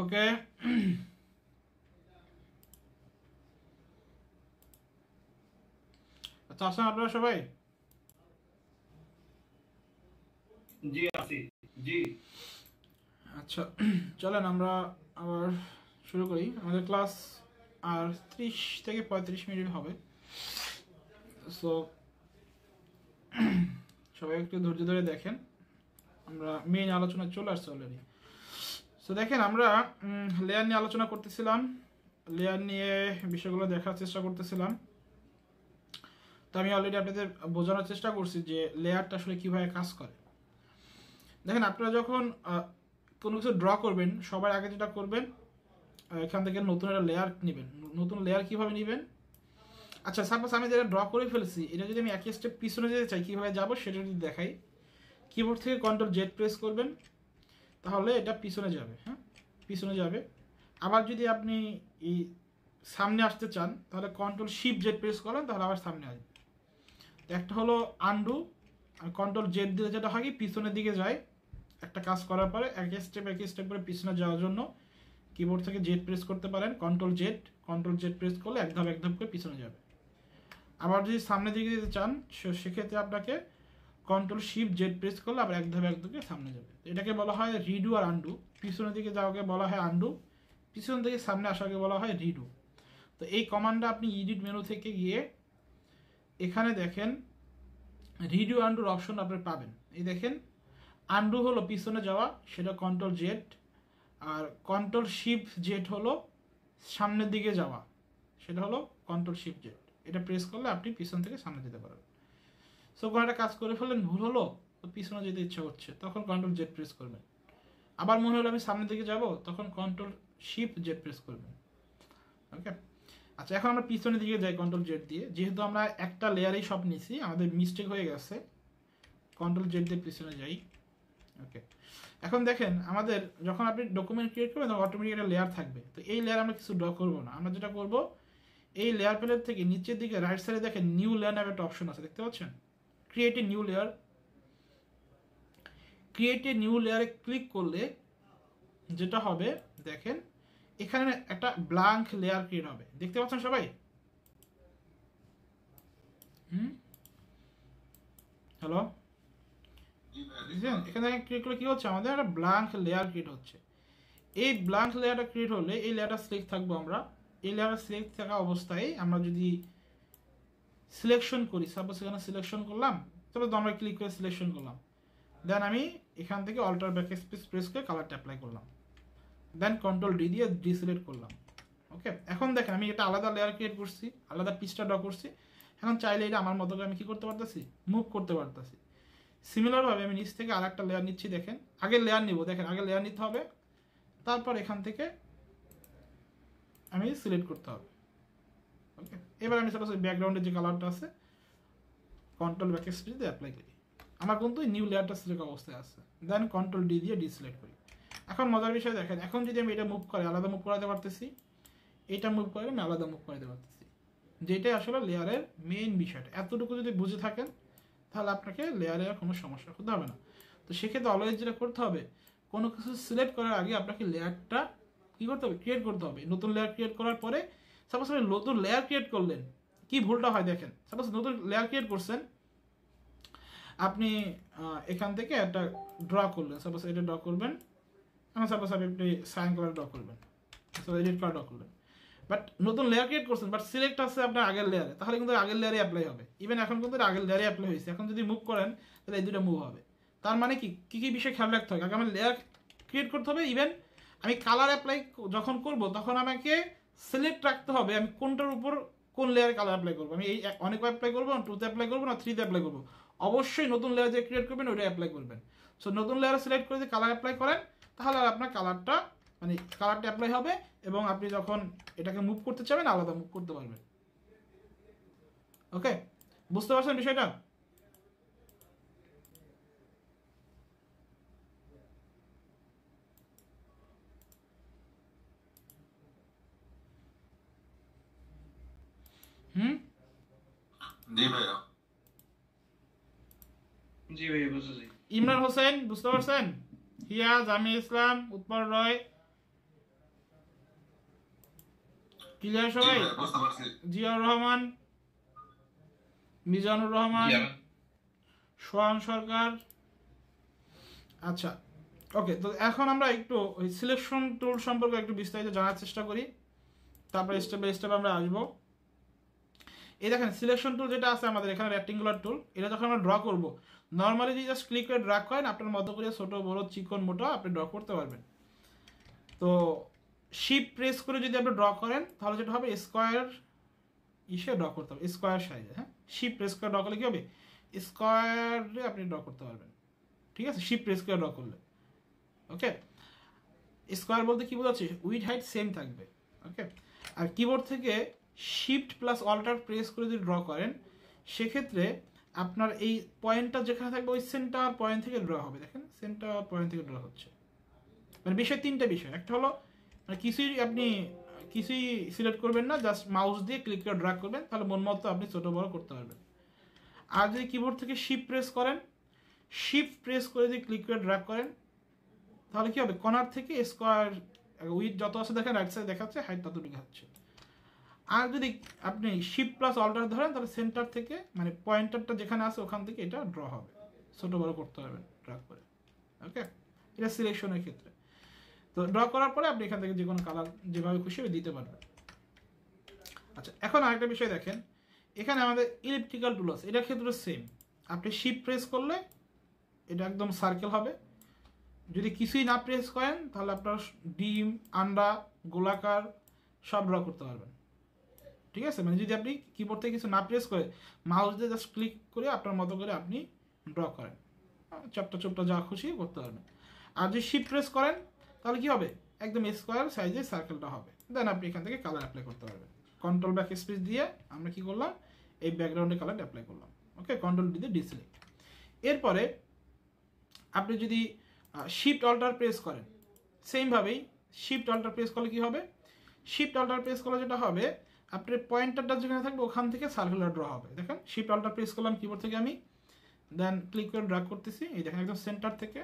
Okay. আচ্ছা আসেন আপনারা সবাই জি আছি জি আচ্ছা চলেন আমরা আবার শুরু করি আমাদের ক্লাস আর ত্রিশ থেকে পঁয়ত্রিশ মিনিট হবে সো সবাই একটু ধৈর্য ধরে দেখেন আমরা মেইন আলোচনা চলে আসছে অলরেডি সো দেখেন আমরা লেয়ার নিয়ে আলোচনা করতেছিলাম লেয়ার নিয়ে বিষয়গুলো দেখার চেষ্টা করতেছিলাম তো আমি অলরেডি আপনাদের বোঝানোর চেষ্টা করছি যে লেয়ারটা আসলে কীভাবে কাজ করে দেখেন আপনারা যখন কোনো কিছু ড্র করবেন সবার আগে যেটা করবেন এখান থেকে নতুন একটা লেয়ার নেবেন নতুন লেয়ার কীভাবে নেবেন আচ্ছা সাপোজ আমি যেটা ড্র করে ফেলেছি এটা যদি আমি একই স্টেপ পিছনে যেতে চাই কীভাবে যাবো সেটা যদি দেখাই কিবোর্ড থেকে কন্ট্রোল জেড প্রেস করবেন তাহলে এটা পিছনে যাবে হ্যাঁ পিছনে যাবে আবার যদি আপনি এই সামনে আসতে চান তাহলে কন্ট্রোল শিপ জেড প্রেস করেন তাহলে আবার সামনে আসবে তো একটা হলো আন্ডু আর কন্ট্রোল জেড দিলে যেটা হয় কি পিছনের দিকে যায় একটা কাজ করার পরে এক স্টেপ এক স্টেপ করে পিছনে যাওয়ার জন্য কিবোর্ড থেকে জেড প্রেস করতে পারেন control Z control Z press করলে এক ধাপ এক ধাপ করে পিছনে যাবে আবার যদি সামনের দিকে যেতে চান সেক্ষেত্রে আপনাকে কন্ট্রোল শিপ জেড প্রেস করলে আবার এক ধাপে এক ধাপে সামনে যাবে এটাকে বলা হয় রিডু আর আন্ডু পিছনের দিকে যাওয়াকে বলা হয় আন্ডু পিছন থেকে সামনে আসাকে বলা হয় রিডু তো এই কমান্ডটা আপনি ইডিট মেনু থেকে গিয়ে এখানে দেখেন রিডু আন্ডুর অপশন আপনি পাবেন এই দেখেন আন্ডু হলো পিছনে যাওয়া সেটা কন্ট্রোল জেড আর কন্ট্রোল শিফট জেড হলো সামনের দিকে যাওয়া সেটা হলো কন্ট্রোল শিফট জেড এটা প্রেস করলে আপনি পিছন থেকে সামনে যেতে পারেন সো কোনো একটা কাজ করে ফেললেন ভুল হলো তো পিছনে যেতে ইচ্ছা করছে তখন কন্ট্রোল জেড প্রেস করবেন আবার মনে হলো আমি সামনের দিকে যাব তখন কন্ট্রোল শিফট জেড প্রেস করবেন ওকে আচ্ছা এখন আমরা পিছনের দিকে যাই কন্ট্রোল জেড দিয়ে যেহেতু আমরা একটা লেয়ারেই সব নিছি আমাদের মিস্টেক হয়ে গেছে কন্ট্রোল জেড দিয়ে পিছনে যাই ওকে এখন দেখেন আমাদের যখন আপনি ডকুমেন্ট ক্রিয়েট করবেন তখন অটোমেটিক একটা লেয়ার থাকবে তো এই লেয়ার আমরা কিছু ড্র করবো না আমরা যেটা করবো এই লেয়ার প্যানেল থেকে নিচের দিকে রাইট সাইডে দেখেন নিউ লেয়ার নামে একটা অপশন আছে দেখতে পাচ্ছেন create a new layer create a new লেয়ারে ক্লিক করলে যেটা হবে দেখেন এখানে একটা ব্লাঙ্ক লেয়ার ক্রিয়েট হবে দেখতে পাচ্ছেন সবাই হুম হ্যালো এখানে ক্লিক করলে কী হচ্ছে আমাদের একটা ব্লাঙ্ক লেয়ার ক্রিয়েট হচ্ছে এই ব্লাঙ্ক লেয়ারটা ক্রিয়েট হলে এই লেয়ারটা সিলেক্ট থাকবো আমরা এই লেয়ারটা সিলেক্ট থাকা অবস্থায় আমরা যদি সিলেকশন করি সাপোজ এখানে সিলেকশন করলাম তারপর আমরা ক্লিক করে সিলেকশন করলাম দেন আমি এখান থেকে অল্টার ব্যাক স্পেস প্রেস করে কালারটা অ্যাপ্লাই করলাম দেন কন্ট্রোল ডি দিয়ে ডিসিলেক্ট করলাম ওকে এখন দেখেন আমি এটা আলাদা লেয়ার ক্রিয়েট করছি আলাদা পিসটা ড্র করছি এখন চাইলে এটা আমার মতো করে আমি কী করতে পারতেছি মুভ করতে পারতেছি সিমিলারভাবে আমি নিচ থেকে আর একটা লেয়ার নিচ্ছি দেখেন আগে লেয়ার নিব দেখেন আগে লেয়ার নিতে হবে তারপর এখান থেকে আমি সিলেক্ট করতে হবে ওকে এবার আমি সরাসরি ব্যাকগ্রাউন্ডের যে কালারটা আছে কন্ট্রোল ব্যাক স্পেস দিয়ে অ্যাপ্লাই করি আমার কিন্তু নিউ লেয়ারটা সিলেক্ট অবস্থায় আছে দেন কন্ট্রোল ডি দিয়ে ডিসিলেক্ট করি এখন মজার বিষয় দেখেন এখন যদি আমি এটা মুভ করে আলাদা মুভ করাতে পারতেছি এটা মুভ করে আমি আলাদা মুভ করাতে পারতেছি যেটাই আসলে লেয়ারের মেইন বিষয়টা এতটুকু যদি বুঝে থাকেন তাহলে আপনাকে লেয়ারে কোনো সমস্যা করতে হবে না তো সেক্ষেত্রে অলওয়েজ যেটা করতে হবে কোনো কিছু সিলেক্ট করার আগে আপনাকে লেয়ারটা কী করতে হবে ক্রিয়েট করতে হবে নতুন লেয়ার ক্রিয়েট করার পরে সাপোজ আপনি নতুন লেয়ার ক্রিয়েট করলেন কি ভুলটা হয় দেখেন সাপোজ নতুন লেয়ার ক্রিয়েট করছেন আপনি এখান থেকে একটা ড্র করলেন সাপোজ এটা ড্র করবেন হ্যাঁ সাপোজ আপনি একটি সাইন কালার ড্র করবেন এডিট কালার ড্র করলেন বাট নতুন লেয়ার ক্রিয়েট করছেন বাট সিলেক্ট আছে আপনার আগের লেয়ারে তাহলে কিন্তু আগের লেয়ারে অ্যাপ্লাই হবে ইভেন এখন কিন্তু আগের লেয়ারে অ্যাপ্লাই হয়েছে এখন যদি মুভ করেন তাহলে এই দুটো মুভ হবে তার মানে কি কী কী বিষয়ে খেয়াল রাখতে হবে আগে আমার লেয়ার ক্রিয়েট করতে হবে ইভেন আমি কালার অ্যাপ্লাই যখন করব তখন আমাকে সিলেক্ট রাখতে হবে আমি কোনটার উপর কোন লেয়ারে কালার অ্যাপ্লাই করবো আমি এই অনেক অ্যাপ্লাই করবো না টুতে অ্যাপ্লাই করবো না থ্রিতে অ্যাপ্লাই করবো অবশ্যই নতুন লেয়ার যে ক্রিয়েট করবেন ওইটা অ্যাপ্লাই করবেন সো নতুন লেয়ার সিলেক্ট করে যদি কালার অ্যাপ্লাই করেন তাহলে আর আপনার কালারটা মানে কালারটা অ্যাপ্লাই হবে এবং আপনি যখন এটাকে মুভ করতে চাবেন আলাদা মুভ করতে পারবেন ওকে বুঝতে পারছেন বিষয়টা হুম ইমরান হোসেন বুঝতে পারছেন হিয়া জামি ইসলাম উৎপল রয় ক্লিয়ার সবাই জিয়াউর রহমান মিজানুর রহমান সোহান সরকার আচ্ছা ওকে তো এখন আমরা একটু ওই সিলেকশন টুল সম্পর্কে একটু বিস্তারিত জানার চেষ্টা করি তারপরে স্টেপ বাই স্টেপ আমরা আসবো এই দেখেন সিলেকশন টুল যেটা আছে আমাদের এখানে রেক্টেঙ্গুলার টুল এটা যখন আমরা ড্র করবো নর্মালি যদি জাস্ট ক্লিক করে ড্রা করেন আপনার মতো করে ছোটো বড় চিকন মোটো আপনি ড্র করতে পারবেন তো শিপ প্রেস করে যদি আপনি ড্র করেন তাহলে যেটা হবে স্কোয়ার ইসে ড্র করতে হবে স্কোয়ার সাইজে হ্যাঁ শিপ প্রেস করে ড্র করলে কী হবে স্কোয়ারে আপনি ড্র করতে পারবেন ঠিক আছে শিপ প্রেস করে ড্র করলে ওকে স্কোয়ার বলতে কী বোঝাচ্ছে উইড হাইট সেম থাকবে ওকে আর কিবোর্ড থেকে শিফট প্লাস অল্টার প্রেস করে যদি ড্র করেন সেক্ষেত্রে আপনার এই পয়েন্টটা যেখানে থাকবে ওই সেন্টার পয়েন্ট থেকে ড্র হবে দেখেন সেন্টার পয়েন্ট থেকে ড্র হচ্ছে মানে বিষয় তিনটা বিষয় একটা হলো মানে কিছুই আপনি কিছুই সিলেক্ট করবেন না জাস্ট মাউস দিয়ে ক্লিক করে ড্রাগ করবেন তাহলে মন মতো আপনি ছোটো বড় করতে পারবেন আর যদি কিবোর্ড থেকে শিপ প্রেস করেন শিপ প্রেস করে যদি ক্লিক করে ড্রাক করেন তাহলে কী হবে কনার থেকে স্কোয়ার উইথ যত আছে দেখেন রাইট সাইড দেখাচ্ছে হাইট তত দেখাচ্ছে আর যদি আপনি শিপ প্লাস অল্টার ধরেন তাহলে সেন্টার থেকে মানে পয়েন্টারটা যেখানে আছে ওখান থেকে এটা ড্র হবে ছোটো বড়ো করতে পারবেন ড্র করে ওকে এটা সিলেকশনের ক্ষেত্রে তো ড্র করার পরে আপনি এখান থেকে যে কোনো কালার যেভাবে খুশি দিতে পারবেন আচ্ছা এখন আরেকটা বিষয় দেখেন এখানে আমাদের ইলেকট্রিক্যাল টুল আছে এটার ক্ষেত্রে সেম আপনি শিপ প্রেস করলে এটা একদম সার্কেল হবে যদি কিছুই না প্রেস করেন তাহলে আপনার ডিম আন্ডা গোলাকার সব ড্র করতে পারবেন ঠিক আছে মানে যদি আপনি কিবোর্ড থেকে কিছু না প্রেস করে মাউস দিয়ে জাস্ট ক্লিক করে আপনার মতো করে আপনি ড্র করেন চাপটা চোপটা যা খুশি করতে পারবেন আর যদি শিফট প্রেস করেন তাহলে কি হবে একদম স্কোয়ার সাইজে সার্কেলটা হবে দেন আপনি এখান থেকে কালার অ্যাপ্লাই করতে পারবেন কন্ট্রোল ব্যাক স্পেস দিয়ে আমরা কি করলাম এই ব্যাকগ্রাউন্ডে কালার অ্যাপ্লাই করলাম ওকে কন্ট্রোল দিয়ে ডিসলেক্ট এরপরে আপনি যদি শিফট অল্টার প্রেস করেন সেমভাবেই শিফট অল্টার প্রেস করলে কি হবে শিফট অল্টার প্রেস করলে যেটা হবে আপনার পয়েন্টারটা যেখানে থাকবে ওখান থেকে সার্কুলার ড্র হবে দেখেন শিপ আলটা প্রেস করলাম কিবোর্ড থেকে আমি দেন ক্লিক করে ড্রাগ করতেছি এই দেখেন একদম সেন্টার থেকে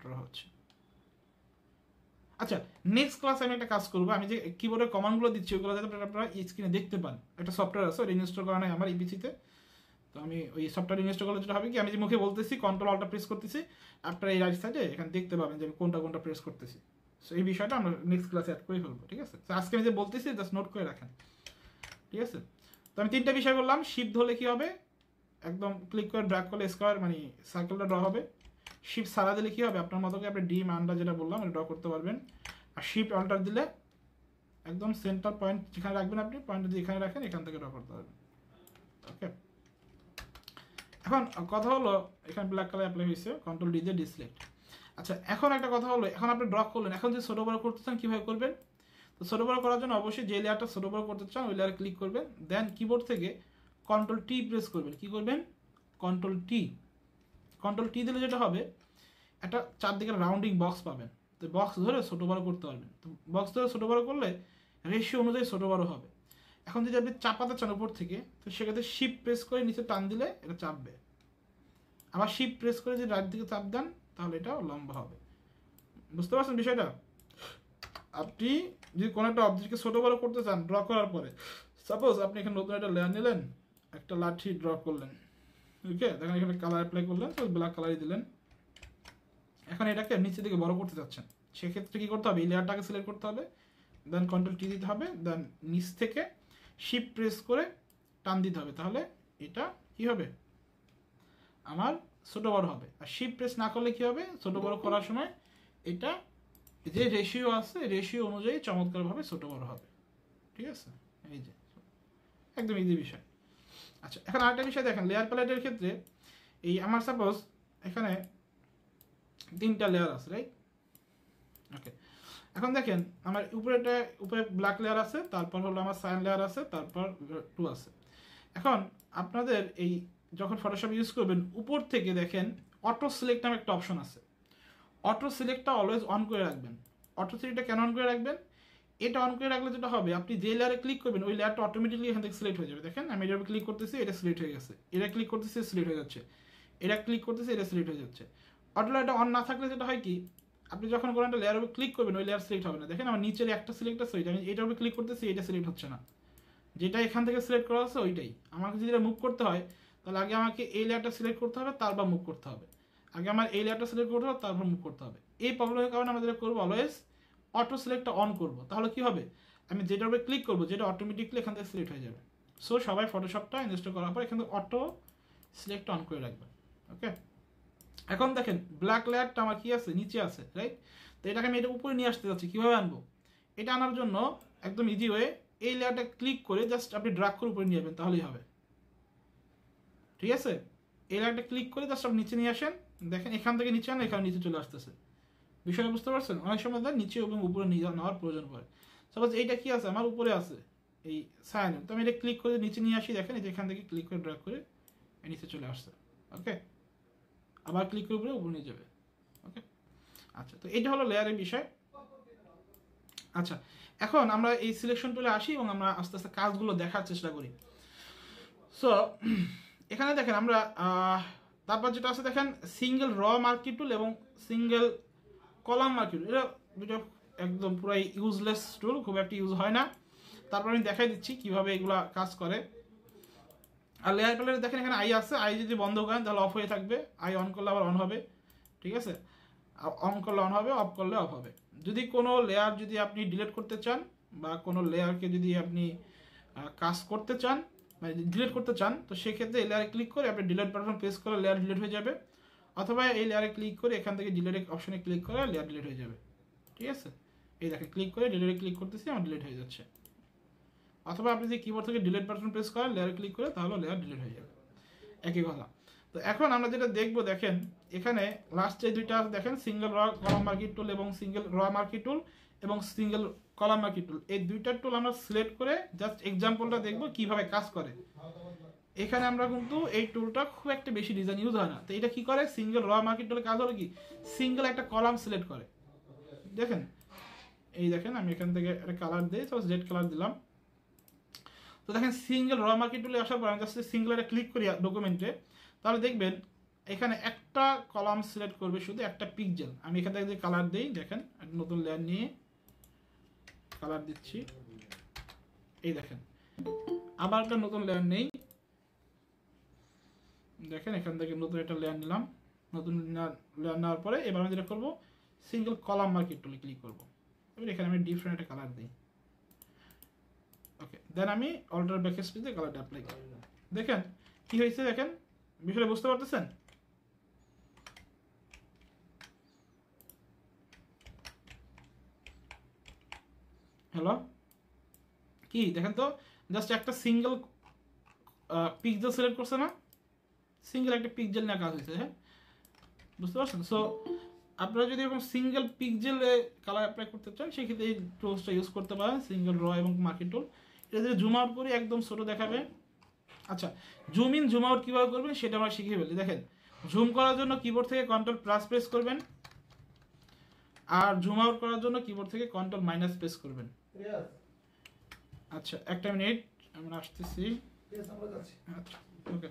ড্র হচ্ছে আচ্ছা নেক্সট ক্লাস আমি একটা কাজ করবো আমি যে কিবোর্ডের কমান্ডগুলো দিচ্ছি ওগুলো যাতে আপনারা স্ক্রিনে দেখতে পান একটা সফটওয়্যার আছে ইনস্টল করা নাই আমার ইপিসিতে তো আমি ওই সফটওয়্যার ইনস্টল করলে যেটা হবে কি আমি যে মুখে বলতেছি কন্ট্রোল অলটা প্রেস করতেছি আপনারা এই রাইট সাইডে এখানে দেখতে পাবেন যে আমি কোনটা কোনটা প্রেস করতেছি সো এই বিষয়টা আমরা নেক্সট ক্লাসে অ্যাড করে ফেলবো ঠিক আছে তো আজকে আমি যে বলতেছি জাস্ট নোট করে রাখেন ঠিক আছে তো আমি তিনটা বিষয় বললাম শিপ ধরলে কী হবে একদম ক্লিক করে ড্রাগ করলে স্কোয়ার মানে সার্কেলটা ড্র হবে শিপ সারা দিলে কী হবে আপনার মতো আপনি ডিম আন্ডা যেটা বললাম ড্র করতে পারবেন আর শিপ অল্টার দিলে একদম সেন্টার পয়েন্ট যেখানে রাখবেন আপনি পয়েন্ট যদি এখানে রাখেন এখান থেকে ড্র করতে পারবেন ওকে এখন কথা হলো এখানে ব্ল্যাক কালার অ্যাপ্লাই হয়েছে কন্ট্রোল ডি দিয়ে ডিসলেক্ট আচ্ছা এখন একটা কথা হলো এখন আপনি ড্র করলেন এখন যদি ছোটো বড় করতে চান কীভাবে করবেন তো ছোটো বড়ো করার জন্য অবশ্যই যে লেয়ারটা ছোটো বড়ো করতে চান ওই লেয়ারে ক্লিক করবেন দেন কিবোর্ড থেকে কন্ট্রোল টি প্রেস করবেন কি করবেন কন্ট্রোল টি কন্ট্রোল টি দিলে যেটা হবে একটা চারদিকে রাউন্ডিং বক্স পাবেন তো বক্স ধরে ছোটো বড়ো করতে পারবেন তো বক্স ধরে ছোটো বড় করলে রেশিও অনুযায়ী ছোটো বড়ো হবে এখন যদি আপনি চাপাতে চান উপর থেকে তো সেক্ষেত্রে শিপ প্রেস করে নিচে টান দিলে এটা চাপবে আবার শিপ প্রেস করে যদি রাইট দিকে চাপ দেন তাহলে এটা লম্বা হবে বুঝতে পারছেন বিষয়টা আপনি যদি কোনো একটা অবজেক্টকে ছোটো বড়ো করতে চান ড্র করার পরে সাপোজ আপনি এখানে নতুন একটা লেয়ার নিলেন একটা লাঠি ড্র করলেন ওকে দেখেন এখানে কালার অ্যাপ্লাই করলেন ব্ল্যাক কালারই দিলেন এখন এটাকে নিচে দিকে বড় করতে চাচ্ছেন সেক্ষেত্রে কী করতে হবে এই লেয়ারটাকে সিলেক্ট করতে হবে দেন কন্ট্রোল টি দিতে হবে দেন নিচ থেকে শিপ প্রেস করে টান দিতে হবে তাহলে এটা কি হবে আমার ছোটো বড় হবে আর শিপ প্রেস না করলে কি হবে ছোটো বড় করার সময় এটা যে রেশিও আছে রেশিও অনুযায়ী চমৎকারভাবে ছোট বড় হবে ঠিক আছে এই যে একদম ইজি বিষয় আচ্ছা এখন আরেকটা বিষয় দেখেন লেয়ার প্যালেটের ক্ষেত্রে এই আমার সাপোজ এখানে তিনটা লেয়ার আছে রাইট ওকে এখন দেখেন আমার উপরেটা উপরে ব্ল্যাক লেয়ার আছে তারপর হলো আমার সাইন লেয়ার আছে তারপর টু আছে এখন আপনাদের এই যখন ফটোশপ ইউজ করবেন উপর থেকে দেখেন অটো সিলেক্ট নামে একটা অপশন আছে অটো সিলেক্টটা অলওয়েজ অন করে রাখবেন অটো সিলেক্টটা কেন অন করে রাখবেন এটা অন করে রাখলে যেটা হবে আপনি যে লেয়ারে ক্লিক করবেন ওই লেয়ারটা অটোমেটিকলি এখান থেকে সিলেক্ট হয়ে যাবে দেখেন আমি এটা ক্লিক করতেছি এটা সিলেক্ট হয়ে গেছে এটা ক্লিক করতেছি সিলেক্ট হয়ে যাচ্ছে এটা ক্লিক করতেছি এটা সিলেক্ট হয়ে যাচ্ছে অটো লেয়ারটা অন না থাকলে যেটা হয় কি আপনি যখন কোনো একটা লেয়ারে ক্লিক করবেন ওই লেয়ার সিলেক্ট হবে না দেখেন আমার নিচের একটা সিলেক্ট আছে ওইটা আমি এটার উপর ক্লিক করতেছি এটা সিলেক্ট হচ্ছে না যেটা এখান থেকে সিলেক্ট করা আছে ওইটাই আমাকে যদি এটা মুভ করতে হয় তাহলে আগে আমাকে এই লেয়ারটা সিলেক্ট করতে হবে তারপর মুভ করতে হবে আগে আমার এই লেয়ারটা সিলেক্ট করতে হবে তারপর মুভ করতে হবে এই প্রবলেমের কারণে আমরা যেটা করবো অলওয়েজ অটো সিলেক্টটা অন করব তাহলে কি হবে আমি যেটার উপরে ক্লিক করবো যেটা অটোমেটিকলি এখান থেকে সিলেক্ট হয়ে যাবে সো সবাই ফটোশপটা ইনস্টল করার পর এখান থেকে অটো সিলেক্ট অন করে রাখবেন ওকে এখন দেখেন ব্ল্যাক লেয়ারটা আমার কি আছে নিচে আছে রাইট তো এটাকে আমি এটা উপরে নিয়ে আসতে যাচ্ছি কীভাবে আনবো এটা আনার জন্য একদম ইজি ওয়ে এই লেয়ারটা ক্লিক করে জাস্ট আপনি ড্রাগ করে উপরে নিয়ে যাবেন তাহলেই হবে ঠিক আছে এই লেয়ারটা ক্লিক করে জাস্ট আপনি নিচে নিয়ে আসেন দেখেন এখান থেকে নিচে আনা এখানে নিচে চলে আসতেছে বিষয়টা বুঝতে পারছেন অনেক সময় দেখেন নিচে এবং উপরে নিয়ে নেওয়ার প্রয়োজন পড়ে সাপোজ এইটা কি আছে আমার উপরে আছে এই সায়ন তো আমি এটা ক্লিক করে নিচে নিয়ে আসি দেখেন এটা এখান থেকে ক্লিক করে ড্র্যাগ করে নিচে চলে আসছে ওকে আবার ক্লিক করে উপরে উপরে নিয়ে যাবে ওকে আচ্ছা তো এইটা হলো লেয়ারের বিষয় আচ্ছা এখন আমরা এই সিলেকশন টুলে আসি এবং আমরা আস্তে আস্তে কাজগুলো দেখার চেষ্টা করি সো [clears throat] এখানে দেখেন আমরা তারপর যেটা আছে দেখেন সিঙ্গেল র মার্কিট টুল এবং সিঙ্গেল কলাম মার্কিট টুল এটা দুটো একদম পুরাই ইউজলেস টুল খুব একটা ইউজ হয় না তারপর আমি দেখাই দিচ্ছি কিভাবে এগুলা কাজ করে আর লেয়ার প্যালের দেখেন এখানে আই আছে আই যদি বন্ধ করেন তাহলে অফ হয়ে থাকবে আই অন করলে আবার অন হবে ঠিক আছে অন করলে অন হবে অফ করলে অফ হবে যদি কোনো লেয়ার যদি আপনি ডিলিট করতে চান বা কোনো লেয়ারকে যদি আপনি কাজ করতে চান ডিলিট মানে করতে চান তো সেক্ষেত্রে এই লেয়ারে ক্লিক করে আপনি ডিলিট বাটন প্রেস করে লেয়ার ডিলিট হয়ে যাবে অথবা এই লেয়ারে ক্লিক করে এখান থেকে ডিলিট অপশনে ক্লিক করে লেয়ার ডিলিট হয়ে যাবে ঠিক আছে এই দেখে ক্লিক করে ডিলিটে ক্লিক করতেছি আমার ডিলিট হয়ে যাচ্ছে অথবা আপনি যে কিবোর্ড থেকে ডিলিট বাটন প্রেস করেন লেয়ারে ক্লিক করে তাহলে লেয়ার ডিলিট হয়ে যাবে একই কথা তো এখন আমরা যেটা দেখবো দেখেন এখানে লাস্টে দুইটা দেখেন সিঙ্গেল র কলাম মার্কিট টুল এবং সিঙ্গেল র মার্কিট টুল এবং সিঙ্গেল কলামাকি টুল এই দুইটা টুল আমরা সিলেক্ট করে জাস্ট এক্সাম্পলটা দেখব কিভাবে কাজ করে এখানে আমরা কিন্তু এই টুলটা খুব একটা বেশি ডিজাইন ইউজ হয় না তো এটা কি করে সিঙ্গেল র মার্কেট টুলের কাজ হলো কি সিঙ্গেল একটা কলাম সিলেক্ট করে দেখেন এই দেখেন আমি এখান থেকে একটা কালার দিই তো রেড কালার দিলাম তো দেখেন সিঙ্গেল র মার্কেট টুলে আসার পর আমি জাস্ট সিঙ্গেল একটা ক্লিক করি ডকুমেন্টে তাহলে দেখবেন এখানে একটা কলাম সিলেক্ট করবে শুধু একটা পিকজেল আমি এখান থেকে যে কালার দিই দেখেন একটা নতুন লেয়ার নিয়ে কালার দিচ্ছি এই দেখেন আবার একটা নতুন লেয়ার নেই দেখেন এখান থেকে নতুন একটা লেয়ার নিলাম নতুন লেয়ার নেওয়ার পরে এবার আমি যেটা করবো সিঙ্গেল কলাম মার্কেট টুলে ক্লিক করবো এবার এখানে আমি ডিফারেন্ট একটা কালার দিই ওকে দেন আমি অল্টার ব্যাকের স্পিচে কালারটা অ্যাপ্লাই করি দেখেন কী হয়েছে দেখেন বিষয়টা বুঝতে পারতেছেন হ্যালো কি দেখেন তো জাস্ট একটা সিঙ্গেল পিকজেল সিলেক্ট করছে না সিঙ্গেল একটা পিকজেল নিয়ে কাজ হয়েছে হ্যাঁ বুঝতে পারছেন সো আপনারা যদি এরকম সিঙ্গেল পিকজেলে কালার অ্যাপ্লাই করতে চান সেক্ষেত্রে এই টুলসটা ইউজ করতে পারেন সিঙ্গেল র এবং মার্কিং টুল এটা যদি জুম আউট করি একদম ছোটো দেখাবে আচ্ছা জুম ইন জুম আউট কীভাবে করবেন সেটা আমরা শিখে ফেলি দেখেন জুম করার জন্য কিবোর্ড থেকে কন্ট্রোল প্লাস প্রেস করবেন আর জুম আউট করার জন্য কিবোর্ড থেকে কন্ট্রোল মাইনাস প্রেস করবেন আচ্ছা একটা মিনিট আমরা আসতেছি আচ্ছা ওকে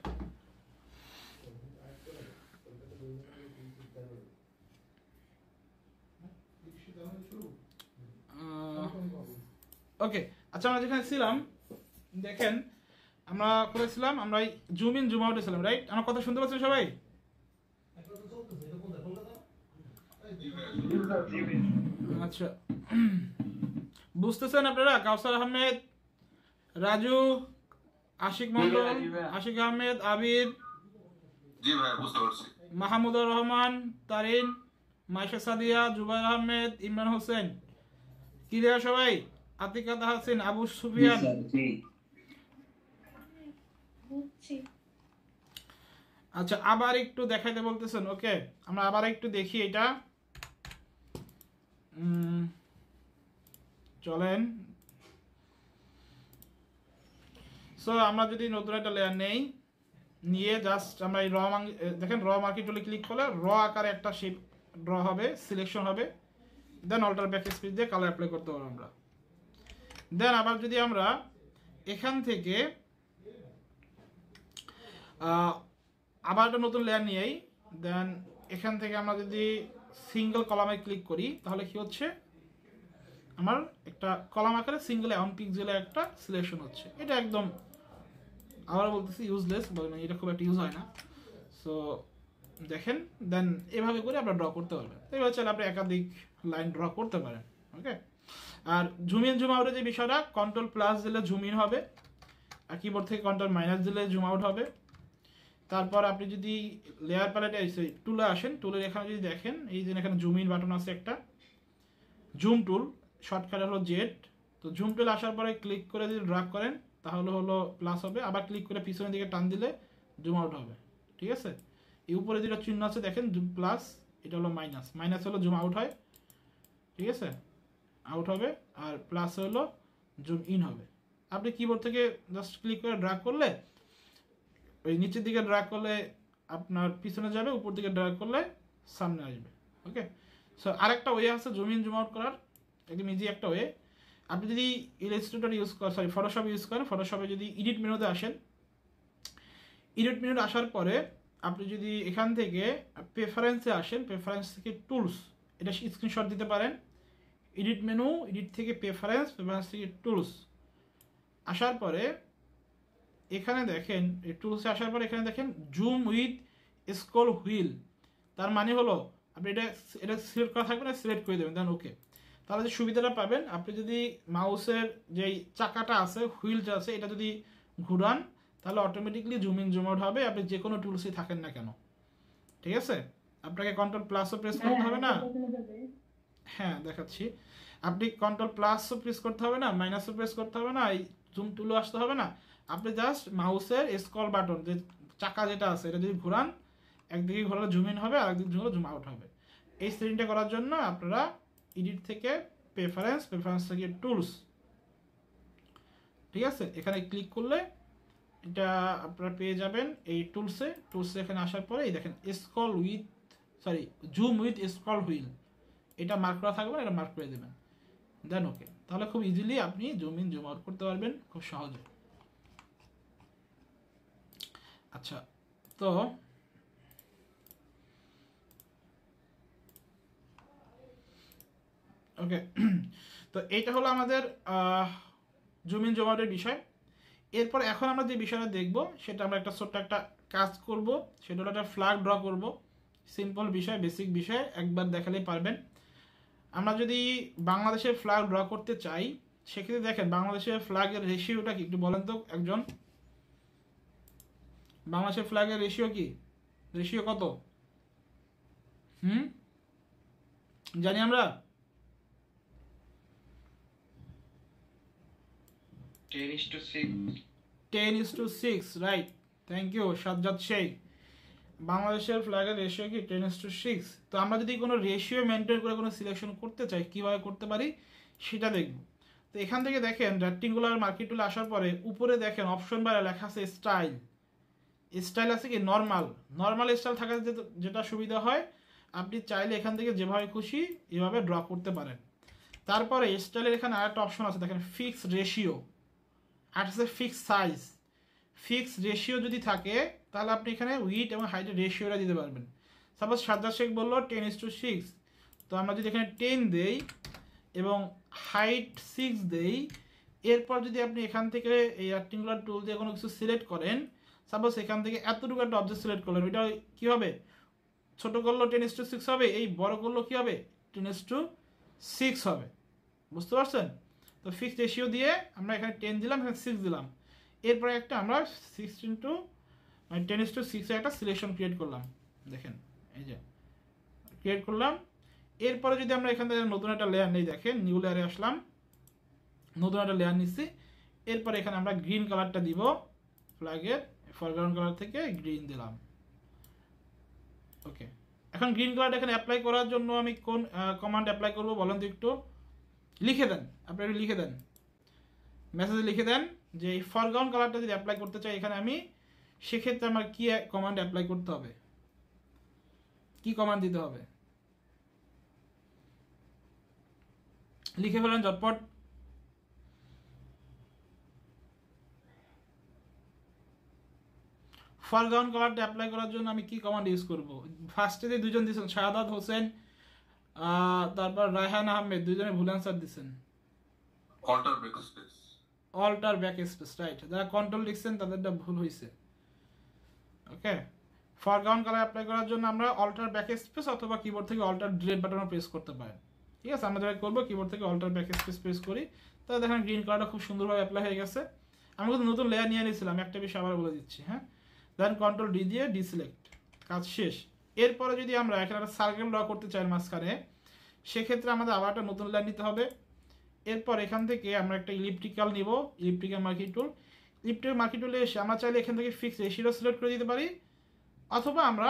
ওকে আচ্ছা আমরা যেখানে ছিলাম দেখেন আমরা করেছিলাম আমরা জুম ইন জুম আউটে ছিলাম রাইট আমার কথা শুনতে পাচ্ছেন সবাই আচ্ছা বুঝতেছেন আপনারা কাউসার আহমেদ রাজু আশিক মন্ডল আশিক আহমেদ আবির মাহমুদুর রহমান তারিন মাইশা সাদিয়া জুবাই আহমেদ ইমরান হোসেন কি দেয়া সবাই আতিকা তাহাসিন আবু সুফিয়ান আচ্ছা আবার একটু দেখাইতে বলতেছেন ওকে আমরা আবার একটু দেখি এটা উম চলেন সো আমরা যদি নতুন একটা লেয়ার নেই নিয়ে জাস্ট আমরা এই র দেখেন র মার্কেট হলে ক্লিক করলে র আকারে একটা শেপ ড্র হবে সিলেকশন হবে দেন অল্টার ব্যাক স্পিচ দিয়ে কালার অ্যাপ্লাই করতে পারবো আমরা দেন আবার যদি আমরা এখান থেকে আবার একটা নতুন লেয়ার নিয়েই দেন এখান থেকে আমরা যদি সিঙ্গেল কলামে ক্লিক করি তাহলে কি হচ্ছে আমার একটা কলাম আকারে সিঙ্গেল অন পিক্সেলে একটা সিলেকশন হচ্ছে এটা একদম আবার বলতেছি ইউজলেস বলে না এটা খুব একটা ইউজ হয় না সো দেখেন দেন এভাবে করে আপনারা ড্র করতে পারবেন এভাবে চাইলে আপনি একাধিক লাইন ড্র করতে পারেন ওকে আর জুম ইন জুম আউটের যে বিষয়টা কন্ট্রোল প্লাস দিলে জুম ইন হবে আর কিবোর্ড থেকে কন্ট্রোল মাইনাস দিলে জুম আউট হবে তারপর আপনি যদি লেয়ার প্যালেটে টুলে আসেন টুলের এখানে যদি দেখেন এই যে এখানে জুম ইন বাটন আছে একটা জুম টুল শর্টকাট হলো জেড তো জুম টুল আসার পরে ক্লিক করে যদি ড্রাগ করেন তাহলে হলো প্লাস হবে আবার ক্লিক করে পিছনের দিকে টান দিলে জুম আউট হবে ঠিক আছে এই উপরে যেটা চিহ্ন আছে দেখেন প্লাস এটা হলো মাইনাস মাইনাস হলো জুম আউট হয় ঠিক আছে আউট হবে আর প্লাস হলো জুম ইন হবে আপনি কিবোর্ড থেকে জাস্ট ক্লিক করে ড্রাগ করলে ওই নিচের দিকে ড্রাগ করলে আপনার পিছনে যাবে উপর দিকে ড্রাগ করলে সামনে আসবে ওকে সো আরেকটা ওয়ে আছে জুম ইন জুম আউট করার একদম ইজি একটা ওয়ে আপনি যদি ইলেস্ট্রেটর ইউজ করেন সরি ফটোশপ ইউজ করেন ফটোশপে যদি এডিট মেনুতে আসেন এডিট মেনুতে আসার পরে আপনি যদি এখান থেকে প্রেফারেন্সে আসেন প্রেফারেন্স থেকে টুলস এটা স্ক্রিনশট দিতে পারেন এডিট মেনু এডিট থেকে প্রেফারেন্স প্রেফারেন্স থেকে টুলস আসার পরে এখানে দেখেন এই টুলসে আসার পরে এখানে দেখেন জুম উইথ স্কল হুইল তার মানে হলো আপনি এটা এটা সিলেক্ট করা থাকবে না সিলেক্ট করে দেবেন দেন ওকে তাহলে যে সুবিধাটা পাবেন আপনি যদি মাউসের যেই চাকাটা আছে হুইলটা আছে এটা যদি ঘুরান তাহলে automatically zoom in zoom out হবে আপনি যে কোনো টুলসই থাকেন না কেন ঠিক আছে আপনাকে কন্ট্রোল প্লাসও প্রেস করতে হবে না হ্যাঁ দেখাচ্ছি আপনি কন্ট্রোল প্লাসও প্রেস করতে হবে না মাইনাসও প্রেস করতে হবে না এই জুম টুলও আসতে হবে না আপনি জাস্ট মাউসের স্কল বাটন যে চাকা যেটা আছে এটা যদি ঘোরান একদিকে ঘোরালে জুম ইন হবে আর একদিকে ঘোরালে জুম আউট হবে এই সেটিংটা করার জন্য আপনারা এডিট থেকে প্রেফারেন্স প্রেফারেন্স থেকে টুলস ঠিক আছে এখানে ক্লিক করলে এটা আপনারা পেয়ে যাবেন এই টুলসে টুলসে এখানে আসার পরে এই দেখেন scroll with sorry zoom with scroll wheel এটা মার্ক করা থাকবে এটা মার্ক করে দেবেন দেন ওকে তাহলে খুব ইজিলি আপনি জুম ইন জুম আউট করতে পারবেন খুব সহজে আচ্ছা তো ওকে [clears throat] তো এইটা হলো আমাদের জমিন জমাটের বিষয় এরপর এখন আমরা যে বিষয়টা দেখব সেটা আমরা একটা ছোট্ট একটা কাজ করব সেটা হলো একটা ফ্ল্যাগ ড্র করব সিম্পল বিষয় বেসিক বিষয় একবার দেখালেই পারবেন আমরা যদি বাংলাদেশের ফ্ল্যাগ ড্র করতে চাই সেক্ষেত্রে দেখেন বাংলাদেশের ফ্ল্যাগের রেশিওটা কি একটু বলেন তো একজন বাংলাদেশের ফ্ল্যাগের রেশিও কি রেশিও কত হুম জানি আমরা ten is two six ten is two six right thank you Sajjad সেই বাংলাদেশের ফ্ল্যাগের রেশিও কি টেন ইস টু সিক্স তো আমরা যদি কোনো রেশিও মেনটেন করে কোনো সিলেকশন করতে চাই কীভাবে করতে পারি সেটা দেখব তো এখান থেকে দেখেন রেক্টিঙ্গুলার মার্কেট টুলে আসার পরে উপরে দেখেন অপশন বারে লেখা আছে স্টাইল স্টাইল আছে কি নর্মাল নর্মাল স্টাইল থাকার যেটা সুবিধা হয় আপনি চাইলে এখান থেকে যেভাবে খুশি এভাবে ড্র করতে পারেন তারপরে স্টাইলের এখানে আরেকটা অপশন আছে দেখেন ফিক্স রেশিও আর হচ্ছে ফিক্সড সাইজ ফিক্সড রেশিও যদি থাকে তাহলে আপনি এখানে উইট এবং হাইটের রেশিওটা দিতে পারবেন সাপোজ সাজ্জা শেখ বললো টেন ইস টু সিক্স তো আমরা যদি এখানে টেন দেই এবং হাইট সিক্স দেই এরপর যদি আপনি এখান থেকে এই রেক্টিংগুলার টুল দিয়ে কোনো কিছু সিলেক্ট করেন সাপোজ এখান থেকে এতটুকু একটা অবজেক্ট সিলেক্ট করলেন ওইটা কী হবে ছোটো করলো টেন ইস টু সিক্স হবে এই বড় করলো কী হবে টেন ইস টু সিক্স হবে বুঝতে পারছেন তো ফিক্সড রেশিও দিয়ে আমরা এখানে টেন দিলাম এখানে সিক্স দিলাম এরপরে একটা আমরা সিক্স ইন্টু মানে টেন ইস টু সিক্সে একটা সিলেকশন ক্রিয়েট করলাম দেখেন এই যে ক্রিয়েট করলাম এরপরে যদি আমরা এখান থেকে নতুন একটা লেয়ার নেই দেখেন নিউ লেয়ারে আসলাম নতুন একটা লেয়ার নিচ্ছি এরপরে এখানে আমরা গ্রিন কালারটা দিব ফ্ল্যাগের ফরগ্রাউন্ড কালার থেকে গ্রিন দিলাম ওকে এখন গ্রিন কালার এখানে অ্যাপ্লাই করার জন্য আমি কোন কমান্ড অ্যাপ্লাই করবো বলেন তো একটু লিখে দেন আপনারা লিখে দেন মেসেজে লিখে দেন যে এই ফরগ্রাউন্ড কালারটা যদি অ্যাপ্লাই করতে চাই এখানে আমি সেক্ষেত্রে আমার কী কমান্ড অ্যাপ্লাই করতে হবে কি কমান্ড দিতে হবে লিখে ফেলেন ঝটপট ফরগ্রাউন্ড কালারটা অ্যাপ্লাই করার জন্য আমি কি কমান্ড ইউজ করবো ফার্স্টে দুজন দিয়েছেন শাহাদ হোসেন তারপর রায়হান আহমেদ দুজনে ভুল অ্যান্সার দিচ্ছেন
alter backspace
alter backspace right যারা কন্ট্রোল লিখছেন তাদেরটা ভুল হয়েছে ওকে ফরগ্রাউন্ড কালার অ্যাপ্লাই করার জন্য আমরা অল্টার ব্যাক স্পেস অথবা কিবোর্ড থেকে অল্টার ডিলেট বাটনও প্রেস করতে পারেন ঠিক আছে আমরা যেটা করবো কিবোর্ড থেকে অল্টার ব্যাক স্পেস প্রেস করি তাহলে দেখেন গ্রিন কালারটা খুব সুন্দরভাবে অ্যাপ্লাই হয়ে গেছে আমি কিন্তু নতুন লেয়ার নিয়ে নিয়েছিলাম একটা বিষয় আবার বলে দিচ্ছি হ্যাঁ দেন কন্ট্রোল ডি দিয়ে ডিসিলেক্ট কাজ শেষ এরপরে যদি আমরা এখানে একটা সার্কেল ড্র করতে চাই মাঝখানে সেক্ষেত্রে আমাদের আবার একটা নতুন লাইন নিতে হবে এরপর এখান থেকে আমরা একটা ইলেকট্রিক্যাল নিব elliptical marquee tool elliptical marquee টুলে এসে আমরা চাইলে এখান থেকে ফিক্স রেশিও সিলেক্ট করে দিতে পারি অথবা আমরা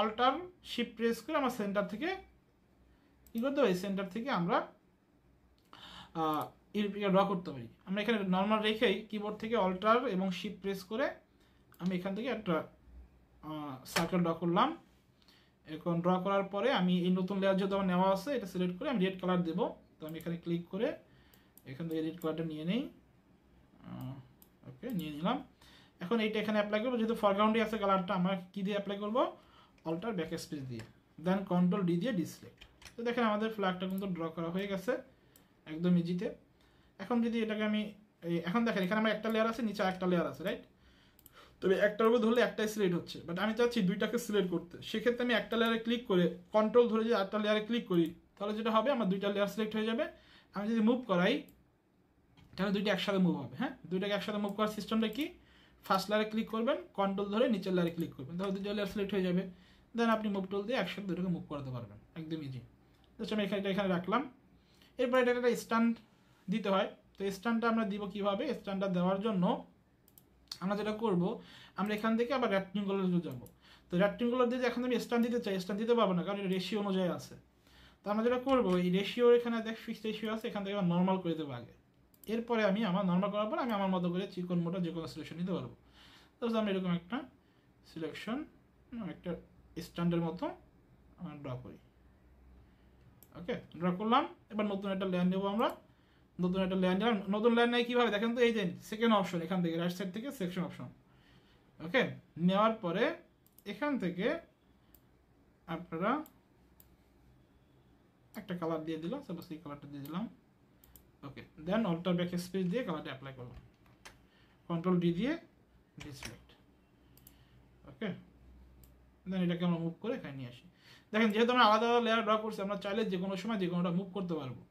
অল্টার শিপ প্রেস করে আমরা সেন্টার থেকে কী করতে পারি সেন্টার থেকে আমরা ইলেকট্রিক্যাল ড্র করতে পারি আমরা এখানে নর্মাল রেখেই কিবোর্ড থেকে অল্টার এবং শিপ প্রেস করে আমি এখান থেকে একটা সার্কেল ড্র করলাম এখন ড্র করার পরে আমি এই নতুন লেয়ার যেহেতু আমার নেওয়া আছে এটা সিলেক্ট করে আমি রেড কালার দেবো তো আমি এখানে ক্লিক করে এখান থেকে রেড কালারটা নিয়ে নেই ওকে নিয়ে নিলাম এখন এইটা এখানে অ্যাপ্লাই করবো যেহেতু ফরগ্রাউন্ডে আছে কালারটা আমার কী দিয়ে অ্যাপ্লাই করবো অল্টার ব্যাক স্পেস দিয়ে দেন কন্ট্রোল ডি দিয়ে ডিসলেক্ট তো দেখেন আমাদের ফ্ল্যাগটা কিন্তু ড্র করা হয়ে গেছে একদম ইজিতে এখন যদি এটাকে আমি এখন দেখেন এখানে আমার একটা লেয়ার আছে নিচে একটা লেয়ার আছে রাইট তবে একটার উপর ধরলে একটাই সিলেক্ট হচ্ছে বাট আমি চাচ্ছি দুইটাকে সিলেক্ট করতে সেক্ষেত্রে আমি একটা লেয়ারে ক্লিক করে কন্ট্রোল ধরে যদি আটটা লেয়ারে ক্লিক করি তাহলে যেটা হবে আমার দুইটা লেয়ার সিলেক্ট হয়ে যাবে আমি যদি মুভ করাই তাহলে দুইটা একসাথে মুভ হবে হ্যাঁ দুইটাকে একসাথে মুভ করার সিস্টেমটা কি ফার্স্ট লেয়ারে ক্লিক করবেন কন্ট্রোল ধরে নিচের লেয়ারে ক্লিক করবেন তাহলে দুটো লেয়ার সিলেক্ট হয়ে যাবে দেন আপনি মুভ টুল দিয়ে একসাথে দুটোকে মুভ করাতে পারবেন একদম ইজি জাস্ট আমি এখানে এখানে রাখলাম এরপর এটা একটা স্ট্যান্ড দিতে হয় তো স্ট্যান্ডটা আমরা দিব কীভাবে স্ট্যান্ডটা দেওয়ার জন্য আমরা যেটা করব আমরা এখান থেকে আবার র্যাপটিংগুলোতে যাব তো র্যাপটিংগুলোর দিয়ে এখন আমি স্টান দিতে চাই স্টান দিতে পারবো না কারণ এটা রেশিও অনুযায়ী আছে তো আমরা যেটা করবো এই রেশিওর এখানে দেখ ফিক্স রেশিও আছে এখান থেকে আবার নর্মাল করে দেবো আগে এরপরে আমি আমার নর্মাল করার পর আমি আমার মতো করে চিকন মোটা যে কোনো সিলেকশন নিতে পারবো তো আমি এরকম একটা সিলেকশন একটা স্ট্যান্ডের মতো ড্র করি ওকে ড্র করলাম এবার নতুন একটা ল্যান্ড নেবো আমরা নতুন একটা লাইন দিলাম নতুন লাইন নেয় কীভাবে দেখেন তো এই যে সেকেন্ড অপশন এখান থেকে রাইট সাইড থেকে সেকশন অপশন ওকে নেওয়ার পরে এখান থেকে আপনারা একটা কালার দিয়ে দিলাম সাপোজ এই কালারটা দিয়ে দিলাম okay then alter backspace দিয়ে কালারটা অ্যাপ্লাই করলাম কন্ট্রোল ডি দিয়ে ডিসলেক্ট ওকে দেন এটাকে আমরা মুভ করে এখানে নিয়ে আসি দেখেন যেহেতু আমরা আলাদা আলাদা লেয়ার ড্র করছি আমরা চাইলে যে কোনো সময় যে কোনোটা মুভ করতে পারবো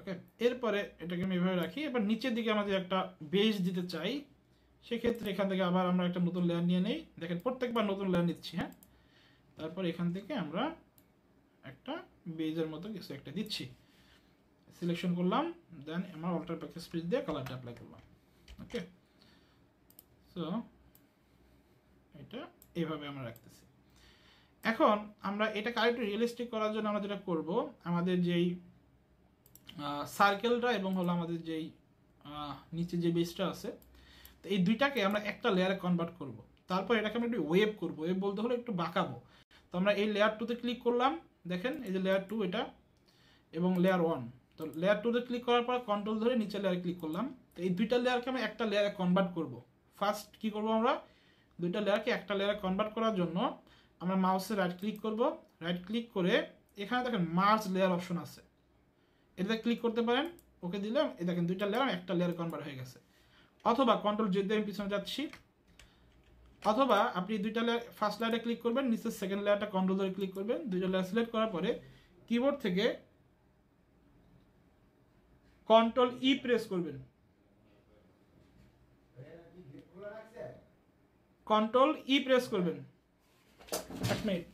ওকে এরপরে এটাকে আমি এভাবে রাখি এবার নিচের দিকে আমাদের একটা বেস দিতে চাই সেক্ষেত্রে এখান থেকে আবার আমরা একটা নতুন লেয়ার নিয়ে নেই দেখেন প্রত্যেকবার নতুন লেয়ার নিচ্ছি হ্যাঁ তারপর এখান থেকে আমরা একটা বেজের মতো কিছু একটা দিচ্ছি সিলেকশন করলাম দেন আমার অল্টার প্যাকেজ পেজ দিয়ে কালারটা অ্যাপ্লাই করলাম ওকে সো এটা এভাবে আমরা রাখতেছি এখন আমরা এটাকে আরেকটু রিয়েলিস্টিক করার জন্য আমরা যেটা করবো আমাদের যেই সার্কেলটা এবং হলো আমাদের যেই নিচে যে বেসটা আছে তো এই দুইটাকে আমরা একটা লেয়ারে কনভার্ট করব তারপর এটাকে আমরা একটু ওয়েব করব ওয়েব বলতে হলে একটু বাঁকাবো তো আমরা এই লেয়ার টুতে ক্লিক করলাম দেখেন এই যে লেয়ার টু এটা এবং লেয়ার ওয়ান তো লেয়ার টুতে ক্লিক করার পর কন্ট্রোল ধরে নিচে লেয়ারে ক্লিক করলাম তো এই দুইটা লেয়ারকে আমরা একটা লেয়ারে কনভার্ট করব ফার্স্ট কি করব আমরা দুইটা লেয়ারকে একটা লেয়ারে কনভার্ট করার জন্য আমরা মাউসে রাইট ক্লিক করব রাইট ক্লিক করে এখানে দেখেন মার্চ লেয়ার অপশন আছে এটাতে ক্লিক করতে পারেন ওকে দিলাম এ দেখেন দুইটা লেয়ার একটা লেয়ার কনভার্ট হয়ে গেছে অথবা কন্ট্রোল যদি আমি পিছনে যাচ্ছি অথবা আপনি দুইটা লেয়ার ফার্স্ট লেয়ারে ক্লিক করবেন নিচের সেকেন্ড লেয়ারটা কন্ট্রোল ধরে ক্লিক করবেন দুইটা লেয়ার সিলেক্ট করার পরে কিবোর্ড থেকে কন্ট্রোল ই প্রেস করবেন কন্ট্রোল ই প্রেস করবেন এক মিনিট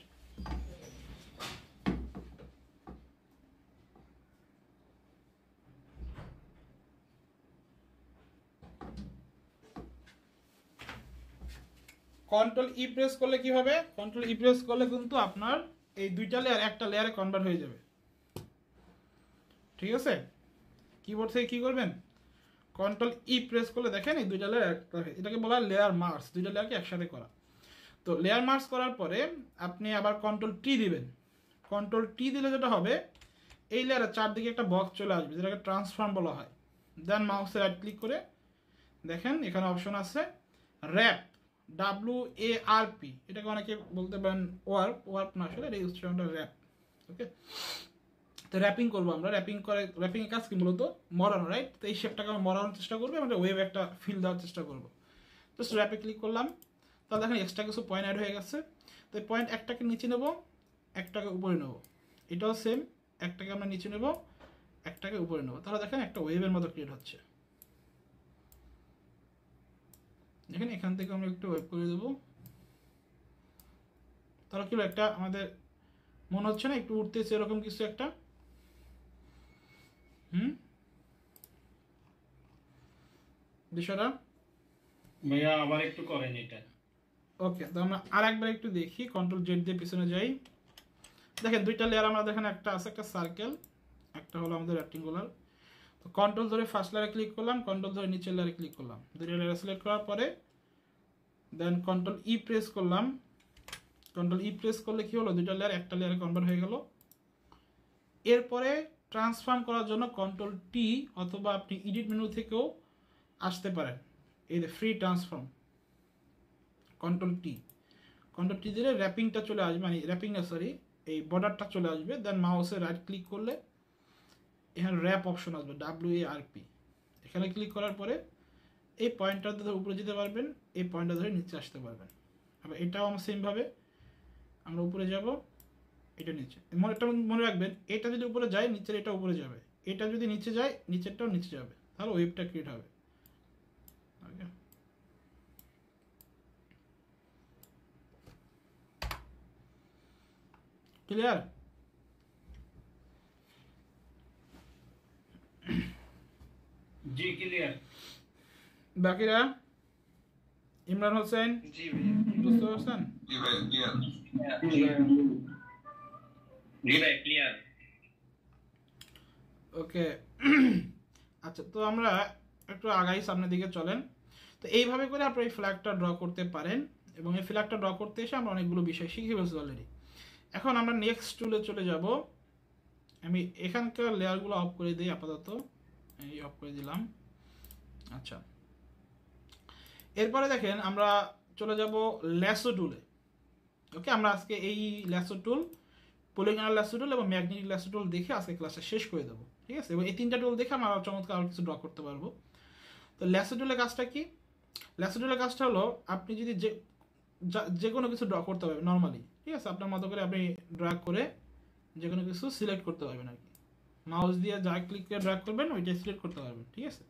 কন্ট্রোল ই প্রেস করলে কি হবে কন্ট্রোল ই প্রেস করলে কিন্তু আপনার এই দুইটা লেয়ার একটা লেয়ারে কনভার্ট হয়ে যাবে ঠিক আছে কিবোর্ড থেকে কি করবেন কন্ট্রোল ই প্রেস করলে দেখেন এই দুইটা লেয়ার একটা এটাকে বলা হয় লেয়ার মার্কস দুইটা লেয়ারকে একসাথে করা তো লেয়ার মার্কস করার পরে আপনি আবার কন্ট্রোল টি দিবেন কন্ট্রোল টি দিলে যেটা হবে এই লেয়ারের চারদিকে একটা বক্স চলে আসবে যেটাকে ট্রান্সফর্ম বলা হয় দেন মাউসে রাইট ক্লিক করে দেখেন এখানে অপশন আছে wrap W A R P এটাকে অনেকে বলতে পারেন ওয়ার্প ওয়ার্প না আসলে এটা উচ্চারণটা র্যাপ ওকে তো র্যাপিং করবো আমরা র্যাপিং করে র্যাপিংয়ের কাজ কি মূলত মরানো রাইট তো এই শেপটাকে আমরা মরানোর চেষ্টা করবো আমরা ওয়েব একটা ফিল দেওয়ার চেষ্টা করবো তো র্যাপে ক্লিক করলাম তাহলে দেখেন এক্সট্রা কিছু পয়েন্ট অ্যাড হয়ে গেছে তো পয়েন্ট একটাকে নিচে নেব একটাকে উপরে নেব এটাও সেম একটাকে আমরা নিচে নেব একটাকে উপরে নেব তাহলে দেখেন একটা ওয়েবের মতো ক্রিয়েট হচ্ছে দেখেন এখান থেকে আমরা একটু ওয়েব করে দেবো তাহলে কি একটা আমাদের মনে হচ্ছে না একটু উঠতেছে এরকম কিছু একটা হুম বিষয়টা ভাইয়া আবার একটু করেন এটা ওকে তো আমরা আর একবার একটু দেখি কন্ট্রোল জেড দিয়ে পিছনে যাই দেখেন দুইটা লেয়ার আমরা দেখেন একটা আছে একটা সার্কেল একটা হলো আমাদের রেক্টেঙ্গুলার কন্ট্রোল ধরে ফার্স্ট লেয়ারে ক্লিক করলাম কন্ট্রোল ধরে নিচের লেয়ারে ক্লিক করলাম দুটো লেয়ার সিলেক্ট করার পরে দেন কন্ট্রোল ই প্রেস করলাম কন্ট্রোল ই প্রেস করলে কী হলো দুটো লেয়ার একটা লেয়ারে কনভার্ট হয়ে গেল এরপরে ট্রান্সফর্ম করার জন্য কন্ট্রোল টি অথবা আপনি এডিট মেনু থেকেও আসতে পারেন এই যে free transform control T control T দিলে র্যাপিংটা চলে আসবে মানে র্যাপিং না সরি এই বর্ডারটা চলে আসবে দেন মাউসে রাইট ক্লিক করলে এখানে র্যাপ অপশন আসবে ডাব্লিউ এ আর পি এখানে ক্লিক করার পরে এই পয়েন্টটা ধরে উপরে যেতে পারবেন এই পয়েন্টটা ধরে নিচে আসতে পারবেন আবার এটাও আমার সেমভাবে আমরা উপরে যাব এটা নিচে মনে একটা মনে রাখবেন এটা যদি উপরে যায় নিচের এটা উপরে যাবে এটা যদি নিচে যায় নিচেরটাও নিচে যাবে তাহলে ওয়েবটা ক্রিয়েট হবে ওকে ক্লিয়ার জি ক্লিয়ার বাকিরা ইমরান হোসেন জি বুঝতে পারছেন জি ভাই ক্লিয়ার জি ভাই ক্লিয়ার ওকে আচ্ছা তো আমরা একটু আগাই সামনের দিকে চলেন তো এইভাবে করে আপনি এই ফ্ল্যাগটা ড্র করতে পারেন এবং এই ফ্ল্যাগটা ড্র করতে এসে আমরা অনেকগুলো বিষয় শিখে ফেলছি অলরেডি এখন আমরা নেক্সট টুলে চলে যাব আমি এখানকার লেয়ারগুলো অফ করে দিই আপাতত এই অফ করে দিলাম আচ্ছা এরপরে দেখেন আমরা চলে যাব ল্যাসো টুলে ওকে আমরা আজকে এই lasso tool polygonal lasso tool এবং ম্যাগনেটিক ল্যাসো টুল দেখে আজকে ক্লাসটা শেষ করে দেবো ঠিক আছে এবং এই তিনটা টুল দেখে আমরা চমৎকার আরও কিছু ড্র করতে পারবো তো ল্যাসো টুলের কাজটা কি ল্যাসো টুলের কাজটা হলো আপনি যদি যে যে কোনো কিছু ড্র করতে পারবেন নর্মালি ঠিক আছে আপনার মতো করে আপনি ড্র করে যে কোনো কিছু সিলেক্ট করতে পারবেন আর কি মাউস দিয়ে যা ক্লিক করে ড্রাগ করবেন ওইটা সিলেক্ট করতে পারবেন ঠিক আছে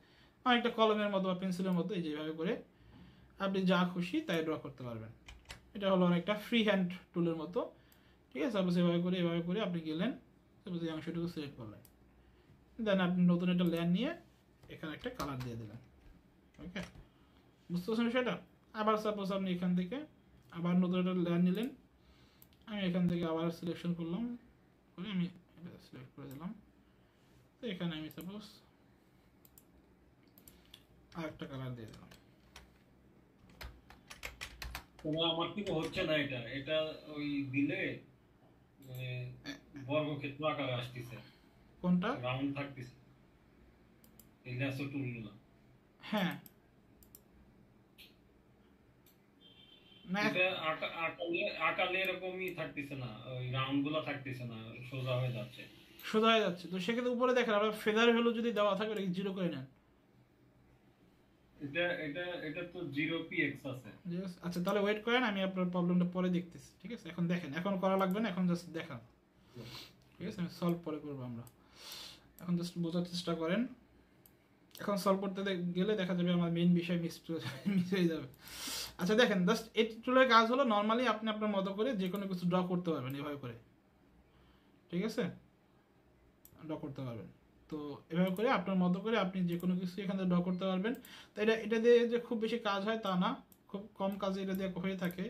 অনেকটা কলমের মতো বা পেন্সিলের মতো এই যেভাবে করে আপনি যা খুশি তাই ড্র করতে পারবেন এটা হলো অনেকটা ফ্রি হ্যান্ড টুলের মতো ঠিক আছে সাপোজ এভাবে করে এভাবে করে আপনি গেলেন সাপোজ এই অংশটুকু সিলেক্ট করলেন দেন আপনি নতুন একটা ল্যান্ড নিয়ে এখানে একটা কালার দিয়ে দিলেন ওকে বুঝতে পারছেন সেটা আবার সাপোজ আপনি এখান থেকে আবার নতুন একটা ল্যান্ড নিলেন আমি এখান থেকে আবার সিলেকশন করলাম করে আমি সিলেক্ট করে দিলাম তো এখানে আমি সাপোজ আরেকটা কালার দিয়ে দিলাম
আমার কিন্তু হচ্ছে না এটা এটা ওই দিলে মানে বর্গক্ষেত্র আকারে আসতেছে কোনটা রাউন্ড থাকতেছে হ্যাঁ আকালে এরকমই থাকতেছে না ওই রাউন্ড গুলো থাকতেছে না সোজা হয়ে যাচ্ছে
সোজা হয়ে যাচ্ছে তো সেক্ষেত্রে উপরে দেখেন আপনার ফেদার ভ্যালু যদি দেওয়া থাকে ওটাকে জিরো করে নেন
এটা এটা তো জিরো পিএক্স
আচ্ছা তাহলে ওয়েট করেন আমি আপনার প্রবলেমটা পরে দেখতেছি ঠিক আছে এখন দেখেন এখন করা লাগবে না এখন জাস্ট দেখান ঠিক আছে আমি সলভ পরে করবো আমরা এখন জাস্ট বোঝার চেষ্টা করেন এখন সলভ করতে গেলে দেখা যাবে আমার মেন বিষয় মিস মিস [laughs] হয়ে যাবে আচ্ছা দেখেন জাস্ট এই টুলের কাজ হলো নর্মালি আপনি আপনার মতো করে যে কোনো কিছু ড্র করতে পারবেন এভাবে করে ঠিক আছে ড করতে পারবেন তো এভাবে করে আপনার মতো করে আপনি যে কোনো কিছু এখান থেকে ড করতে পারবেন তো এটা এটা দিয়ে যে খুব বেশি কাজ হয় তা না খুব কম কাজে এটা দিয়ে হয়ে থাকে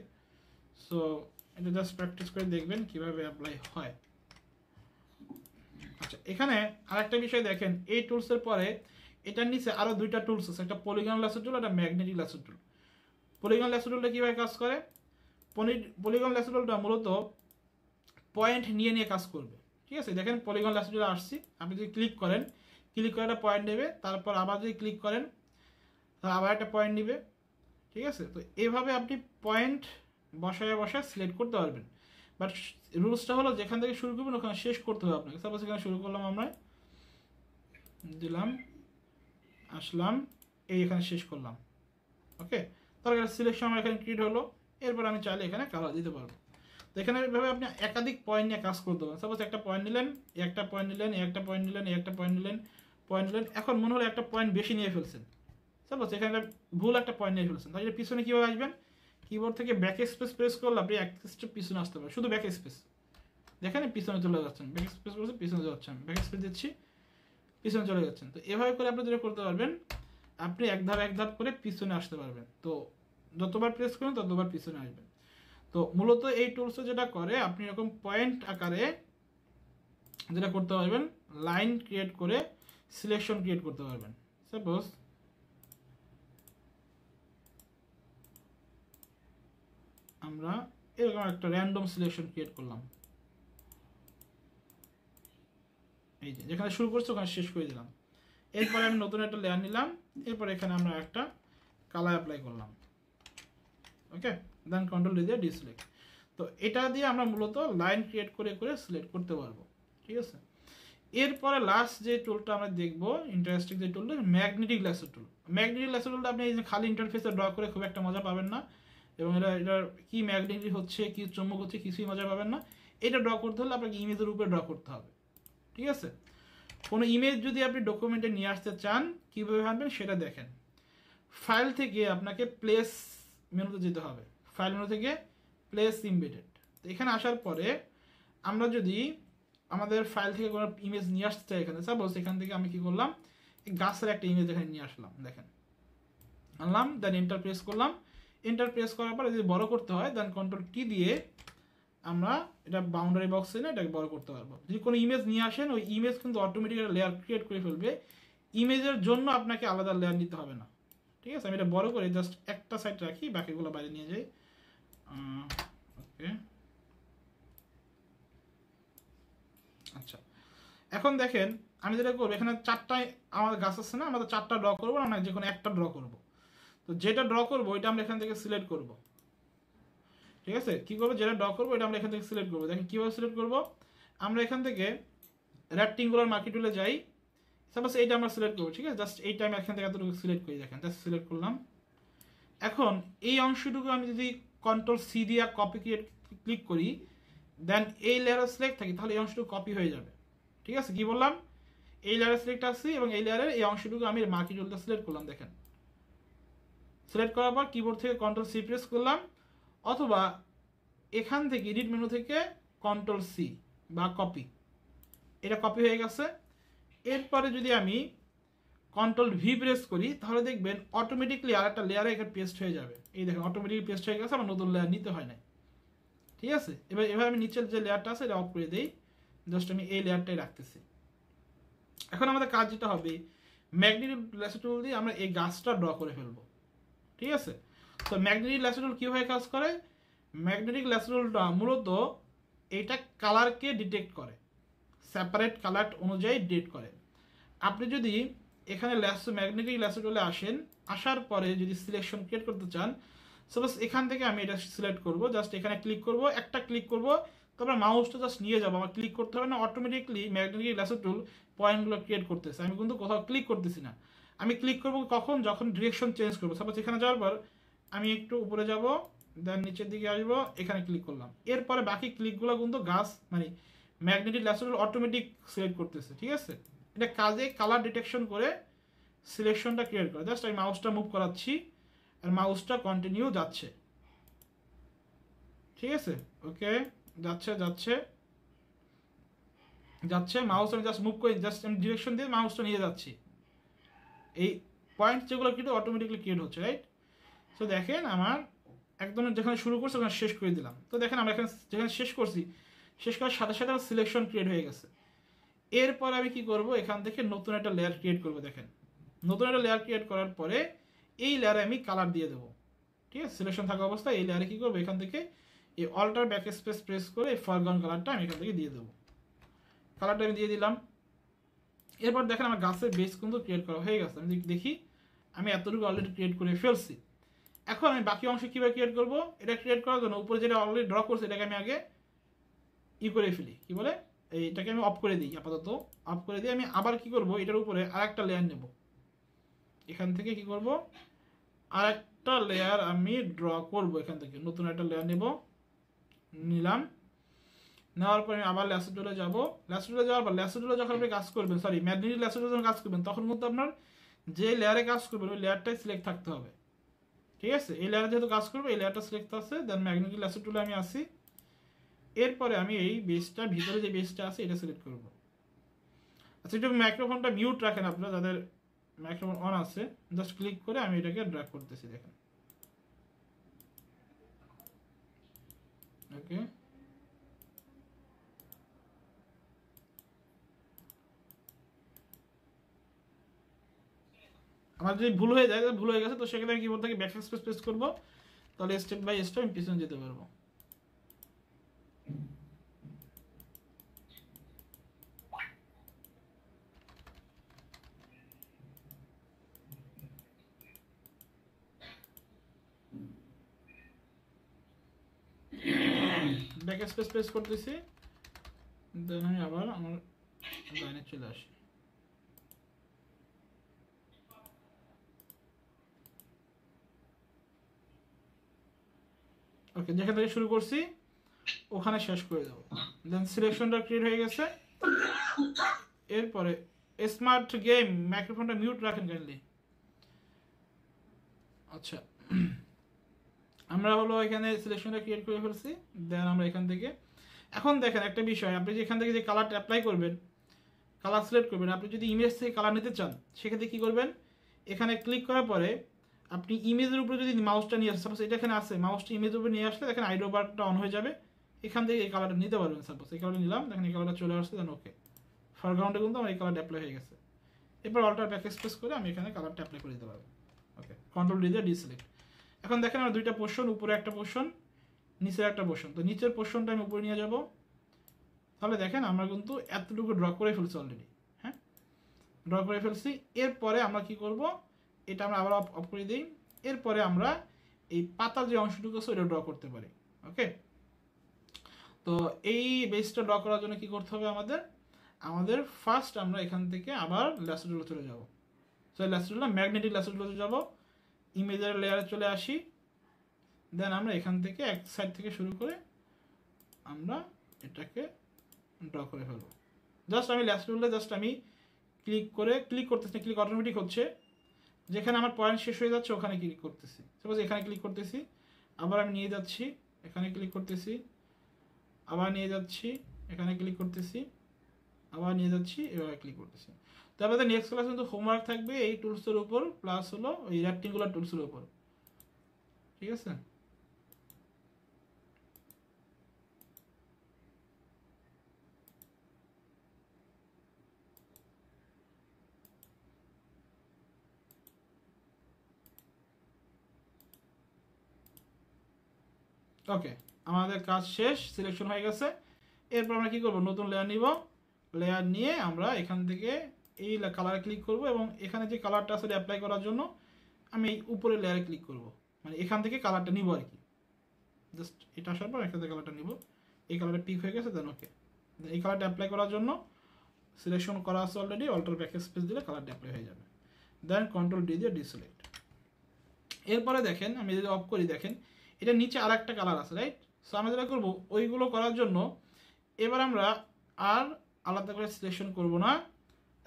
সো এটা জাস্ট প্র্যাকটিস করে দেখবেন কিভাবে অ্যাপ্লাই হয় আচ্ছা এখানে আরেকটা বিষয় দেখেন এই টুলসের পরে এটার নিচে আরও দুইটা টুলস আছে একটা পলিগন ল্যাসো টুল একটা ম্যাগনেটিক লাসের টুল পলিগন ল্যাসো টুলটা কীভাবে কাজ করে পলিগন ল্যাসো টুলটা মূলত পয়েন্ট নিয়ে নিয়ে কাজ করবে ঠিক আছে দেখেন পলিগন লাস্ট চলে আসছি আপনি যদি ক্লিক করেন ক্লিক করে একটা পয়েন্ট নেবে তারপর আবার যদি ক্লিক করেন আবার একটা পয়েন্ট নেবে ঠিক আছে তো এভাবে আপনি পয়েন্ট বসায় বসায় সিলেক্ট করতে পারবেন বাট রুলসটা হলো যেখান থেকে শুরু করবেন ওখানে শেষ করতে হবে আপনাকে সাপোজ এখানে শুরু করলাম আমরা দিলাম আসলাম এই এখানে শেষ করলাম ওকে তারপরে সিলেকশন আমার এখানে ক্রিয়েট হলো এরপর আমি চাইলে এখানে কালার দিতে পারবো তো এখানে এভাবে আপনি একাধিক পয়েন্ট নিয়ে কাজ করতে পারেন সাপোজ একটা পয়েন্ট নিলেন একটা পয়েন্ট নিলেন একটা পয়েন্ট নিলেন একটা পয়েন্ট নিলেন পয়েন্ট নিলেন এখন মনে হলো একটা পয়েন্ট বেশি নিয়ে ফেলছেন সাপোজ এখানে ভুল একটা পয়েন্ট নিয়ে ফেলছেন তাহলে পিছনে কীভাবে আসবেন কিবোর্ড থেকে ব্যাক স্পেস প্রেস করলে আপনি এক স্টেপ পিছনে আসতে পারেন শুধু ব্যাক স্পেস দেখেন পিছনে চলে যাচ্ছেন ব্যাক স্পেস বলছে পিছনে যাচ্ছেন ব্যাক স্পেস দিচ্ছি পিছনে চলে যাচ্ছেন তো এভাবে করে আপনি যেটা করতে পারবেন আপনি এক ধাপ এক ধাপ করে পিছনে আসতে পারবেন তো যতবার প্রেস করেন ততবার পিছনে আসবেন তো মূলত এই টুলসে যেটা করে আপনি এরকম পয়েন্ট আকারে যেটা করতে পারবেন লাইন ক্রিয়েট করে সিলেকশন ক্রিয়েট করতে পারবেন সাপোজ আমরা এরকম একটা র্যান্ডম সিলেকশন ক্রিয়েট করলাম এই যে যেখানে শুরু করছি ওখানে শেষ করে দিলাম এরপরে আমি নতুন একটা লেয়ার নিলাম এরপর এখানে আমরা একটা কালার অ্যাপ্লাই করলাম ওকে দেন কন্ট্রোল ডি দিয়ে ডিসলেক্ট তো এটা দিয়ে আমরা মূলত লাইন ক্রিয়েট করে করে সিলেক্ট করতে পারবো ঠিক আছে এরপরে লাস্ট যে টুলটা আমরা দেখবো ইন্টারেস্টিং যে টুলটা magnetic lasso tool magnetic lasso টুলটা আপনি এই যে খালি ইন্টারফেসে ড্র করে খুব একটা মজা পাবেন না এবং এটা এটার কী ম্যাগনেটিক হচ্ছে কী চুম্বক হচ্ছে কিছুই মজা পাবেন না এটা ড্র করতে হলে আপনাকে ইমেজের উপরে ড্র করতে হবে ঠিক আছে কোনো ইমেজ যদি আপনি ডকুমেন্টে নিয়ে আসতে চান কীভাবে আনবেন সেটা দেখেন ফাইল থেকে আপনাকে প্লেস মেনুতে যেতে হবে ফাইল মেনু থেকে প্লেস ইমবেডেড তো এখানে আসার পরে আমরা যদি আমাদের ফাইল থেকে কোনো ইমেজ নিয়ে আসতে চাই এখানে সাপোজ এখান থেকে আমি কি করলাম গাছের একটা ইমেজ এখানে নিয়ে আসলাম দেখেন আনলাম দেন এন্টার প্রেস করলাম এন্টার প্রেস করার পরে যদি বড় করতে হয় দেন কন্ট্রোল টি দিয়ে আমরা এটা বাউন্ডারি বক্স এনে এটাকে বড় করতে পারবো যদি কোনো ইমেজ নিয়ে আসেন ওই ইমেজ কিন্তু অটোমেটিক একটা লেয়ার ক্রিয়েট করে ফেলবে ইমেজের জন্য আপনাকে আলাদা লেয়ার নিতে হবে না ঠিক আছে আমি এটা বড় করে জাস্ট একটা সাইড রাখি বাকিগুলো বাইরে নিয়ে যাই ওকে আচ্ছা এখন দেখেন আমি যেটা করবো এখানে চারটায় আমাদের গাছ আছে না আমাদের চারটা ড্র করবো না যে কোনো একটা ড্র করবো তো যেটা ড্র করবো ওইটা আমরা এখান থেকে সিলেক্ট করব ঠিক আছে কী করবো যেটা ড্র করবো এটা আমরা এখান থেকে সিলেক্ট করবো দেখেন কীভাবে সিলেক্ট করব আমরা এখান থেকে রেক্টিঙ্গুলার মার্কেট টুলে যাই সাপোজ এইটা আমরা সিলেক্ট করবো ঠিক আছে জাস্ট এইটা আমি এখান থেকে এতটুকু সিলেক্ট করি দেখেন জাস্ট সিলেক্ট করলাম এখন এই অংশটুকু আমি যদি কন্ট্রোল সি দিয়ে কপি ক্লিক করি দেন এই লেয়ারে সিলেক্ট থাকি তাহলে এই অংশটুকু কপি হয়ে যাবে ঠিক আছে কি বললাম এই লেয়ারে সিলেক্ট আসছি এবং এই লেয়ারের এই অংশটুকু আমি মাকি টুলটা সিলেক্ট করলাম দেখেন সিলেক্ট করার পর কিবোর্ড থেকে কন্ট্রোল সি প্রেস করলাম অথবা এখান থেকে এডিট মেনু থেকে কন্ট্রোল সি বা কপি এটা কপি হয়ে গেছে এরপরে যদি আমি কন্ট্রোল ভি প্রেস করি তাহলে দেখবেন অটোমেটিকলি আর একটা লেয়ারে এখানে পেস্ট হয়ে যাবে এই দেখেন অটোমেটিক পেস্ট হয়ে গেছে আমার নতুন লেয়ার নিতে হয় না ঠিক আছে এবার এবার আমি নিচের যে লেয়ারটা আছে এটা অফ করে দিই জাস্ট আমি এই লেয়ারটাই রাখতেছি এখন আমাদের কাজ যেটা হবে ম্যাগনেটিক ল্যাসো টুল দিয়ে আমরা এই গাছটা ড্র করে ফেলবো ঠিক আছে তো ম্যাগনেটিক ল্যাসো টুল কীভাবে কাজ করে ম্যাগনেটিক ল্যাসো টুলটা মূলত এটা কালারকে ডিটেক্ট করে সেপারেট কালার অনুযায়ী ডিটেক্ট করে আপনি যদি এখানে ল্যাসো ম্যাগনেটিক ল্যাসো টুলে আসেন আসার পরে যদি সিলেকশন ক্রিয়েট করতে চান সাপোজ এখান থেকে আমি এটা সিলেক্ট করব জাস্ট এখানে ক্লিক করব একটা ক্লিক করব তারপরে মাউসটা জাস্ট নিয়ে যাবো আমার ক্লিক করতে হবে না অটোমেটিকলি ম্যাগনেটিক ল্যাসো টুল পয়েন্টগুলো ক্রিয়েট করতেছে আমি কিন্তু কোথাও ক্লিক করতেছি না আমি ক্লিক করব কখন যখন ডিরেকশন চেঞ্জ করবো সাপোজ এখানে যাওয়ার পর আমি একটু উপরে যাব দেন নিচের দিকে আসবো এখানে ক্লিক করলাম এরপরে বাকি ক্লিকগুলো কিন্তু গাছ মানে magnetic lasso tool automatic select করতেছে ঠিক আছে এটা কাজে কালার ডিটেকশন করে সিলেকশনটা ক্রিয়েট করে জাস্ট আমি মাউসটা মুভ করাচ্ছি আর মাউসটা কন্টিনিউ যাচ্ছে ঠিক আছে ওকে যাচ্ছে যাচ্ছে যাচ্ছে মাউস আমি জাস্ট মুভ করে জাস্ট আমি ডিরেকশন দিয়ে মাউসটা নিয়ে যাচ্ছি এই পয়েন্ট যেগুলো কিন্তু অটোমেটিকলি ক্রিয়েট হচ্ছে রাইট তো দেখেন আমার একদম যেখানে শুরু করছে ওখানে শেষ করে দিলাম তো দেখেন আমরা এখানে যেখানে শেষ করছি শেষ করার সাথে সাথে সিলেকশন ক্রিয়েট হয়ে গেছে এরপর আমি কি করব এখান থেকে নতুন একটা লেয়ার ক্রিয়েট করব দেখেন নতুন একটা লেয়ার ক্রিয়েট করার পরে এই লেয়ারে আমি কালার দিয়ে দেবো ঠিক আছে সিলেকশন থাকা অবস্থায় এই লেয়ারে কী করবো এখান থেকে এই অল্টার ব্যাক স্পেস প্রেস করে এই ফরগ্রাউন্ড কালারটা আমি এখান থেকে দিয়ে দেবো কালারটা আমি দিয়ে দিলাম এরপর দেখেন আমার গাছের বেস কিন্তু ক্রিয়েট করা হয়ে গেছে আমি দেখি আমি এতটুকু অলরেডি ক্রিয়েট করে ফেলছি এখন আমি বাকি অংশ কীভাবে ক্রিয়েট করব এটা ক্রিয়েট করার জন্য উপরে যেটা অলরেডি ড্র করছে এটাকে আমি আগে ই করে ফেলি কী বলে এইটাকে আমি অফ করে দিই আপাতত অফ করে দিয়ে আমি আবার কি করব এটার উপরে আর একটা লেয়ার নেব এখান থেকে কি করব আর একটা লেয়ার আমি ড্র করব এখান থেকে নতুন একটা লেয়ার নেব নিলাম নেওয়ার পরে আমি আবার ল্যাসোডোলে যাব ল্যাসোডোলে যাওয়ার পর ল্যাসোডোলে যখন আপনি কাজ করবেন সরি ম্যাগনেটিক ল্যাসোডোলে যখন কাজ করবেন তখন কিন্তু আপনার যে লেয়ারে কাজ করবেন ওই লেয়ারটাই সিলেক্ট থাকতে হবে ঠিক আছে এই লেয়ারে যেহেতু কাজ করবে এই লেয়ারটা সিলেক্ট আছে দেন ম্যাগনেটিক টুলে আমি আসি এরপরে আমি এই বেসটা ভিতরে যে বেসটা আছে এটা সিলেক্ট করব আচ্ছা একটু মাইক্রোফোনটা মিউট রাখেন আপনারা যাদের মাইক্রোফোন অন আছে জাস্ট ক্লিক করে আমি এটাকে ড্রাগ করতেছি দেখেন ওকে আমার যদি ভুল হয়ে যায় ভুল হয়ে গেছে তো সেখানে আমি কি বলতে ব্যাক স্পেস প্রেস করবো তাহলে স্টেপ বাই স্টেপ আমি পিছনে যেতে পারবো ব্যাক স্পেস প্রেস করতেছি দেন আমি আবার আমার লাইনে চলে আসি ওকে যেখান থেকে শুরু করছি ওখানে শেষ করে দেবো দেন সিলেকশনটা ক্রিয়েট হয়ে গেছে এরপরে স্মার্ট গেম মাইক্রোফোনটা মিউট রাখেন কাইন্ডলি আচ্ছা আমরা হলো এখানে সিলেকশনটা ক্রিয়েট করে ফেলছি দেন আমরা এখান থেকে এখন দেখেন একটা বিষয় আপনি যেখান থেকে যে কালারটা অ্যাপ্লাই করবেন কালার সিলেক্ট করবেন আপনি যদি ইমেজ থেকে কালার নিতে চান সেক্ষেত্রে কী করবেন এখানে ক্লিক করার পরে আপনি ইমেজের উপরে যদি মাউসটা নিয়ে আসেন সাপোজ এটা এখানে আসে মাউসটা ইমেজের উপরে নিয়ে আসলে দেখেন আইডো বারটা অন হয়ে যাবে এখান থেকে এই কালারটা নিতে পারবেন সাপোজ এই কালারটা নিলাম দেখেন এই কালারটা চলে আসছে দেন ওকে ফরগ্রাউন্ডে কিন্তু আমার এই কালারটা অ্যাপ্লাই হয়ে গেছে এরপর অল্টার ব্যাক এক্সপ্রেস করে আমি এখানে কালারটা অ্যাপ্লাই করে দিতে পারবো ওকে কন্ট্রোল ডি দিয়ে ডিসিলেক্ট এখন দেখেন আমার দুইটা পোর্শন উপরে একটা পোর্শন নিচের একটা পোর্শন তো নিচের পোর্শনটা আমি উপরে নিয়ে যাব তাহলে দেখেন আমরা কিন্তু এতটুকু ড্র করে ফেলছি অলরেডি হ্যাঁ ড্র করে ফেলছি এরপরে আমরা কি করব এটা আমরা আবার অফ করে দিই এরপরে আমরা এই পাতার যে অংশটুকু আছে ওটা ড্র করতে পারি ওকে তো এই বেসটা ড্র করার জন্য কি করতে হবে আমাদের আমাদের ফার্স্ট আমরা এখান থেকে আবার ল্যাসেডুলো চলে যাব তো ল্যাসেডুলো ম্যাগনেটিক ল্যাসেডুলোতে যাব ইমেজের লেয়ারে চলে আসি দেন আমরা এখান থেকে এক সাইড থেকে শুরু করে আমরা এটাকে ড্র করে ফেলবো জাস্ট আমি ল্যাস টুলে জাস্ট আমি ক্লিক করে ক্লিক করতেছি ক্লিক অটোমেটিক হচ্ছে যেখানে আমার পয়েন্ট শেষ হয়ে যাচ্ছে ওখানে ক্লিক করতেছি সাপোজ এখানে ক্লিক করতেছি আবার আমি নিয়ে যাচ্ছি এখানে ক্লিক করতেছি আবার নিয়ে যাচ্ছি এখানে ক্লিক করতেছি আবার নিয়ে যাচ্ছি এভাবে ক্লিক করতেছি তারপরে নেক্সট ক্লাস কিন্তু হোমওয়ার্ক থাকবে এই টুলসের উপর প্লাস হলো ওই রেক্টেঙ্গুলার টুলসের উপর ঠিক আছে ওকে আমাদের কাজ শেষ সিলেকশন হয়ে গেছে এরপর আমরা কি করবো নতুন লেয়ার নিব লেয়ার নিয়ে আমরা এখান থেকে এই কালারে ক্লিক করব এবং এখানে যে কালারটা আসলে অ্যাপ্লাই করার জন্য আমি এই উপরে লেয়ারে ক্লিক করব মানে এখান থেকে কালারটা নিব আর কি জাস্ট এটা আসার পর এখান থেকে কালারটা নিব এই কালারটা পিক হয়ে গেছে দেন ওকে এই কালারটা অ্যাপ্লাই করার জন্য সিলেকশন করা আছে অলরেডি অল্টার ব্যাক স্পেস দিলে কালারটা অ্যাপ্লাই হয়ে যাবে দেন কন্ট্রোল ডি দিয়ে ডিসিলেক্ট এরপরে দেখেন আমি যদি অফ করি দেখেন এটা নিচে আর একটা কালার আছে রাইট সো আমি যেটা করবো ওইগুলো করার জন্য এবার আমরা আর আলাদা করে সিলেকশন করব না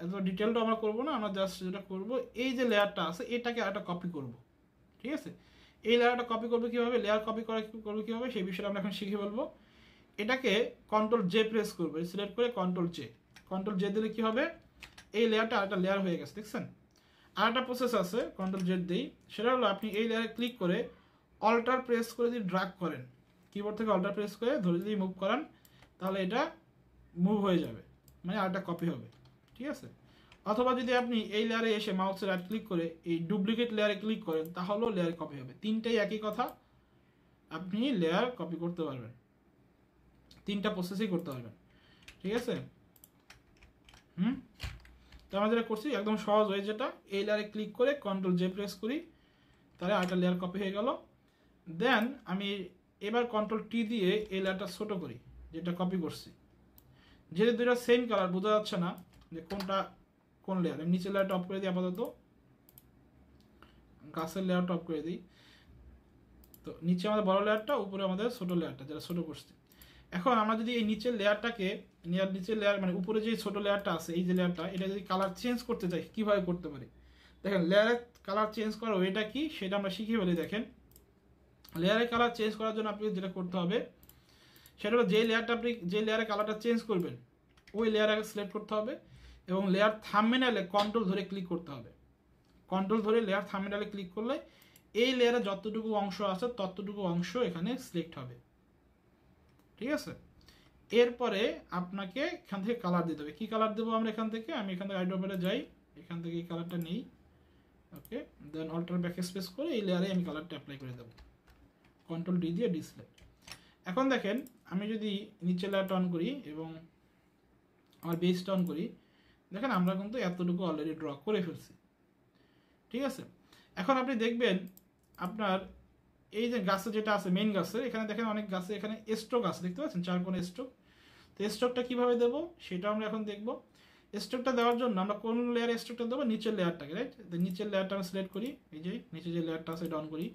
এত ডিটেলটা আমরা করবো না আমরা জাস্ট যেটা করবো এই যে লেয়ারটা আছে এটাকে একটা কপি করব ঠিক আছে এই লেয়ারটা কপি করবে কীভাবে লেয়ার কপি করা করবে কীভাবে সেই বিষয়টা আমরা এখন শিখে বলবো এটাকে কন্ট্রোল জে প্রেস করবো সিলেক্ট করে কন্ট্রোল জে কন্ট্রোল জে দিলে কী হবে এই লেয়ারটা আরেকটা লেয়ার হয়ে গেছে দেখছেন আর একটা প্রসেস আছে কন্ট্রোল জেড দিই সেটা হলো আপনি এই লেয়ারে ক্লিক করে অল্টার প্রেস করে যদি ড্রাগ করেন কিবোর্ড থেকে অল্টার প্রেস করে ধরে যদি মুভ করান তাহলে এটা মুভ হয়ে যাবে মানে আরেকটা কপি হবে ঠিক আছে অথবা যদি আপনি এই লেয়ারে এসে মাউসে রাইট ক্লিক করে এই ডুপ্লিকেট লেয়ারে ক্লিক করেন তাহলেও লেয়ার কপি হবে তিনটাই একই কথা আপনি লেয়ার কপি করতে পারবেন তিনটা প্রসেসই করতে পারবেন ঠিক আছে হুম তো আমরা যেটা করছি একদম সহজ হয়ে যেটা এই লেয়ারে ক্লিক করে কন্ট্রোল জে প্রেস করি তাহলে আরেকটা লেয়ার কপি হয়ে গেল দেন আমি এবার কন্ট্রোল টি দিয়ে এই লেয়ারটা ছোটো করি যেটা কপি করছি যেহেতু দুটা সেম কালার বোঝা যাচ্ছে না যে কোনটা কোন লেয়ার আমি নিচের লেয়ারটা টপ করে দিই আপাতত গাছের লেয়ার টপ করে দিই তো নিচে আমাদের বড় লেয়ারটা উপরে আমাদের ছোটো লেয়ারটা যেটা ছোটো করছি এখন আমরা যদি এই নিচের লেয়ারটাকে নিচের লেয়ার মানে উপরে যে ছোটো লেয়ারটা আছে এই যে লেয়ারটা এটা যদি কালার চেঞ্জ করতে চাই কীভাবে করতে পারি দেখেন লেয়ারের কালার চেঞ্জ করার ওয়েটা কি সেটা আমরা শিখে ফেলি দেখেন লেয়ারের কালার চেঞ্জ করার জন্য আপনি যেটা করতে হবে সেটা হলো যে লেয়ারটা আপনি যে লেয়ারের কালারটা চেঞ্জ করবেন ওই লেয়ারে আগে সিলেক্ট করতে হবে এবং লেয়ার থামমেনালে কন্ট্রোল ধরে ক্লিক করতে হবে কন্ট্রোল ধরে লেয়ার থামমেনালে ক্লিক করলে এই লেয়ারে যতটুকু অংশ আছে ততটুকু অংশ এখানে সিলেক্ট হবে ঠিক আছে এরপরে আপনাকে এখান থেকে কালার দিতে হবে কী কালার দেবো আমরা এখান থেকে আমি এখান থেকে আইডোপারে যাই এখান থেকে এই কালারটা নেই okay then alter backspace করে এই লেয়ারে আমি কালারটা অ্যাপ্লাই করে দেবো কন্ট্রোল ডি দিয়ে ডিসপ্লে এখন দেখেন আমি যদি নিচে লেয়ারটা অন করি এবং আমার বেসটা অন করি দেখেন আমরা কিন্তু এতটুকু অলরেডি ড্র করে ফেলছি ঠিক আছে এখন আপনি দেখবেন আপনার এই যে গাছে যেটা আছে মেন গাছের এখানে দেখেন অনেক গাছে এখানে স্ট্রোক আছে দেখতে পাচ্ছেন চার কোন স্ট্রোক তো স্ট্রোকটা কীভাবে দেবো সেটা আমরা এখন দেখবো স্ট্রোকটা দেওয়ার জন্য আমরা কোন লেয়ারে স্ট্রোকটা দেবো নিচের লেয়ারটাকে রাইট তো নিচের লেয়ারটা আমি সিলেক্ট করি এই যে নিচে যে লেয়ারটা আছে ডন করি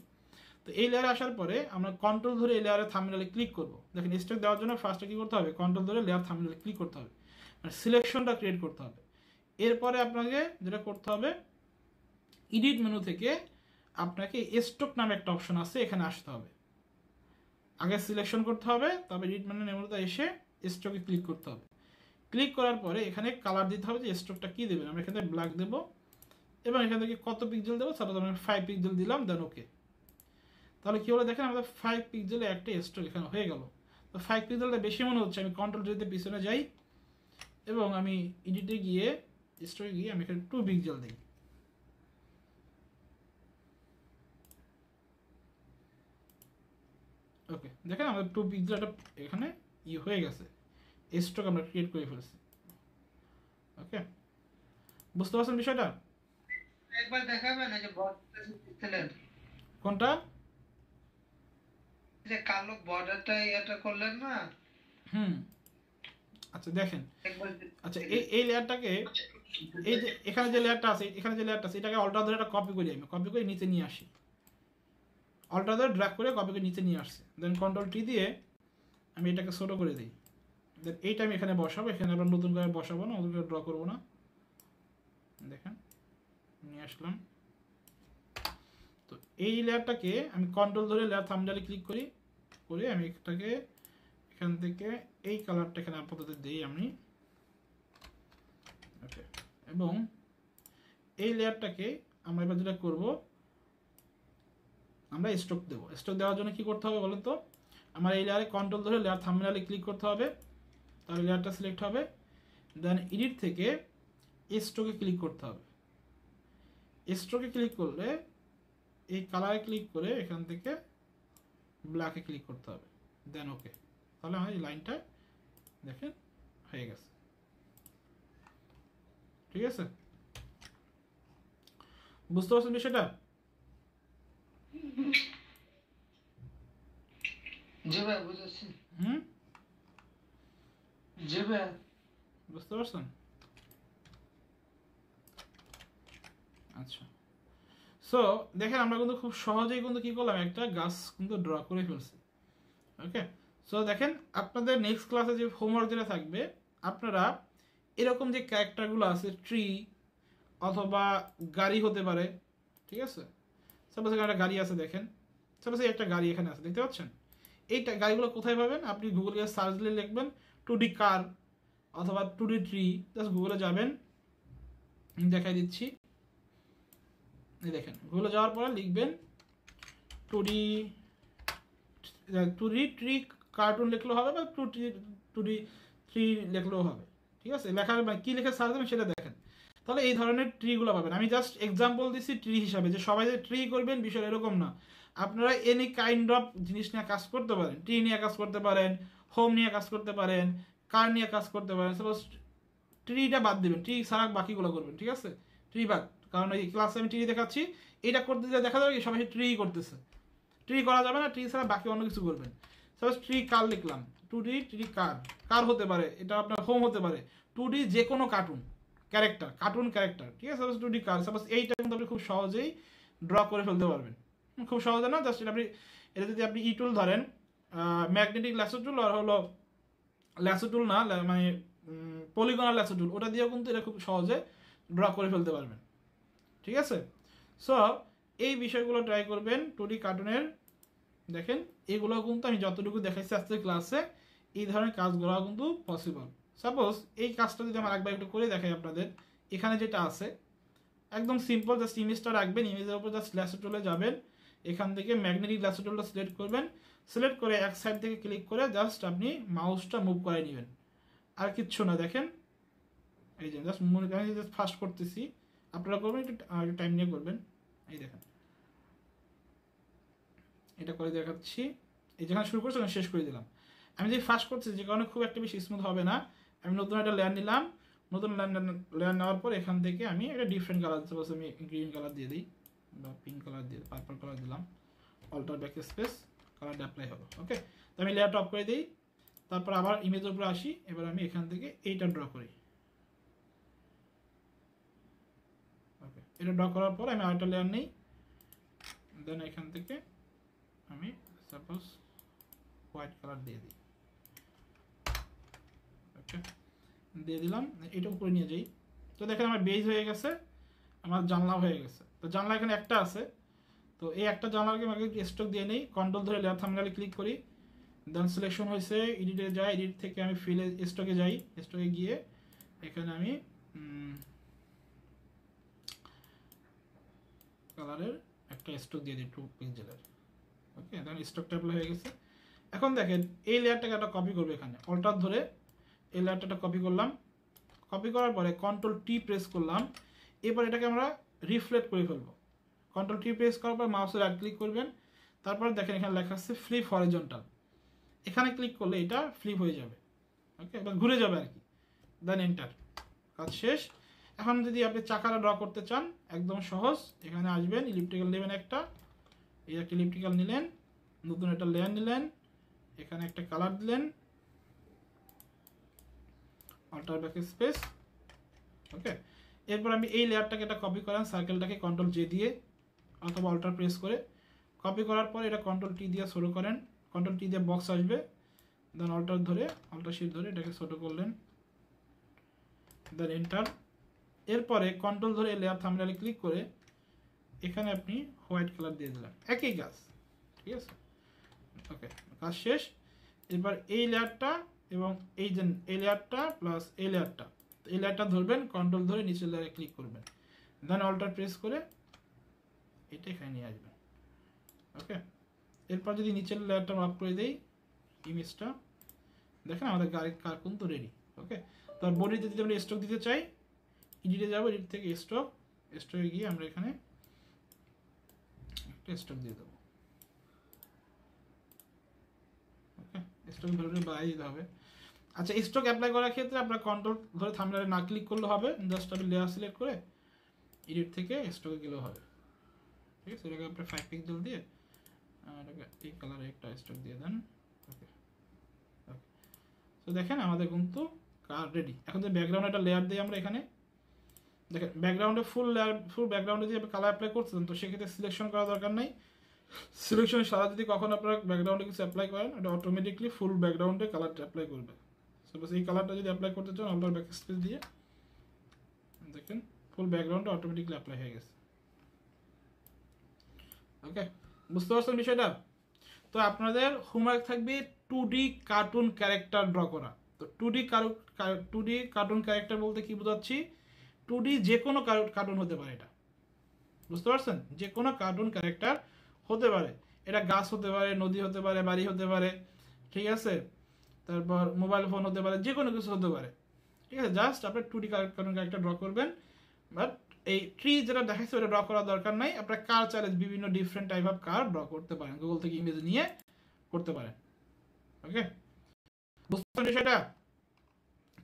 তো এই লেয়ারে আসার পরে আমরা কন্ট্রোল ধরে এই লেয়ারে থামনেলে ক্লিক করবো দেখেন স্ট্রোক দেওয়ার জন্য ফার্স্টে কী করতে হবে কন্ট্রোল ধরে লেয়ার থামনেলে ক্লিক করতে হবে মানে সিলেকশনটা ক্রিয়েট করতে হবে এরপরে আপনাকে যেটা করতে হবে ইডিট মেনু থেকে আপনাকে স্টক নামে একটা অপশন আছে এখানে আসতে হবে আগে সিলেকশন করতে হবে তবে এডিট মেনু মেনুতে এসে স্টকে ক্লিক করতে হবে ক্লিক করার পরে এখানে কালার দিতে হবে যে স্টকটা কী দেবেন আমরা এখানে ব্ল্যাক দেবো এবং এখান থেকে কত পিক্সেল দেবো সাপোজ আমি ফাইভ পিক্সেল দিলাম দেন ওকে তাহলে কী হলো দেখেন আমাদের ফাইভ পিক্সেলে একটা স্টক এখানে হয়ে গেল তো ফাইভ পিক্সেলটা বেশি মনে হচ্ছে আমি কন্ট্রোল ডিতে পিছনে যাই এবং আমি এডিটে গিয়ে স্টোরে গিয়ে আমি এখানে টু জল দিই ওকে দেখেন আমাদের টু পিক্সেলটা এখানে ই হয়ে গেছে স্টক আমরা ক্রিয়েট করে ফেলেছি ওকে বুঝতে পারছেন বিষয়টা একবার
দেখাবেন এই যে বর্ডার কোনটা যে কালো বর্ডারটা এটা করলেন না
হুম আচ্ছা দেখেন আচ্ছা এই এই লেয়ারটাকে এই যে এখানে যে লেয়ারটা আছে এখানে যে লেয়ারটা আছে এটাকে অল্টার ধরে একটা কপি করি আমি কপি করে নিচে নিয়ে আসি অল্টার ধরে ড্র্যাক করে কপি করে নিচে নিয়ে আসছে দেন কন্ট্রোল টি দিয়ে আমি এটাকে ছোটো করে দিই দেন এইটা আমি এখানে বসাবো এখানে আবার নতুন করে বসাবো না নতুন করে ড্র করবো না দেখেন নিয়ে আসলাম তো এই লেয়ারটাকে আমি কন্ট্রোল ধরে লেয়ার থামডালে ক্লিক করি করে আমি এটাকে এখান থেকে এই কালারটা এখানে আপাতত দিই আমি এবং এই লেয়ারটাকে আমরা এবার যেটা করবো আমরা স্ট্রোক দেব স্ট্রোক দেওয়ার জন্য কি করতে হবে বলুন তো আমার এই লেয়ারে কন্ট্রোল ধরে লেয়ার থামিনালে ক্লিক করতে হবে তার লেয়ারটা সিলেক্ট হবে দেন ইডিট থেকে স্ট্রোকে ক্লিক করতে হবে স্ট্রোকে ক্লিক করলে এই কালারে ক্লিক করে এখান থেকে ব্ল্যাকে ক্লিক করতে হবে দেন ওকে তাহলে আমার এই লাইনটা দেখেন হয়ে গেছে ঠিক আছে বুঝতে পারছেন বিষয়টা আচ্ছা সো দেখেন আমরা কিন্তু খুব সহজেই কিন্তু কি করলাম একটা গাছ কিন্তু ড্র করে ওকে দেখেন আপনাদের নেক্সট ক্লাসে যে হোমওয়ার্ক যেটা থাকবে আপনারা এরকম যে ক্যারেক্টারগুলো আছে ট্রি অথবা গাড়ি হতে পারে ঠিক আছে সাপোজ এখানে একটা গাড়ি আছে দেখেন সাপোজ এই একটা গাড়ি এখানে আছে দেখতে পাচ্ছেন এই গাড়িগুলো কোথায় পাবেন আপনি গুগলে সার্চ দিলে লিখবেন টু ডি কার অথবা টু ডি ট্রি জাস্ট গুগলে যাবেন দেখাই দিচ্ছি এই দেখেন গুগলে যাওয়ার পরে লিখবেন two D two D tree cartoon লিখলেও হবে বা two D two D three লিখলেও হবে ঠিক আছে লেখার কী লিখে সার্চ দেবেন সেটা দেখেন তাহলে এই ধরনের ট্রিগুলো পাবেন আমি জাস্ট এক্সাম্পল দিচ্ছি ট্রি হিসাবে যে সবাই যে ট্রি করবেন বিষয় এরকম না আপনারা এনি কাইন্ড অফ জিনিস নিয়ে কাজ করতে পারেন ট্রি নিয়ে কাজ করতে পারেন হোম নিয়ে কাজ করতে পারেন কার নিয়ে কাজ করতে পারেন সাপোজ ট্রিটা বাদ দেবেন ট্রি ছাড়া বাকিগুলো করবেন ঠিক আছে ট্রি বাদ কারণ এই ক্লাসে আমি ট্রি দেখাচ্ছি এটা করতে যা দেখা যাবে কি সবাই ট্রি করতেছে ট্রি করা যাবে না ট্রি ছাড়া বাকি অন্য কিছু করবেন সাপোজ ট্রি কার লিখলাম টু ডি কার কার হতে পারে এটা আপনার হোম হতে পারে টু ডি যে কোনো কার্টুন ক্যারেক্টার কার্টুন ক্যারেক্টার ঠিক আছে suppose two D car suppose এইটা কিন্তু আপনি খুব সহজেই ড্র করে ফেলতে পারবেন খুব সহজে না জাস্ট আপনি এটা যদি আপনি ইটুল ধরেন ম্যাগনেটিক ল্যাসো টুল আর হলো ল্যাসো টুল না মানে পলিগনার ল্যাসো টুল ওটা দিয়েও কিন্তু এটা খুব সহজে ড্র করে ফেলতে পারবেন ঠিক আছে সো এই বিষয়গুলো ট্রাই করবেন টু ডি কার্টুনের দেখেন এগুলো কিন্তু আমি যতটুকু দেখাইছি আজকে ক্লাসে এই ধরনের কাজগুলো কিন্তু পসিবল সাপোজ এই কাজটা যদি আমার একবার একটু করে দেখাই আপনাদের এখানে যেটা আছে একদম সিম্পল জাস্ট ইমেজটা রাখবেন ইমেজের উপর জাস্ট ল্যাসে চলে যাবেন এখান থেকে ম্যাগনেটিক ল্যাসে টোলটা সিলেক্ট করবেন সিলেক্ট করে এক সাইড থেকে ক্লিক করে জাস্ট আপনি মাউসটা মুভ করে নেবেন আর কিচ্ছু না দেখেন এই যে জাস্ট মনে করেন জাস্ট ফাস্ট করতেছি আপনারা করবেন একটু টাইম নিয়ে করবেন এই দেখেন এটা করে দেখাচ্ছি এই যেখানে শুরু করছি শেষ করে দিলাম আমি যে ফার্স্ট করছি যে কারণে খুব একটা বেশি স্মুথ হবে না আমি নতুন একটা লেয়ার নিলাম নতুন লেয়ার নেওয়ার পর এখান থেকে আমি একটা ডিফারেন্ট কালার সাপোজ আমি গ্রিন কালার দিয়ে দিই বা পিঙ্ক কালার দিয়ে পার্পল কালার দিলাম অল্টার ব্যাক স্পেস কালারটা অ্যাপ্লাই হলো ওকে তো আমি লেয়ার টপ করে দিই তারপর আবার ইমেজের উপরে আসি এবার আমি এখান থেকে এইটা ড্র করি ওকে এটা ড্র করার পর আমি আরেকটা লেয়ার নিই দেন এখান থেকে আমি সাপোজ হোয়াইট কালার দিয়ে দিই ওকে দিয়ে দিলাম এটা উপরে নিয়ে যাই তো দেখেন আমার বেজ হয়ে গেছে আমার জানলা হয়ে গেছে তো জানলা এখানে একটা আছে তো এই একটা জানলাকে আমাকে স্টক দিয়ে নিই কন্ট্রোল ধরে লেয়ার থামগালে ক্লিক করি দেন সিলেকশন হয়েছে এডিটে যাই এডিট থেকে আমি ফিলে স্টকে যাই স্টকে গিয়ে এখানে আমি কালারের একটা স্টক দিয়ে দিই টু পিক্সেলের ওকে তাহলে স্টক ট্যাবলে হয়ে গেছে এখন দেখেন এই লেয়ারটাকে একটা কপি করবো এখানে অল্টার ধরে এই লেয়ারটা একটা কপি করলাম কপি করার পরে কন্ট্রোল টি প্রেস করলাম এবার এটাকে আমরা রিফ্লেক্ট করে ফেলবো কন্ট্রোল টি প্রেস করার পর মাউসে রাইট ক্লিক করবেন তারপর দেখেন এখানে লেখা আছে ফ্লিপ হরিজন্টাল এখানে ক্লিক করলে এটা ফ্লিপ হয়ে যাবে ওকে এবার ঘুরে যাবে আর কি দেন এন্টার কাজ শেষ এখন যদি আপনি চাকাটা ড্র করতে চান একদম সহজ এখানে আসবেন ইলেকট্রিক্যাল নেবেন একটা এই একটা ইলেকট্রিক্যাল নিলেন নতুন একটা লেয়ার নিলেন এখানে একটা কালার দিলেন অল্টার ব্যাক স্পেস ওকে এরপর আমি এই লেয়ারটাকে এটা কপি করেন সার্কেলটাকে কন্ট্রোল জে দিয়ে অথবা অল্টার প্রেস করে কপি করার পর এটা কন্ট্রোল টি দিয়ে শুরু করেন কন্ট্রোল টি দিয়ে বক্স আসবে দেন অল্টার ধরে অল্টার শিট ধরে এটাকে ছোটো করলেন দেন এন্টার এরপরে কন্ট্রোল ধরে লেয়ার থামলে ক্লিক করে এখানে আপনি হোয়াইট কালার দিয়ে দিলেন একই গাছ ঠিক আছে ওকে কাজ শেষ এবার এই লেয়ারটা এবং এই যে এই লেয়ারটা প্লাস এই লেয়ারটা এই লেয়ারটা ধরবেন কন্ট্রোল ধরে নিচের লেয়ারে ক্লিক করবেন দেন অল্টার প্রেস করে এটা এখানে নিয়ে আসবেন ওকে এরপর যদি নিচের লেয়ারটা মাফ করে দেই ইমেজটা দেখেন আমাদের গাড়ি কার কিন্তু রেডি ওকে তার বডিতে যদি আমরা স্টক দিতে চাই ইডিটে যাবো ইডিট থেকে স্টক স্টকে গিয়ে আমরা এখানে একটা দিয়ে দেবো ওকে স্টক ভ্যালুটি বাই দিতে হবে আচ্ছা স্টক অ্যাপ্লাই করার ক্ষেত্রে আপনার কন্ট্রোল ধরে থামলারে না ক্লিক করলে হবে জাস্ট আপনি লেয়ার সিলেক্ট করে এডিট থেকে স্টকে গেলেও হবে ঠিক আছে এটাকে আপনার ফাইভ পিক্সেল দিয়ে এটাকে এই কালারে একটা স্টক দিয়ে দেন ওকে ওকে তো দেখেন আমাদের কিন্তু কার রেডি এখন যে ব্যাকগ্রাউন্ড একটা লেয়ার দিই আমরা এখানে দেখেন ব্যাকগ্রাউন্ডে ফুল ফুল ব্যাকগ্রাউন্ডে যদি আপনি কালার অ্যাপ্লাই করছেন তো সেক্ষেত্রে সিলেকশন করা দরকার নেই সিলেকশন সারা যদি কখন আপনারা ব্যাকগ্রাউন্ডে কিছু অ্যাপ্লাই করেন এটা অটোমেটিকলি ফুল ব্যাকগ্রাউন্ডে কালারটা অ্যাপ্লাই করবে সাপোজ এই কালারটা যদি অ্যাপ্লাই করতে চান আপনার ব্যাক স্কেচ দিয়ে দেখেন ফুল ব্যাকগ্রাউন্ডে অটোমেটিকলি অ্যাপ্লাই হয়ে গেছে ওকে বুঝতে পারছেন বিষয়টা তো আপনাদের হোমওয়ার্ক থাকবে two D cartoon character draw করা তো টু ডি কার্টুন ক্যারেক্টার বলতে কি বোঝাচ্ছি টু ডি যে কোনো কার্টুন হতে পারে এটা বুঝতে পারছেন যে কোনো কার্টুন ক্যারেক্টার হতে পারে এটা গাছ হতে পারে নদী হতে পারে বাড়ি হতে পারে ঠিক আছে তারপর মোবাইল ফোন হতে পারে যে কোনো কিছু হতে পারে ঠিক আছে জাস্ট আপনার two D cartoon character draw করবেন বাট এই ট্রি যেটা দেখাচ্ছে ওটা ড্র করার দরকার নাই আপনার কার চালে বিভিন্ন different type of car draw করতে পারেন গুগল থেকে ইমেজ নিয়ে করতে পারেন ওকে বুঝতে পারছেন সেটা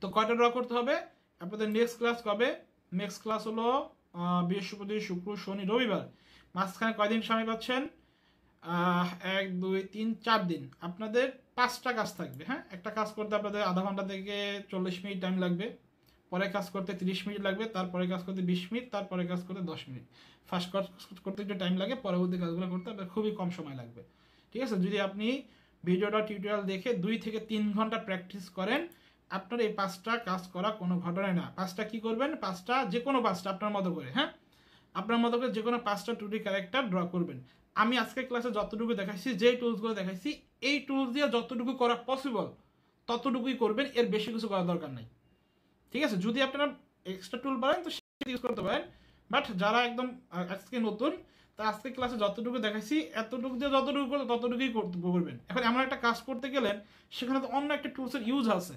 তো কয়টা ড্র করতে হবে আপনাদের নেক্সট ক্লাস কবে নেক্সট ক্লাস হলো বৃহস্পতি শুক্র শনি রবিবার মাঝখানে কয়দিন সময় পাচ্ছেন এক দুই তিন চার দিন আপনাদের পাঁচটা কাজ থাকবে হ্যাঁ একটা কাজ করতে আপনাদের আধা ঘন্টা থেকে চল্লিশ মিনিট টাইম লাগবে পরে কাজ করতে তিরিশ মিনিট লাগবে তারপরে কাজ করতে বিশ মিনিট তারপরে কাজ করতে দশ মিনিট ফার্স্ট কাজ করতে একটু টাইম লাগে পরবর্তী কাজগুলো করতে আপনার খুবই কম সময় লাগবে ঠিক আছে যদি আপনি ভিডিওটা টিউটোরিয়াল দেখে দুই থেকে তিন ঘন্টা প্র্যাকটিস করেন আপনার এই পাঁচটা কাজ করা কোনো ঘটনায় না পাঁচটা কি করবেন পাঁচটা যে কোনো পাঁচটা আপনার মতো করে হ্যাঁ আপনার মতো করে যে কোনো পাঁচটা টুডি ক্যারেক্টার ড্র করবেন আমি আজকে ক্লাসে যতটুকু দেখাইছি যেই টুলসগুলো দেখাইছি এই টুলস দিয়ে যতটুকু করা পসিবল ততটুকুই করবেন এর বেশি কিছু করার দরকার নাই ঠিক আছে যদি আপনারা এক্সট্রা টুল পারেন তো ইউজ করতে পারেন বাট যারা একদম আজকে নতুন তা আজকে ক্লাসে যতটুকু দেখাইছি এতটুকু দিয়ে যতটুকু করলে ততটুকুই করবেন এখন এমন একটা কাজ করতে গেলেন সেখানে তো অন্য একটা টুলসের ইউজ আছে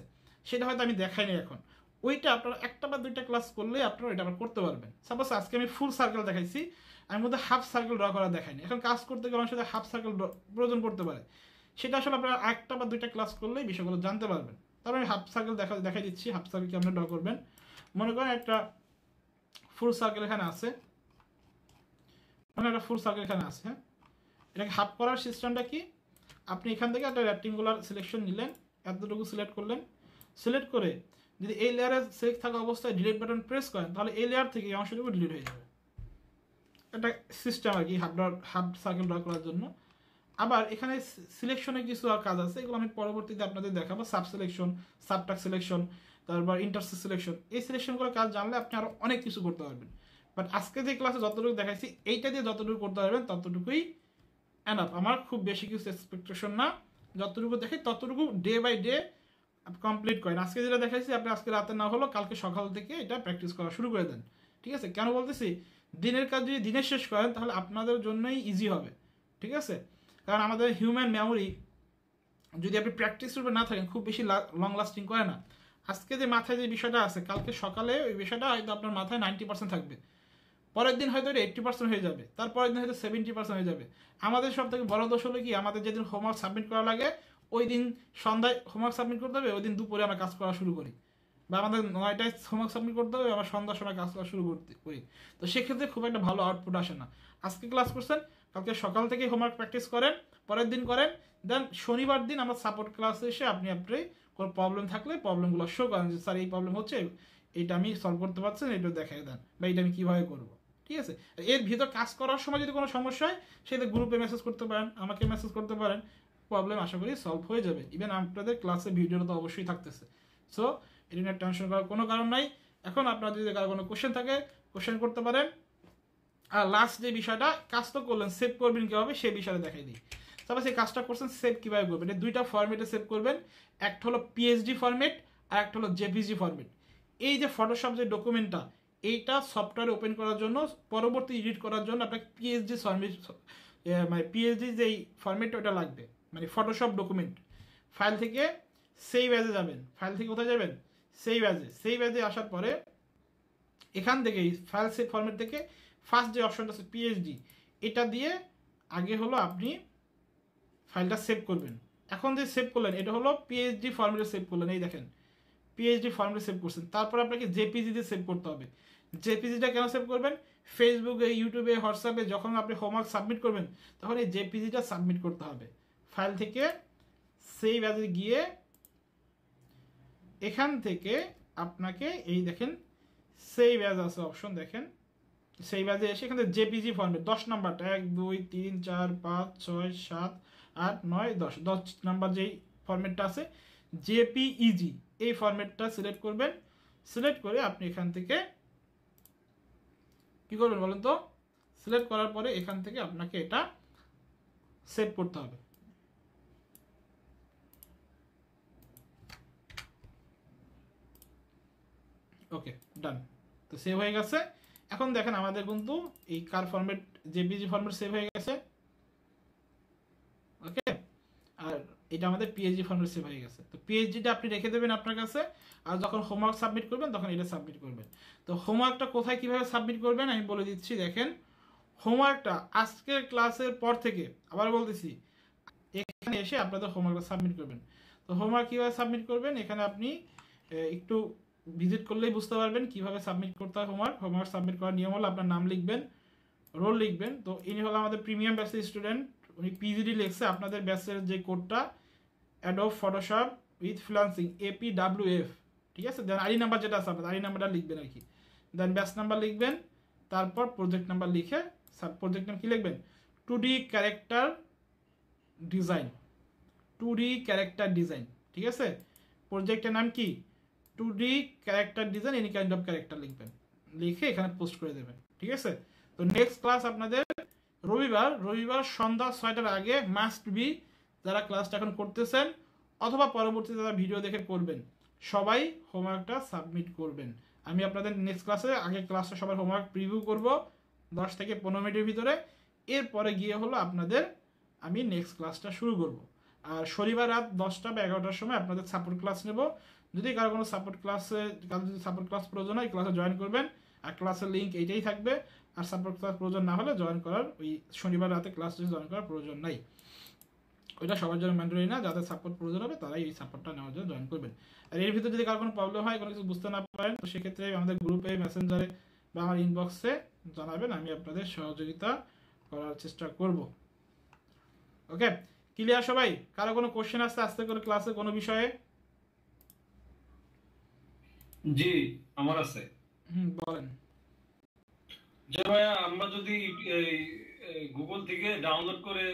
সেটা হয়তো আমি দেখাই নাই এখন ওইটা আপনারা একটা বা দুইটা ক্লাস করলে আপনারা ওইটা আবার করতে পারবেন সাপোজ আজকে আমি ফুল সার্কেল দেখাইছি আমি মধ্যে হাফ সার্কেল ড্র করা দেখাইনি এখন কাজ করতে গেলে আমার সাথে হাফ সার্কেল প্রয়োজন পড়তে পারে সেটা আসলে আপনারা একটা বা দুইটা ক্লাস করলে বিষয়গুলো জানতে পারবেন তারপরে আমি হাফ সার্কেল দেখা দেখাই দিচ্ছি হাফ সার্কেল আপনারা ড্র করবেন মনে করেন একটা ফুল সার্কেল এখানে আছে মানে একটা ফুল সার্কেল এখানে আছে হ্যাঁ এটাকে হাফ করার সিস্টেমটা কি আপনি এখান থেকে একটা রেক্টিঙ্গুলার সিলেকশন নিলেন এতটুকু সিলেক্ট করলেন সিলেক্ট করে যদি এই লেয়ারে সিলেক্ট থাকা অবস্থায় ডিলিট বাটন প্রেস করেন তাহলে এই লেয়ার থেকে এই অংশটুকু ডিলিট হয়ে যাবে একটা সিস্টেম আর কি half draw half circle draw করার জন্য আবার এখানে সিলেকশনের কিছু আর কাজ আছে এগুলো আমি পরবর্তীতে আপনাদের দেখাবো সাব সিলেকশন সাবটাক সিলেকশন তারপর ইন্টারসেস সিলেকশন এই সিলেকশনগুলো কাজ জানলে আপনি আরও অনেক কিছু করতে পারবেন বাট আজকে যে ক্লাসে যতটুকু দেখাইছি এইটা দিয়ে যতটুকু করতে পারবেন ততটুকুই অ্যানাপ আমার খুব বেশি কিছু এক্সপেকটেশন না যতটুকু দেখে ততটুকু ডে বাই ডে কমপ্লিট করেন আজকে যেটা দেখাইছি আপনি আজকে রাতে না হলো কালকে সকাল থেকে এটা প্র্যাকটিস করা শুরু করে দেন ঠিক আছে কেন বলতেছি দিনের কাজ যদি দিনের শেষ করেন তাহলে আপনাদের জন্যই ইজি হবে ঠিক আছে কারণ আমাদের হিউম্যান মেমোরি যদি আপনি প্র্যাকটিস রূপে না থাকেন খুব বেশি লং লাস্টিং করে না আজকে যে মাথায় যে বিষয়টা আছে কালকে সকালে ওই বিষয়টা হয়তো আপনার মাথায় নাইনটি পার্সেন্ট থাকবে পরের দিন হয়তো এইটি এইট্টি পার্সেন্ট হয়ে যাবে তারপরের দিন হয়তো সেভেন্টি পার্সেন্ট হয়ে যাবে আমাদের সব থেকে বড় দোষ হলো কি আমাদের যেদিন হোমওয়ার্ক সাবমিট করা লাগে ওই দিন সন্ধ্যায় হোমওয়ার্ক সাবমিট করতে হবে ওই দিন দুপুরে আমরা কাজ করা শুরু করি বা আমাদের নয়টায় হোমওয়ার্ক সাবমিট করতে হবে আমরা সন্ধ্যার সময় কাজ করা শুরু করতে করি তো সেক্ষেত্রে খুব একটা ভালো আউটপুট আসে না আজকে ক্লাস করছেন কালকে সকাল থেকে হোমওয়ার্ক প্র্যাকটিস করেন পরের দিন করেন দেন শনিবার দিন আমার সাপোর্ট ক্লাস এসে আপনি আপনি কোনো প্রবলেম থাকলে প্রবলেমগুলো শো করেন যে স্যার এই প্রবলেম হচ্ছে এটা আমি সলভ করতে পারছেন এটা দেখাই দেন বা এটা আমি কীভাবে করবো ঠিক আছে এর ভিতর কাজ করার সময় যদি কোনো সমস্যা হয় সেটা গ্রুপে মেসেজ করতে পারেন আমাকে মেসেজ করতে পারেন প্রবলেম আশা করি সলভ হয়ে যাবে ইভেন আপনাদের ক্লাসে ভিডিওটা তো অবশ্যই থাকতেছে সো এটি নিয়ে টেনশন করার কোনো কারণ নাই এখন আপনার যদি কারো কোনো কোশ্চেন থাকে কোশ্চেন করতে পারেন আর লাস্ট যে বিষয়টা কাজ তো করলেন সেভ করবেন কীভাবে সেই বিষয়টা দেখাই দিই তারপর সেই কাজটা করছেন সেভ কীভাবে করবেন এটা দুইটা ফর্মেটে সেভ করবেন একটা হলো পিএইচডি ফর্মেট আর একটা হলো জেপিজি ফর্মেট এই যে ফটোশপ যে ডকুমেন্টটা এইটা সফটওয়্যার ওপেন করার জন্য পরবর্তী এডিট করার জন্য আপনাকে পিএইচডি ফর্মেট মানে পিএইচডি যেই ফর্মেটটা ওটা লাগবে মানে ফটোশপ ডকুমেন্ট ফাইল থেকে সেই ব্যাজে যাবেন ফাইল থেকে কোথায় যাবেন সেই ব্যাজে সেই ব্যাজে আসার পরে এখান থেকে ফাইল সেভ ফর্মেট থেকে ফার্স্ট যে অপশনটা আছে পিএইচডি এটা দিয়ে আগে হলো আপনি ফাইলটা সেভ করবেন এখন যে সেভ করলেন এটা হলো পিএইচডি ফর্মেটে সেভ করলেন এই দেখেন পিএইচডি ফর্মেটে সেভ করছেন তারপর আপনাকে জেপিজি দিয়ে সেভ করতে হবে জেপিজিটা কেন সেভ করবেন ফেসবুকে ইউটিউবে হোয়াটসঅ্যাপে যখন আপনি হোমওয়ার্ক সাবমিট করবেন তখন এই জেপিজিটা সাবমিট করতে হবে ফাইল থেকে সেভ অ্যাজে গিয়ে এখান থেকে আপনাকে এই দেখেন সেভ অ্যাজ আছে অপশন দেখেন সেভ অ্যাজে এসে এখানে জেপিজি ফর্মেট দশ নাম্বারটা এক দুই তিন চার পাঁচ ছয় সাত আট নয় দশ দশ নাম্বার যেই ফর্মেটটা আছে জেপিইজি এই ফর্মেটটা সিলেক্ট করবেন সিলেক্ট করে আপনি এখান থেকে কী করবেন বলেন তো সিলেক্ট করার পরে এখান থেকে আপনাকে এটা সেভ করতে হবে ওকে ডান তো সেভ হয়ে গেছে এখন দেখেন আমাদের কিন্তু এই car format JPG format save হয়ে গেছে ওকে আর এটা আমাদের পিএইচডি ফর্মেট সেভ হয়ে গেছে তো পিএইচডিটা আপনি রেখে দেবেন আপনার কাছে আর যখন হোমওয়ার্ক সাবমিট করবেন তখন এটা সাবমিট করবেন তো হোমওয়ার্কটা কোথায় কীভাবে সাবমিট করবেন আমি বলে দিচ্ছি দেখেন হোমওয়ার্কটা আজকের ক্লাসের পর থেকে আবার বলতেছি এখানে এসে আপনাদের হোমওয়ার্কটা সাবমিট করবেন তো হোমওয়ার্ক কীভাবে সাবমিট করবেন এখানে আপনি একটু ভিজিট করলেই বুঝতে পারবেন কিভাবে সাবমিট করতে হয় হোমওয়ার্ক হোমওয়ার্ক সাবমিট করার নিয়ম হলো আপনার নাম লিখবেন রোল লিখবেন তো ইনি হলো আমাদের প্রিমিয়াম ব্যাচের স্টুডেন্ট উনি পিজিডি লিখছে আপনাদের ব্যাচের যে কোডটা Adobe Photoshop with freelancing A P W F ঠিক আছে দেন আইডি নাম্বার যেটা আছে আপনার আইডি নাম্বারটা লিখবেন আর কি দেন ব্যাচ নাম্বার লিখবেন তারপর প্রজেক্ট নাম্বার লিখে সাব প্রজেক্ট নাম কী লিখবেন two D character design two D character design ঠিক আছে প্রজেক্টের নাম কি two D character design any kind of character লিখবেন লিখে এখানে পোস্ট করে দেবেন ঠিক আছে তো নেক্সট ক্লাস আপনাদের রবিবার রবিবার সন্ধ্যা ছয়টার আগে মাস্ট বি যারা ক্লাসটা এখন করতেছেন অথবা পরবর্তীতে যারা ভিডিও দেখে করবেন সবাই হোমওয়ার্কটা সাবমিট করবেন আমি আপনাদের নেক্সট ক্লাসে আগে ক্লাসটা সবার হোমওয়ার্ক প্রিভিউ করব দশ থেকে পনেরো মিনিটের ভিতরে এরপরে গিয়ে হলো আপনাদের আমি নেক্সট ক্লাসটা শুরু করব আর শনিবার রাত দশটা বা এগারোটার সময় আপনাদের সাপোর্ট ক্লাস নেব যদি কারো কোনো সাপোর্ট ক্লাসে কারো যদি সাপোর্ট ক্লাস প্রয়োজন হয় ক্লাসে জয়েন করবেন আর ক্লাসের লিঙ্ক এইটাই থাকবে আর সাপোর্ট ক্লাস প্রয়োজন না হলে জয়েন করার ওই শনিবার রাতে ক্লাস জয়েন করার প্রয়োজন নাই ওইটা সবার জন্য ম্যান্ডেটরি না যাদের সাপোর্ট প্রয়োজন হবে তারাই এই সাপোর্টটা নেওয়ার জন্য জয়েন করবেন আর এর ভিতরে যদি কারো কোনো প্রবলেম হয় কোনো কিছু বুঝতে না পারেন তো সেক্ষেত্রে আমাদের গ্রুপে মেসেঞ্জারে বা আমার ইনবক্সে জানাবেন আমি আপনাদের সহযোগিতা করার চেষ্টা করব ওকে ক্লিয়ার সবাই কারো কোনো কোশ্চেন আসতে আসতে করে ক্লাসে কোনো বিষয়ে
জি আমার আছে
বলেন যে ভাইয়া আমরা যদি
গুগল থেকে ডাউনলোড করে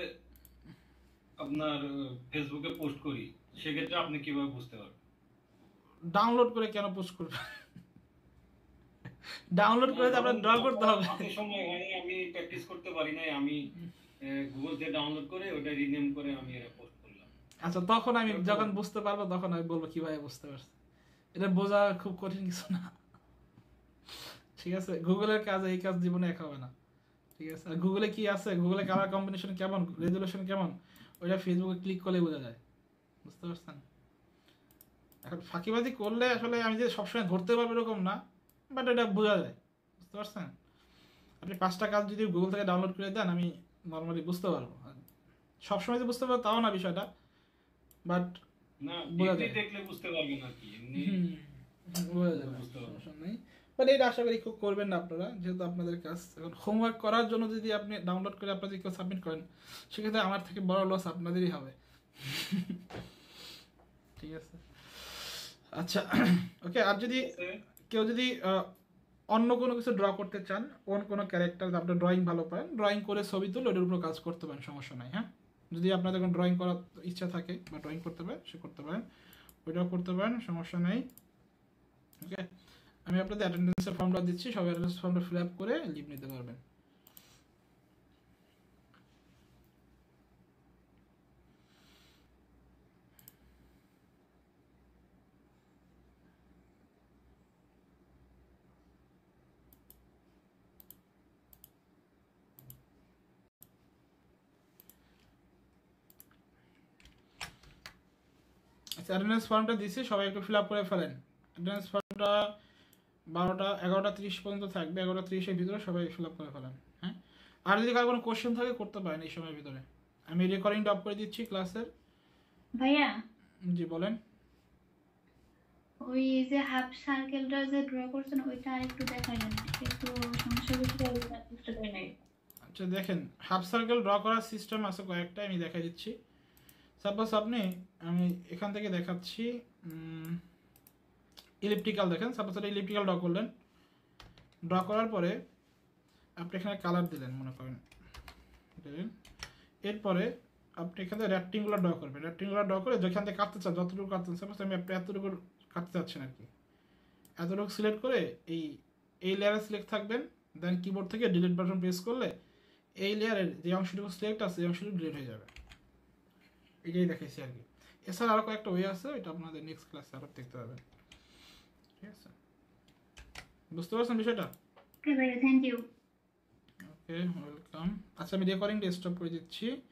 আপনার ফেসবুকে পোস্ট করি সেক্ষেত্রে আপনি কিভাবে বুঝতে পারবেন
ডাউনলোড করে কেন পোস্ট করবেন ডাউনলোড করে ড্র করতে হবে
আমি প্র্যাকটিস করতে পারি নাই আমি গুগল থেকে ডাউনলোড করে ওটা রিনেম করে আমি এটা পোস্ট করলাম
আচ্ছা তখন আমি যখন বুঝতে পারবো তখন আমি বলবো কিভাবে বুঝতে পারছি এটা বোঝা খুব কঠিন কিছু না ঠিক আছে গুগলের কাজ এই কাজ জীবনে এক হবে না ঠিক আছে আর গুগলে কি আছে গুগলে কালার কম্বিনেশন কেমন রেজুলেশন কেমন ওইটা ফেসবুকে ক্লিক করলে বোঝা যায় বুঝতে পারছেন এখন ফাঁকিবাজি করলে আসলে আমি যে সবসময় ধরতে পারবো এরকম না বাট এটা বোঝা যায় বুঝতে পারছেন আপনি পাঁচটা কাজ যদি গুগল থেকে ডাউনলোড করে দেন আমি নর্মালি বুঝতে পারবো সবসময় যে বুঝতে পারবো তাও না বিষয়টা বাট এটা আশা করি করবেন না আপনারা যেহেতু আপনাদের কাজ হোমওয়ার্ক করার জন্য যদি আপনি ডাউনলোড করে সাবমিট করেন সেক্ষেত্রে আমার থেকে বড় লস আপনাদেরই হবে [laughs] ঠিক আছে আচ্ছা ওকে [clears throat] আর যদি কেউ যদি অন্য কোনো কিছু ড্র করতে চান অন্য কোনো ক্যারেক্টার আপনার ড্রয়িং ভালো পারেন ড্রয়িং করে ছবি তুলে ওটার উপর কাজ করতে পারেন সমস্যা নাই হ্যাঁ যদি আপনাদের কোনো ড্রয়িং করার ইচ্ছা থাকে বা ড্রয়িং করতে পারেন সে করতে পারেন ওইটাও করতে পারেন সমস্যা নেই ওকে আমি আপনাদের অ্যাটেন্ডেন্সের ফর্মটা দিচ্ছি সবাই অ্যাটেন্ডেন্স ফর্মটা ফিল আপ করে লিভ নিতে পারবেন অ্যাটেন্ডেন্স ফর্মটা দিছি সবাই একটু ফিল আপ করে ফেলেন অ্যাটেন্ডেন্স ফর্মটা বারোটা এগারোটা তিরিশ পর্যন্ত থাকবে এগারোটা তিরিশের ভিতরে সবাই ফিল আপ করে ফেলেন হ্যাঁ আর যদি কারো কোনো কোশ্চেন থাকে করতে পারেন এই সময়ের ভিতরে আমি রেকর্ডিং টপ করে দিচ্ছি ক্লাসের ভাইয়া জি বলেন
ওই যে হাফ সার্কেলটা যে ড্র করছেন ওইটা আরেকটু দেখাইলেন একটু সমস্যা বুঝতে বুঝতে পারি নাই
আচ্ছা দেখেন হাফ সার্কেল ড্র করার সিস্টেম আছে কয়েকটা আমি দেখাই দিচ্ছি সাপোজ আপনি আমি এখান থেকে দেখাচ্ছি ইলেকট্রিক্যাল দেখেন সাপোজ এটা ইলেকট্রিক্যাল ড্র করলেন ড্র করার পরে আপনি এখানে কালার দিলেন মনে করেন দিলেন এরপরে আপনি এখানে র্যাক্টিংগুলো ড্র করবেন র্যাক্টিংগুলো ড্র করে যেখান থেকে কাটতে চান যতটুকু কাটতে সাপোজ আমি আপনি এতটুকু কাটতে চাচ্ছেন আর কি এতটুকু সিলেক্ট করে এই এই লেয়ারে সিলেক্ট থাকবেন দেন কিবোর্ড থেকে ডিলিট বাটন প্রেস করলে এই লেয়ারের যে অংশটুকু সিলেক্ট আছে এই অংশটুকু ডিলিট হয়ে যাবে এটাই দেখাইছি আর কি এছাড়া আরও কয়েকটা ওয়ে আছে ওইটা আপনাদের নেক্সট ক্লাসে আরও দেখতে পাবেন ঠিক আছে বুঝতে পারছেন বিষয়টা
okay thank you
okay welcome আচ্ছা আমি রেকর্ডিংটা স্টপ করে দিচ্ছি